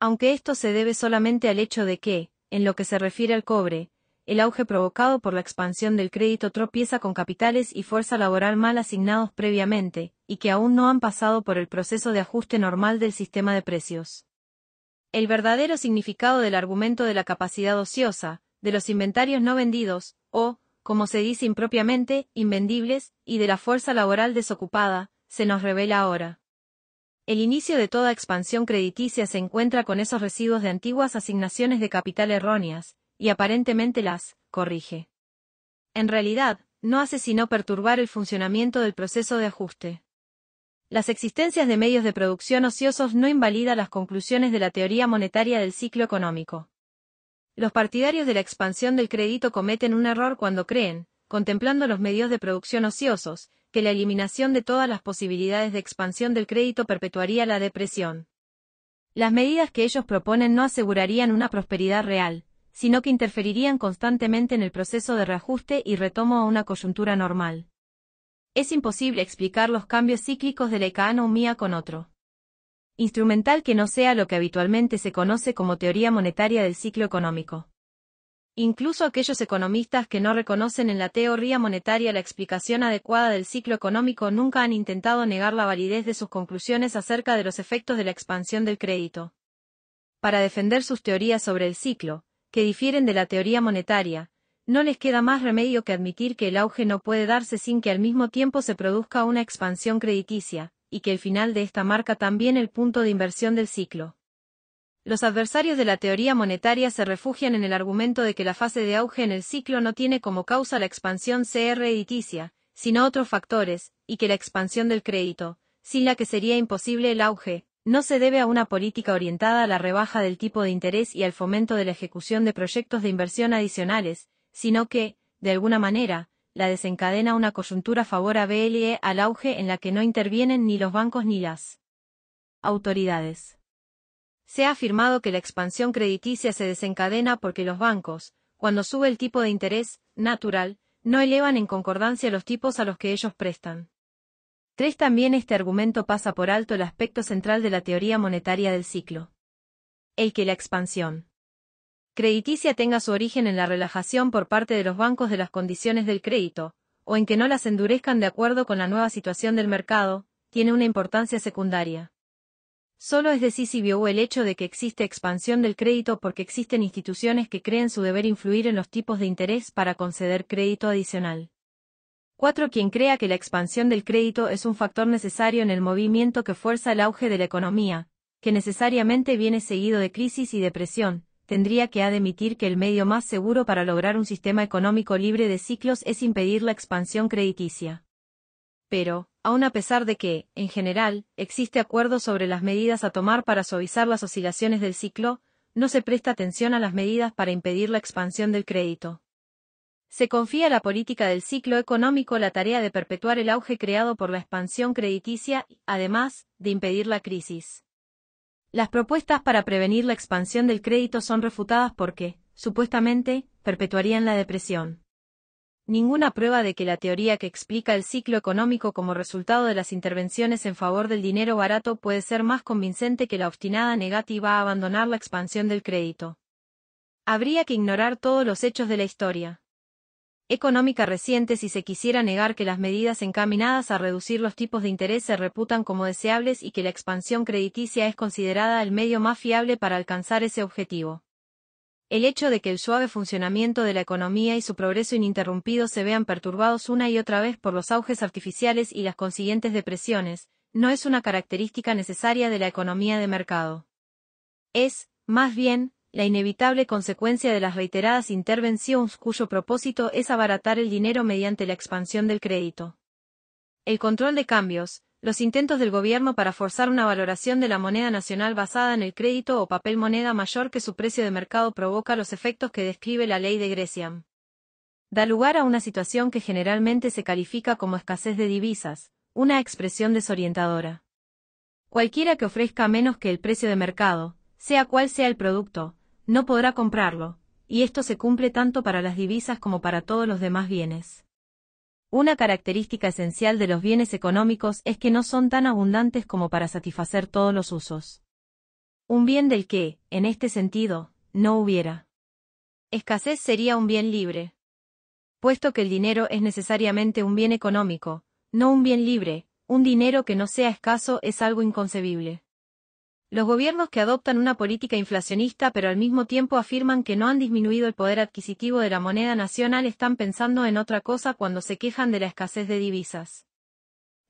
S1: Aunque esto se debe solamente al hecho de que, en lo que se refiere al cobre, el auge provocado por la expansión del crédito tropieza con capitales y fuerza laboral mal asignados previamente, y que aún no han pasado por el proceso de ajuste normal del sistema de precios el verdadero significado del argumento de la capacidad ociosa, de los inventarios no vendidos, o, como se dice impropiamente, invendibles, y de la fuerza laboral desocupada, se nos revela ahora. El inicio de toda expansión crediticia se encuentra con esos residuos de antiguas asignaciones de capital erróneas, y aparentemente las corrige. En realidad, no hace sino perturbar el funcionamiento del proceso de ajuste. Las existencias de medios de producción ociosos no invalida las conclusiones de la teoría monetaria del ciclo económico. Los partidarios de la expansión del crédito cometen un error cuando creen, contemplando los medios de producción ociosos, que la eliminación de todas las posibilidades de expansión del crédito perpetuaría la depresión. Las medidas que ellos proponen no asegurarían una prosperidad real, sino que interferirían constantemente en el proceso de reajuste y retomo a una coyuntura normal es imposible explicar los cambios cíclicos de la economía con otro instrumental que no sea lo que habitualmente se conoce como teoría monetaria del ciclo económico. Incluso aquellos economistas que no reconocen en la teoría monetaria la explicación adecuada del ciclo económico nunca han intentado negar la validez de sus conclusiones acerca de los efectos de la expansión del crédito. Para defender sus teorías sobre el ciclo, que difieren de la teoría monetaria, no les queda más remedio que admitir que el auge no puede darse sin que al mismo tiempo se produzca una expansión crediticia, y que el final de esta marca también el punto de inversión del ciclo. Los adversarios de la teoría monetaria se refugian en el argumento de que la fase de auge en el ciclo no tiene como causa la expansión CR editicia, sino otros factores, y que la expansión del crédito, sin la que sería imposible el auge, no se debe a una política orientada a la rebaja del tipo de interés y al fomento de la ejecución de proyectos de inversión adicionales, sino que, de alguna manera, la desencadena una coyuntura favorable al auge en la que no intervienen ni los bancos ni las autoridades. Se ha afirmado que la expansión crediticia se desencadena porque los bancos, cuando sube el tipo de interés, natural, no elevan en concordancia los tipos a los que ellos prestan. 3. También este argumento pasa por alto el aspecto central de la teoría monetaria del ciclo. El que la expansión crediticia tenga su origen en la relajación por parte de los bancos de las condiciones del crédito, o en que no las endurezcan de acuerdo con la nueva situación del mercado, tiene una importancia secundaria. Solo es decisivo el hecho de que existe expansión del crédito porque existen instituciones que creen su deber influir en los tipos de interés para conceder crédito adicional. 4. Quien crea que la expansión del crédito es un factor necesario en el movimiento que fuerza el auge de la economía, que necesariamente viene seguido de crisis y depresión, tendría que admitir que el medio más seguro para lograr un sistema económico libre de ciclos es impedir la expansión crediticia. Pero, aun a pesar de que, en general, existe acuerdo sobre las medidas a tomar para suavizar las oscilaciones del ciclo, no se presta atención a las medidas para impedir la expansión del crédito. Se confía a la política del ciclo económico la tarea de perpetuar el auge creado por la expansión crediticia además, de impedir la crisis. Las propuestas para prevenir la expansión del crédito son refutadas porque, supuestamente, perpetuarían la depresión. Ninguna prueba de que la teoría que explica el ciclo económico como resultado de las intervenciones en favor del dinero barato puede ser más convincente que la obstinada negativa a abandonar la expansión del crédito. Habría que ignorar todos los hechos de la historia económica reciente si se quisiera negar que las medidas encaminadas a reducir los tipos de interés se reputan como deseables y que la expansión crediticia es considerada el medio más fiable para alcanzar ese objetivo. El hecho de que el suave funcionamiento de la economía y su progreso ininterrumpido se vean perturbados una y otra vez por los auges artificiales y las consiguientes depresiones, no es una característica necesaria de la economía de mercado. Es, más bien, la inevitable consecuencia de las reiteradas intervenciones cuyo propósito es abaratar el dinero mediante la expansión del crédito. El control de cambios, los intentos del gobierno para forzar una valoración de la moneda nacional basada en el crédito o papel moneda mayor que su precio de mercado provoca los efectos que describe la ley de Grecia. Da lugar a una situación que generalmente se califica como escasez de divisas, una expresión desorientadora. Cualquiera que ofrezca menos que el precio de mercado, sea cual sea el producto, no podrá comprarlo, y esto se cumple tanto para las divisas como para todos los demás bienes. Una característica esencial de los bienes económicos es que no son tan abundantes como para satisfacer todos los usos. Un bien del que, en este sentido, no hubiera. Escasez sería un bien libre. Puesto que el dinero es necesariamente un bien económico, no un bien libre, un dinero que no sea escaso es algo inconcebible. Los gobiernos que adoptan una política inflacionista pero al mismo tiempo afirman que no han disminuido el poder adquisitivo de la moneda nacional están pensando en otra cosa cuando se quejan de la escasez de divisas.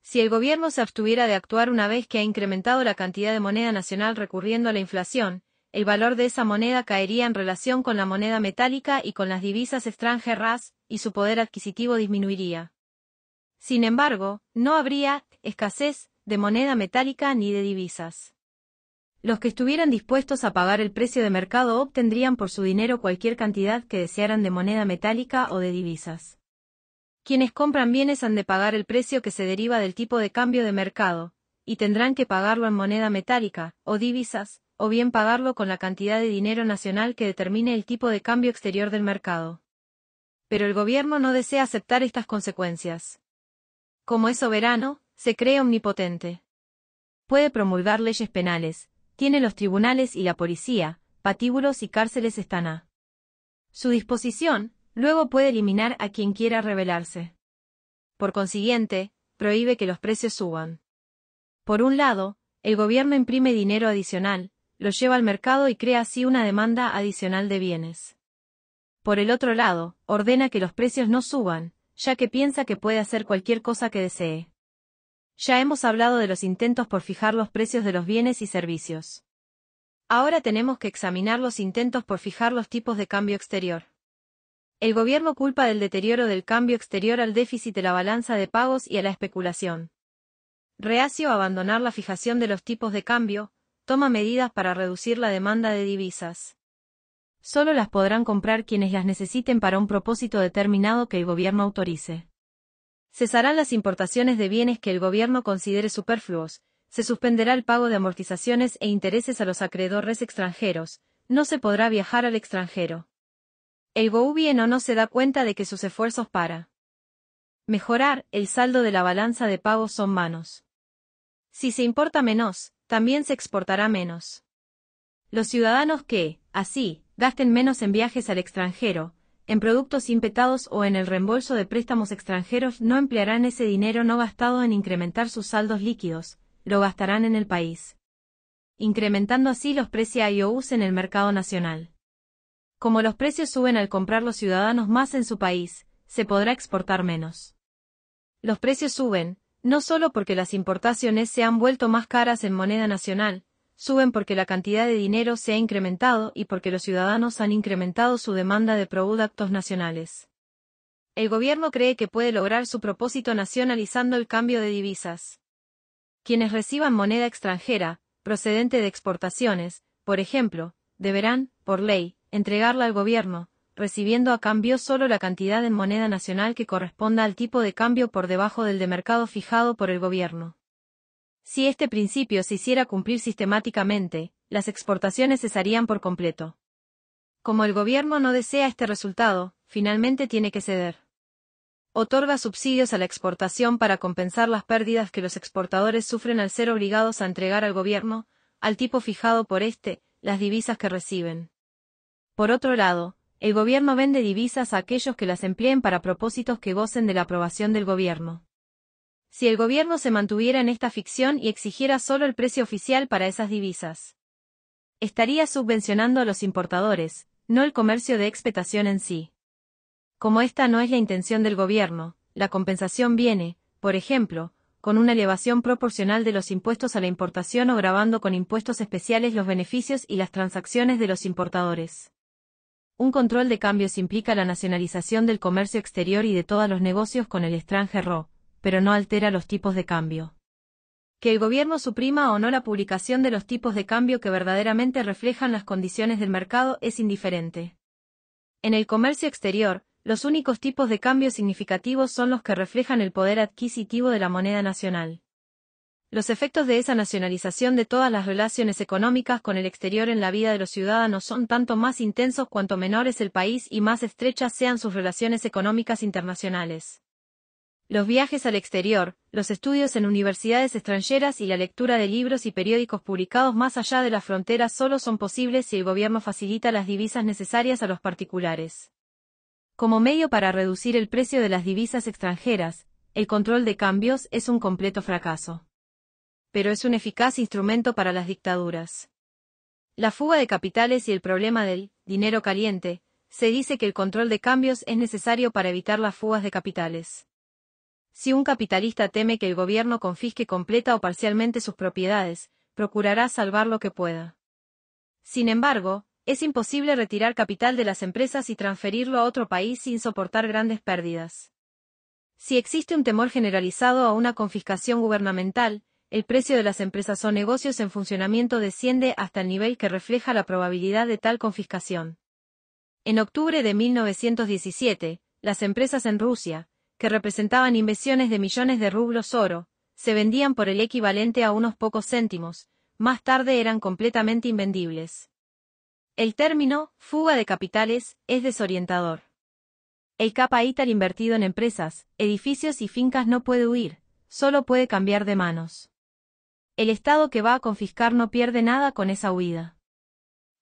S1: Si el gobierno se abstuviera de actuar una vez que ha incrementado la cantidad de moneda nacional recurriendo a la inflación, el valor de esa moneda caería en relación con la moneda metálica y con las divisas extranjeras, y su poder adquisitivo disminuiría. Sin embargo, no habría escasez de moneda metálica ni de divisas. Los que estuvieran dispuestos a pagar el precio de mercado obtendrían por su dinero cualquier cantidad que desearan de moneda metálica o de divisas. Quienes compran bienes han de pagar el precio que se deriva del tipo de cambio de mercado, y tendrán que pagarlo en moneda metálica, o divisas, o bien pagarlo con la cantidad de dinero nacional que determine el tipo de cambio exterior del mercado. Pero el gobierno no desea aceptar estas consecuencias. Como es soberano, se cree omnipotente. Puede promulgar leyes penales, tiene los tribunales y la policía, patíbulos y cárceles están a su disposición, luego puede eliminar a quien quiera rebelarse. Por consiguiente, prohíbe que los precios suban. Por un lado, el gobierno imprime dinero adicional, lo lleva al mercado y crea así una demanda adicional de bienes. Por el otro lado, ordena que los precios no suban, ya que piensa que puede hacer cualquier cosa que desee. Ya hemos hablado de los intentos por fijar los precios de los bienes y servicios. Ahora tenemos que examinar los intentos por fijar los tipos de cambio exterior. El gobierno culpa del deterioro del cambio exterior al déficit de la balanza de pagos y a la especulación. Reacio a abandonar la fijación de los tipos de cambio, toma medidas para reducir la demanda de divisas. Solo las podrán comprar quienes las necesiten para un propósito determinado que el gobierno autorice. Cesarán las importaciones de bienes que el gobierno considere superfluos, se suspenderá el pago de amortizaciones e intereses a los acreedores extranjeros, no se podrá viajar al extranjero. El gobierno no se da cuenta de que sus esfuerzos para mejorar el saldo de la balanza de pagos son manos. Si se importa menos, también se exportará menos. Los ciudadanos que, así, gasten menos en viajes al extranjero, en productos impetados o en el reembolso de préstamos extranjeros no emplearán ese dinero no gastado en incrementar sus saldos líquidos, lo gastarán en el país. Incrementando así los precios IOUs en el mercado nacional. Como los precios suben al comprar los ciudadanos más en su país, se podrá exportar menos. Los precios suben, no solo porque las importaciones se han vuelto más caras en moneda nacional, suben porque la cantidad de dinero se ha incrementado y porque los ciudadanos han incrementado su demanda de productos nacionales. El gobierno cree que puede lograr su propósito nacionalizando el cambio de divisas. Quienes reciban moneda extranjera, procedente de exportaciones, por ejemplo, deberán, por ley, entregarla al gobierno, recibiendo a cambio solo la cantidad en moneda nacional que corresponda al tipo de cambio por debajo del de mercado fijado por el gobierno. Si este principio se hiciera cumplir sistemáticamente, las exportaciones cesarían por completo. Como el gobierno no desea este resultado, finalmente tiene que ceder. Otorga subsidios a la exportación para compensar las pérdidas que los exportadores sufren al ser obligados a entregar al gobierno, al tipo fijado por éste, las divisas que reciben. Por otro lado, el gobierno vende divisas a aquellos que las empleen para propósitos que gocen de la aprobación del gobierno si el gobierno se mantuviera en esta ficción y exigiera solo el precio oficial para esas divisas. Estaría subvencionando a los importadores, no el comercio de expetación en sí. Como esta no es la intención del gobierno, la compensación viene, por ejemplo, con una elevación proporcional de los impuestos a la importación o grabando con impuestos especiales los beneficios y las transacciones de los importadores. Un control de cambios implica la nacionalización del comercio exterior y de todos los negocios con el extranjero, pero no altera los tipos de cambio. Que el gobierno suprima o no la publicación de los tipos de cambio que verdaderamente reflejan las condiciones del mercado es indiferente. En el comercio exterior, los únicos tipos de cambio significativos son los que reflejan el poder adquisitivo de la moneda nacional. Los efectos de esa nacionalización de todas las relaciones económicas con el exterior en la vida de los ciudadanos son tanto más intensos cuanto menor es el país y más estrechas sean sus relaciones económicas internacionales los viajes al exterior, los estudios en universidades extranjeras y la lectura de libros y periódicos publicados más allá de las fronteras solo son posibles si el gobierno facilita las divisas necesarias a los particulares. Como medio para reducir el precio de las divisas extranjeras, el control de cambios es un completo fracaso. Pero es un eficaz instrumento para las dictaduras. La fuga de capitales y el problema del dinero caliente, se dice que el control de cambios es necesario para evitar las fugas de capitales. Si un capitalista teme que el gobierno confisque completa o parcialmente sus propiedades, procurará salvar lo que pueda. Sin embargo, es imposible retirar capital de las empresas y transferirlo a otro país sin soportar grandes pérdidas. Si existe un temor generalizado a una confiscación gubernamental, el precio de las empresas o negocios en funcionamiento desciende hasta el nivel que refleja la probabilidad de tal confiscación. En octubre de 1917, las empresas en Rusia, que representaban inversiones de millones de rublos oro, se vendían por el equivalente a unos pocos céntimos, más tarde eran completamente invendibles. El término, fuga de capitales, es desorientador. El capa invertido en empresas, edificios y fincas no puede huir, solo puede cambiar de manos. El Estado que va a confiscar no pierde nada con esa huida.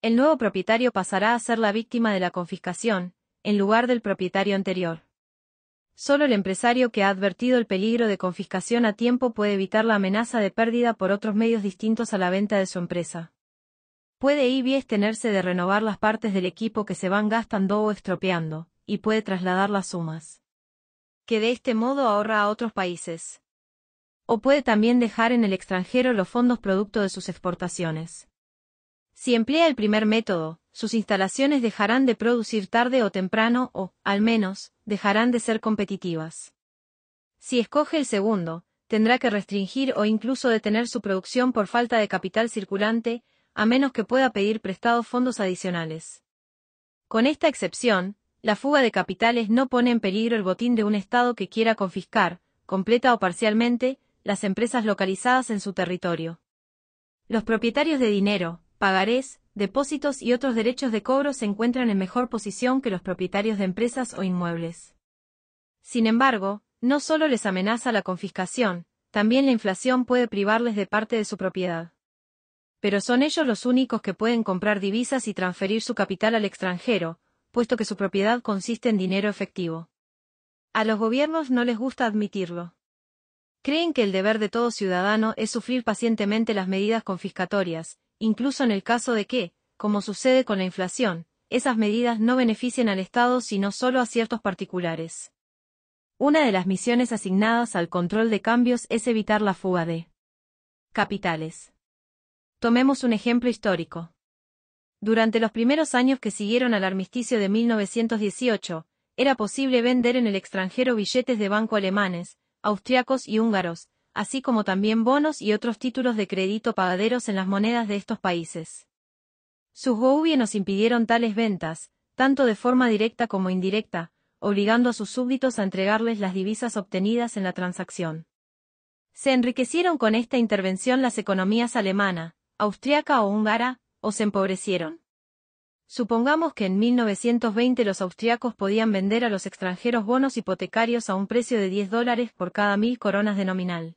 S1: El nuevo propietario pasará a ser la víctima de la confiscación, en lugar del propietario anterior. Solo el empresario que ha advertido el peligro de confiscación a tiempo puede evitar la amenaza de pérdida por otros medios distintos a la venta de su empresa. Puede bien tenerse de renovar las partes del equipo que se van gastando o estropeando, y puede trasladar las sumas. Que de este modo ahorra a otros países. O puede también dejar en el extranjero los fondos producto de sus exportaciones. Si emplea el primer método, sus instalaciones dejarán de producir tarde o temprano o, al menos, dejarán de ser competitivas. Si escoge el segundo, tendrá que restringir o incluso detener su producción por falta de capital circulante, a menos que pueda pedir prestados fondos adicionales. Con esta excepción, la fuga de capitales no pone en peligro el botín de un Estado que quiera confiscar, completa o parcialmente, las empresas localizadas en su territorio. Los propietarios de dinero, pagarés, depósitos y otros derechos de cobro se encuentran en mejor posición que los propietarios de empresas o inmuebles. Sin embargo, no solo les amenaza la confiscación, también la inflación puede privarles de parte de su propiedad. Pero son ellos los únicos que pueden comprar divisas y transferir su capital al extranjero, puesto que su propiedad consiste en dinero efectivo. A los gobiernos no les gusta admitirlo. Creen que el deber de todo ciudadano es sufrir pacientemente las medidas confiscatorias, incluso en el caso de que, como sucede con la inflación, esas medidas no beneficien al Estado sino solo a ciertos particulares. Una de las misiones asignadas al control de cambios es evitar la fuga de capitales. Tomemos un ejemplo histórico. Durante los primeros años que siguieron al armisticio de 1918, era posible vender en el extranjero billetes de banco alemanes, austriacos y húngaros, así como también bonos y otros títulos de crédito pagaderos en las monedas de estos países. Sus nos impidieron tales ventas, tanto de forma directa como indirecta, obligando a sus súbditos a entregarles las divisas obtenidas en la transacción. Se enriquecieron con esta intervención las economías alemana, austriaca o húngara, o se empobrecieron. Supongamos que en 1920 los austriacos podían vender a los extranjeros bonos hipotecarios a un precio de 10 dólares por cada mil coronas de nominal.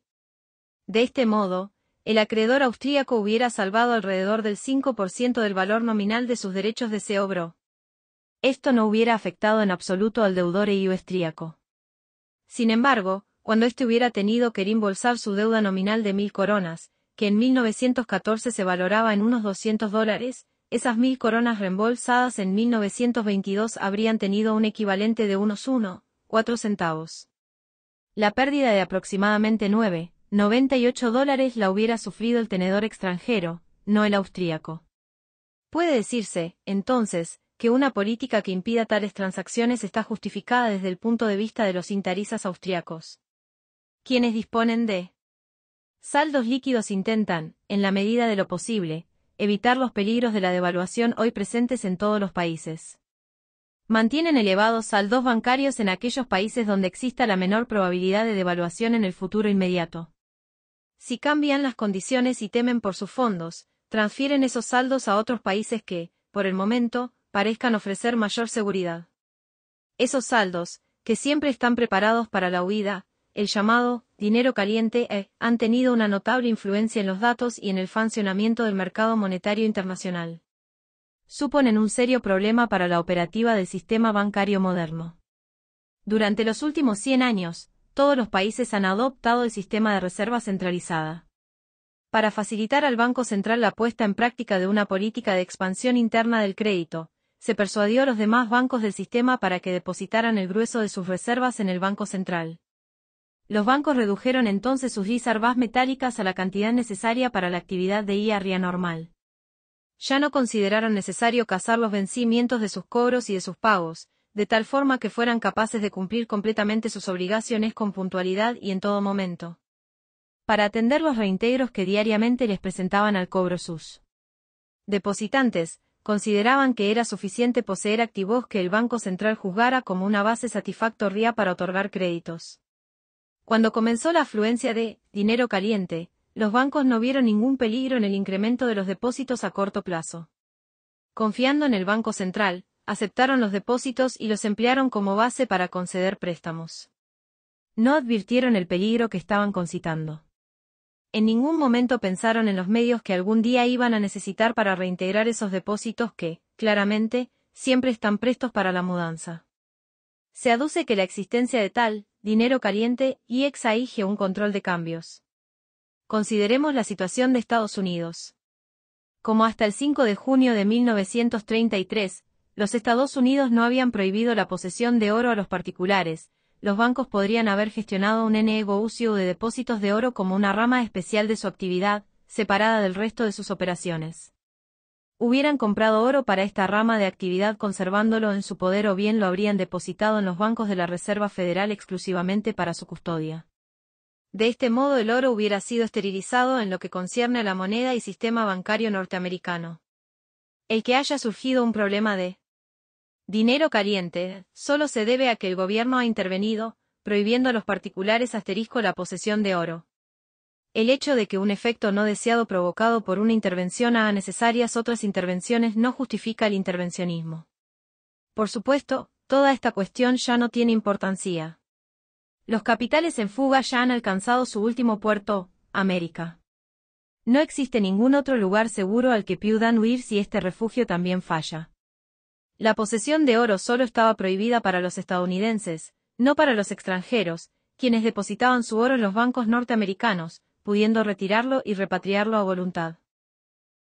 S1: De este modo, el acreedor austríaco hubiera salvado alrededor del 5% del valor nominal de sus derechos de seobro. Esto no hubiera afectado en absoluto al deudor EU Sin embargo, cuando éste hubiera tenido que reembolsar su deuda nominal de mil coronas, que en 1914 se valoraba en unos 200 dólares, esas mil coronas reembolsadas en 1922 habrían tenido un equivalente de unos 1,4 centavos. La pérdida de aproximadamente 9, 98 dólares la hubiera sufrido el tenedor extranjero, no el austríaco. Puede decirse, entonces, que una política que impida tales transacciones está justificada desde el punto de vista de los intarizas austriacos. Quienes disponen de saldos líquidos intentan, en la medida de lo posible, evitar los peligros de la devaluación hoy presentes en todos los países. Mantienen elevados saldos bancarios en aquellos países donde exista la menor probabilidad de devaluación en el futuro inmediato. Si cambian las condiciones y temen por sus fondos, transfieren esos saldos a otros países que, por el momento, parezcan ofrecer mayor seguridad. Esos saldos, que siempre están preparados para la huida, el llamado dinero caliente, eh, han tenido una notable influencia en los datos y en el funcionamiento del mercado monetario internacional. Suponen un serio problema para la operativa del sistema bancario moderno. Durante los últimos 100 años, todos los países han adoptado el sistema de reserva centralizada. Para facilitar al Banco Central la puesta en práctica de una política de expansión interna del crédito, se persuadió a los demás bancos del sistema para que depositaran el grueso de sus reservas en el Banco Central. Los bancos redujeron entonces sus reservas metálicas a la cantidad necesaria para la actividad de IARIA normal. Ya no consideraron necesario cazar los vencimientos de sus cobros y de sus pagos, de tal forma que fueran capaces de cumplir completamente sus obligaciones con puntualidad y en todo momento. Para atender los reintegros que diariamente les presentaban al cobro sus depositantes, consideraban que era suficiente poseer activos que el Banco Central juzgara como una base satisfactoria para otorgar créditos. Cuando comenzó la afluencia de dinero caliente, los bancos no vieron ningún peligro en el incremento de los depósitos a corto plazo. Confiando en el Banco Central, aceptaron los depósitos y los emplearon como base para conceder préstamos. No advirtieron el peligro que estaban concitando. En ningún momento pensaron en los medios que algún día iban a necesitar para reintegrar esos depósitos que, claramente, siempre están prestos para la mudanza. Se aduce que la existencia de tal, dinero caliente, y exige un control de cambios. Consideremos la situación de Estados Unidos. Como hasta el 5 de junio de 1933, los Estados Unidos no habían prohibido la posesión de oro a los particulares, los bancos podrían haber gestionado un negocio de depósitos de oro como una rama especial de su actividad, separada del resto de sus operaciones. Hubieran comprado oro para esta rama de actividad conservándolo en su poder o bien lo habrían depositado en los bancos de la Reserva Federal exclusivamente para su custodia. De este modo el oro hubiera sido esterilizado en lo que concierne a la moneda y sistema bancario norteamericano. El que haya surgido un problema de Dinero caliente, solo se debe a que el gobierno ha intervenido, prohibiendo a los particulares asterisco la posesión de oro. El hecho de que un efecto no deseado provocado por una intervención haga necesarias otras intervenciones no justifica el intervencionismo. Por supuesto, toda esta cuestión ya no tiene importancia. Los capitales en fuga ya han alcanzado su último puerto, América. No existe ningún otro lugar seguro al que puedan huir si este refugio también falla. La posesión de oro solo estaba prohibida para los estadounidenses, no para los extranjeros, quienes depositaban su oro en los bancos norteamericanos, pudiendo retirarlo y repatriarlo a voluntad.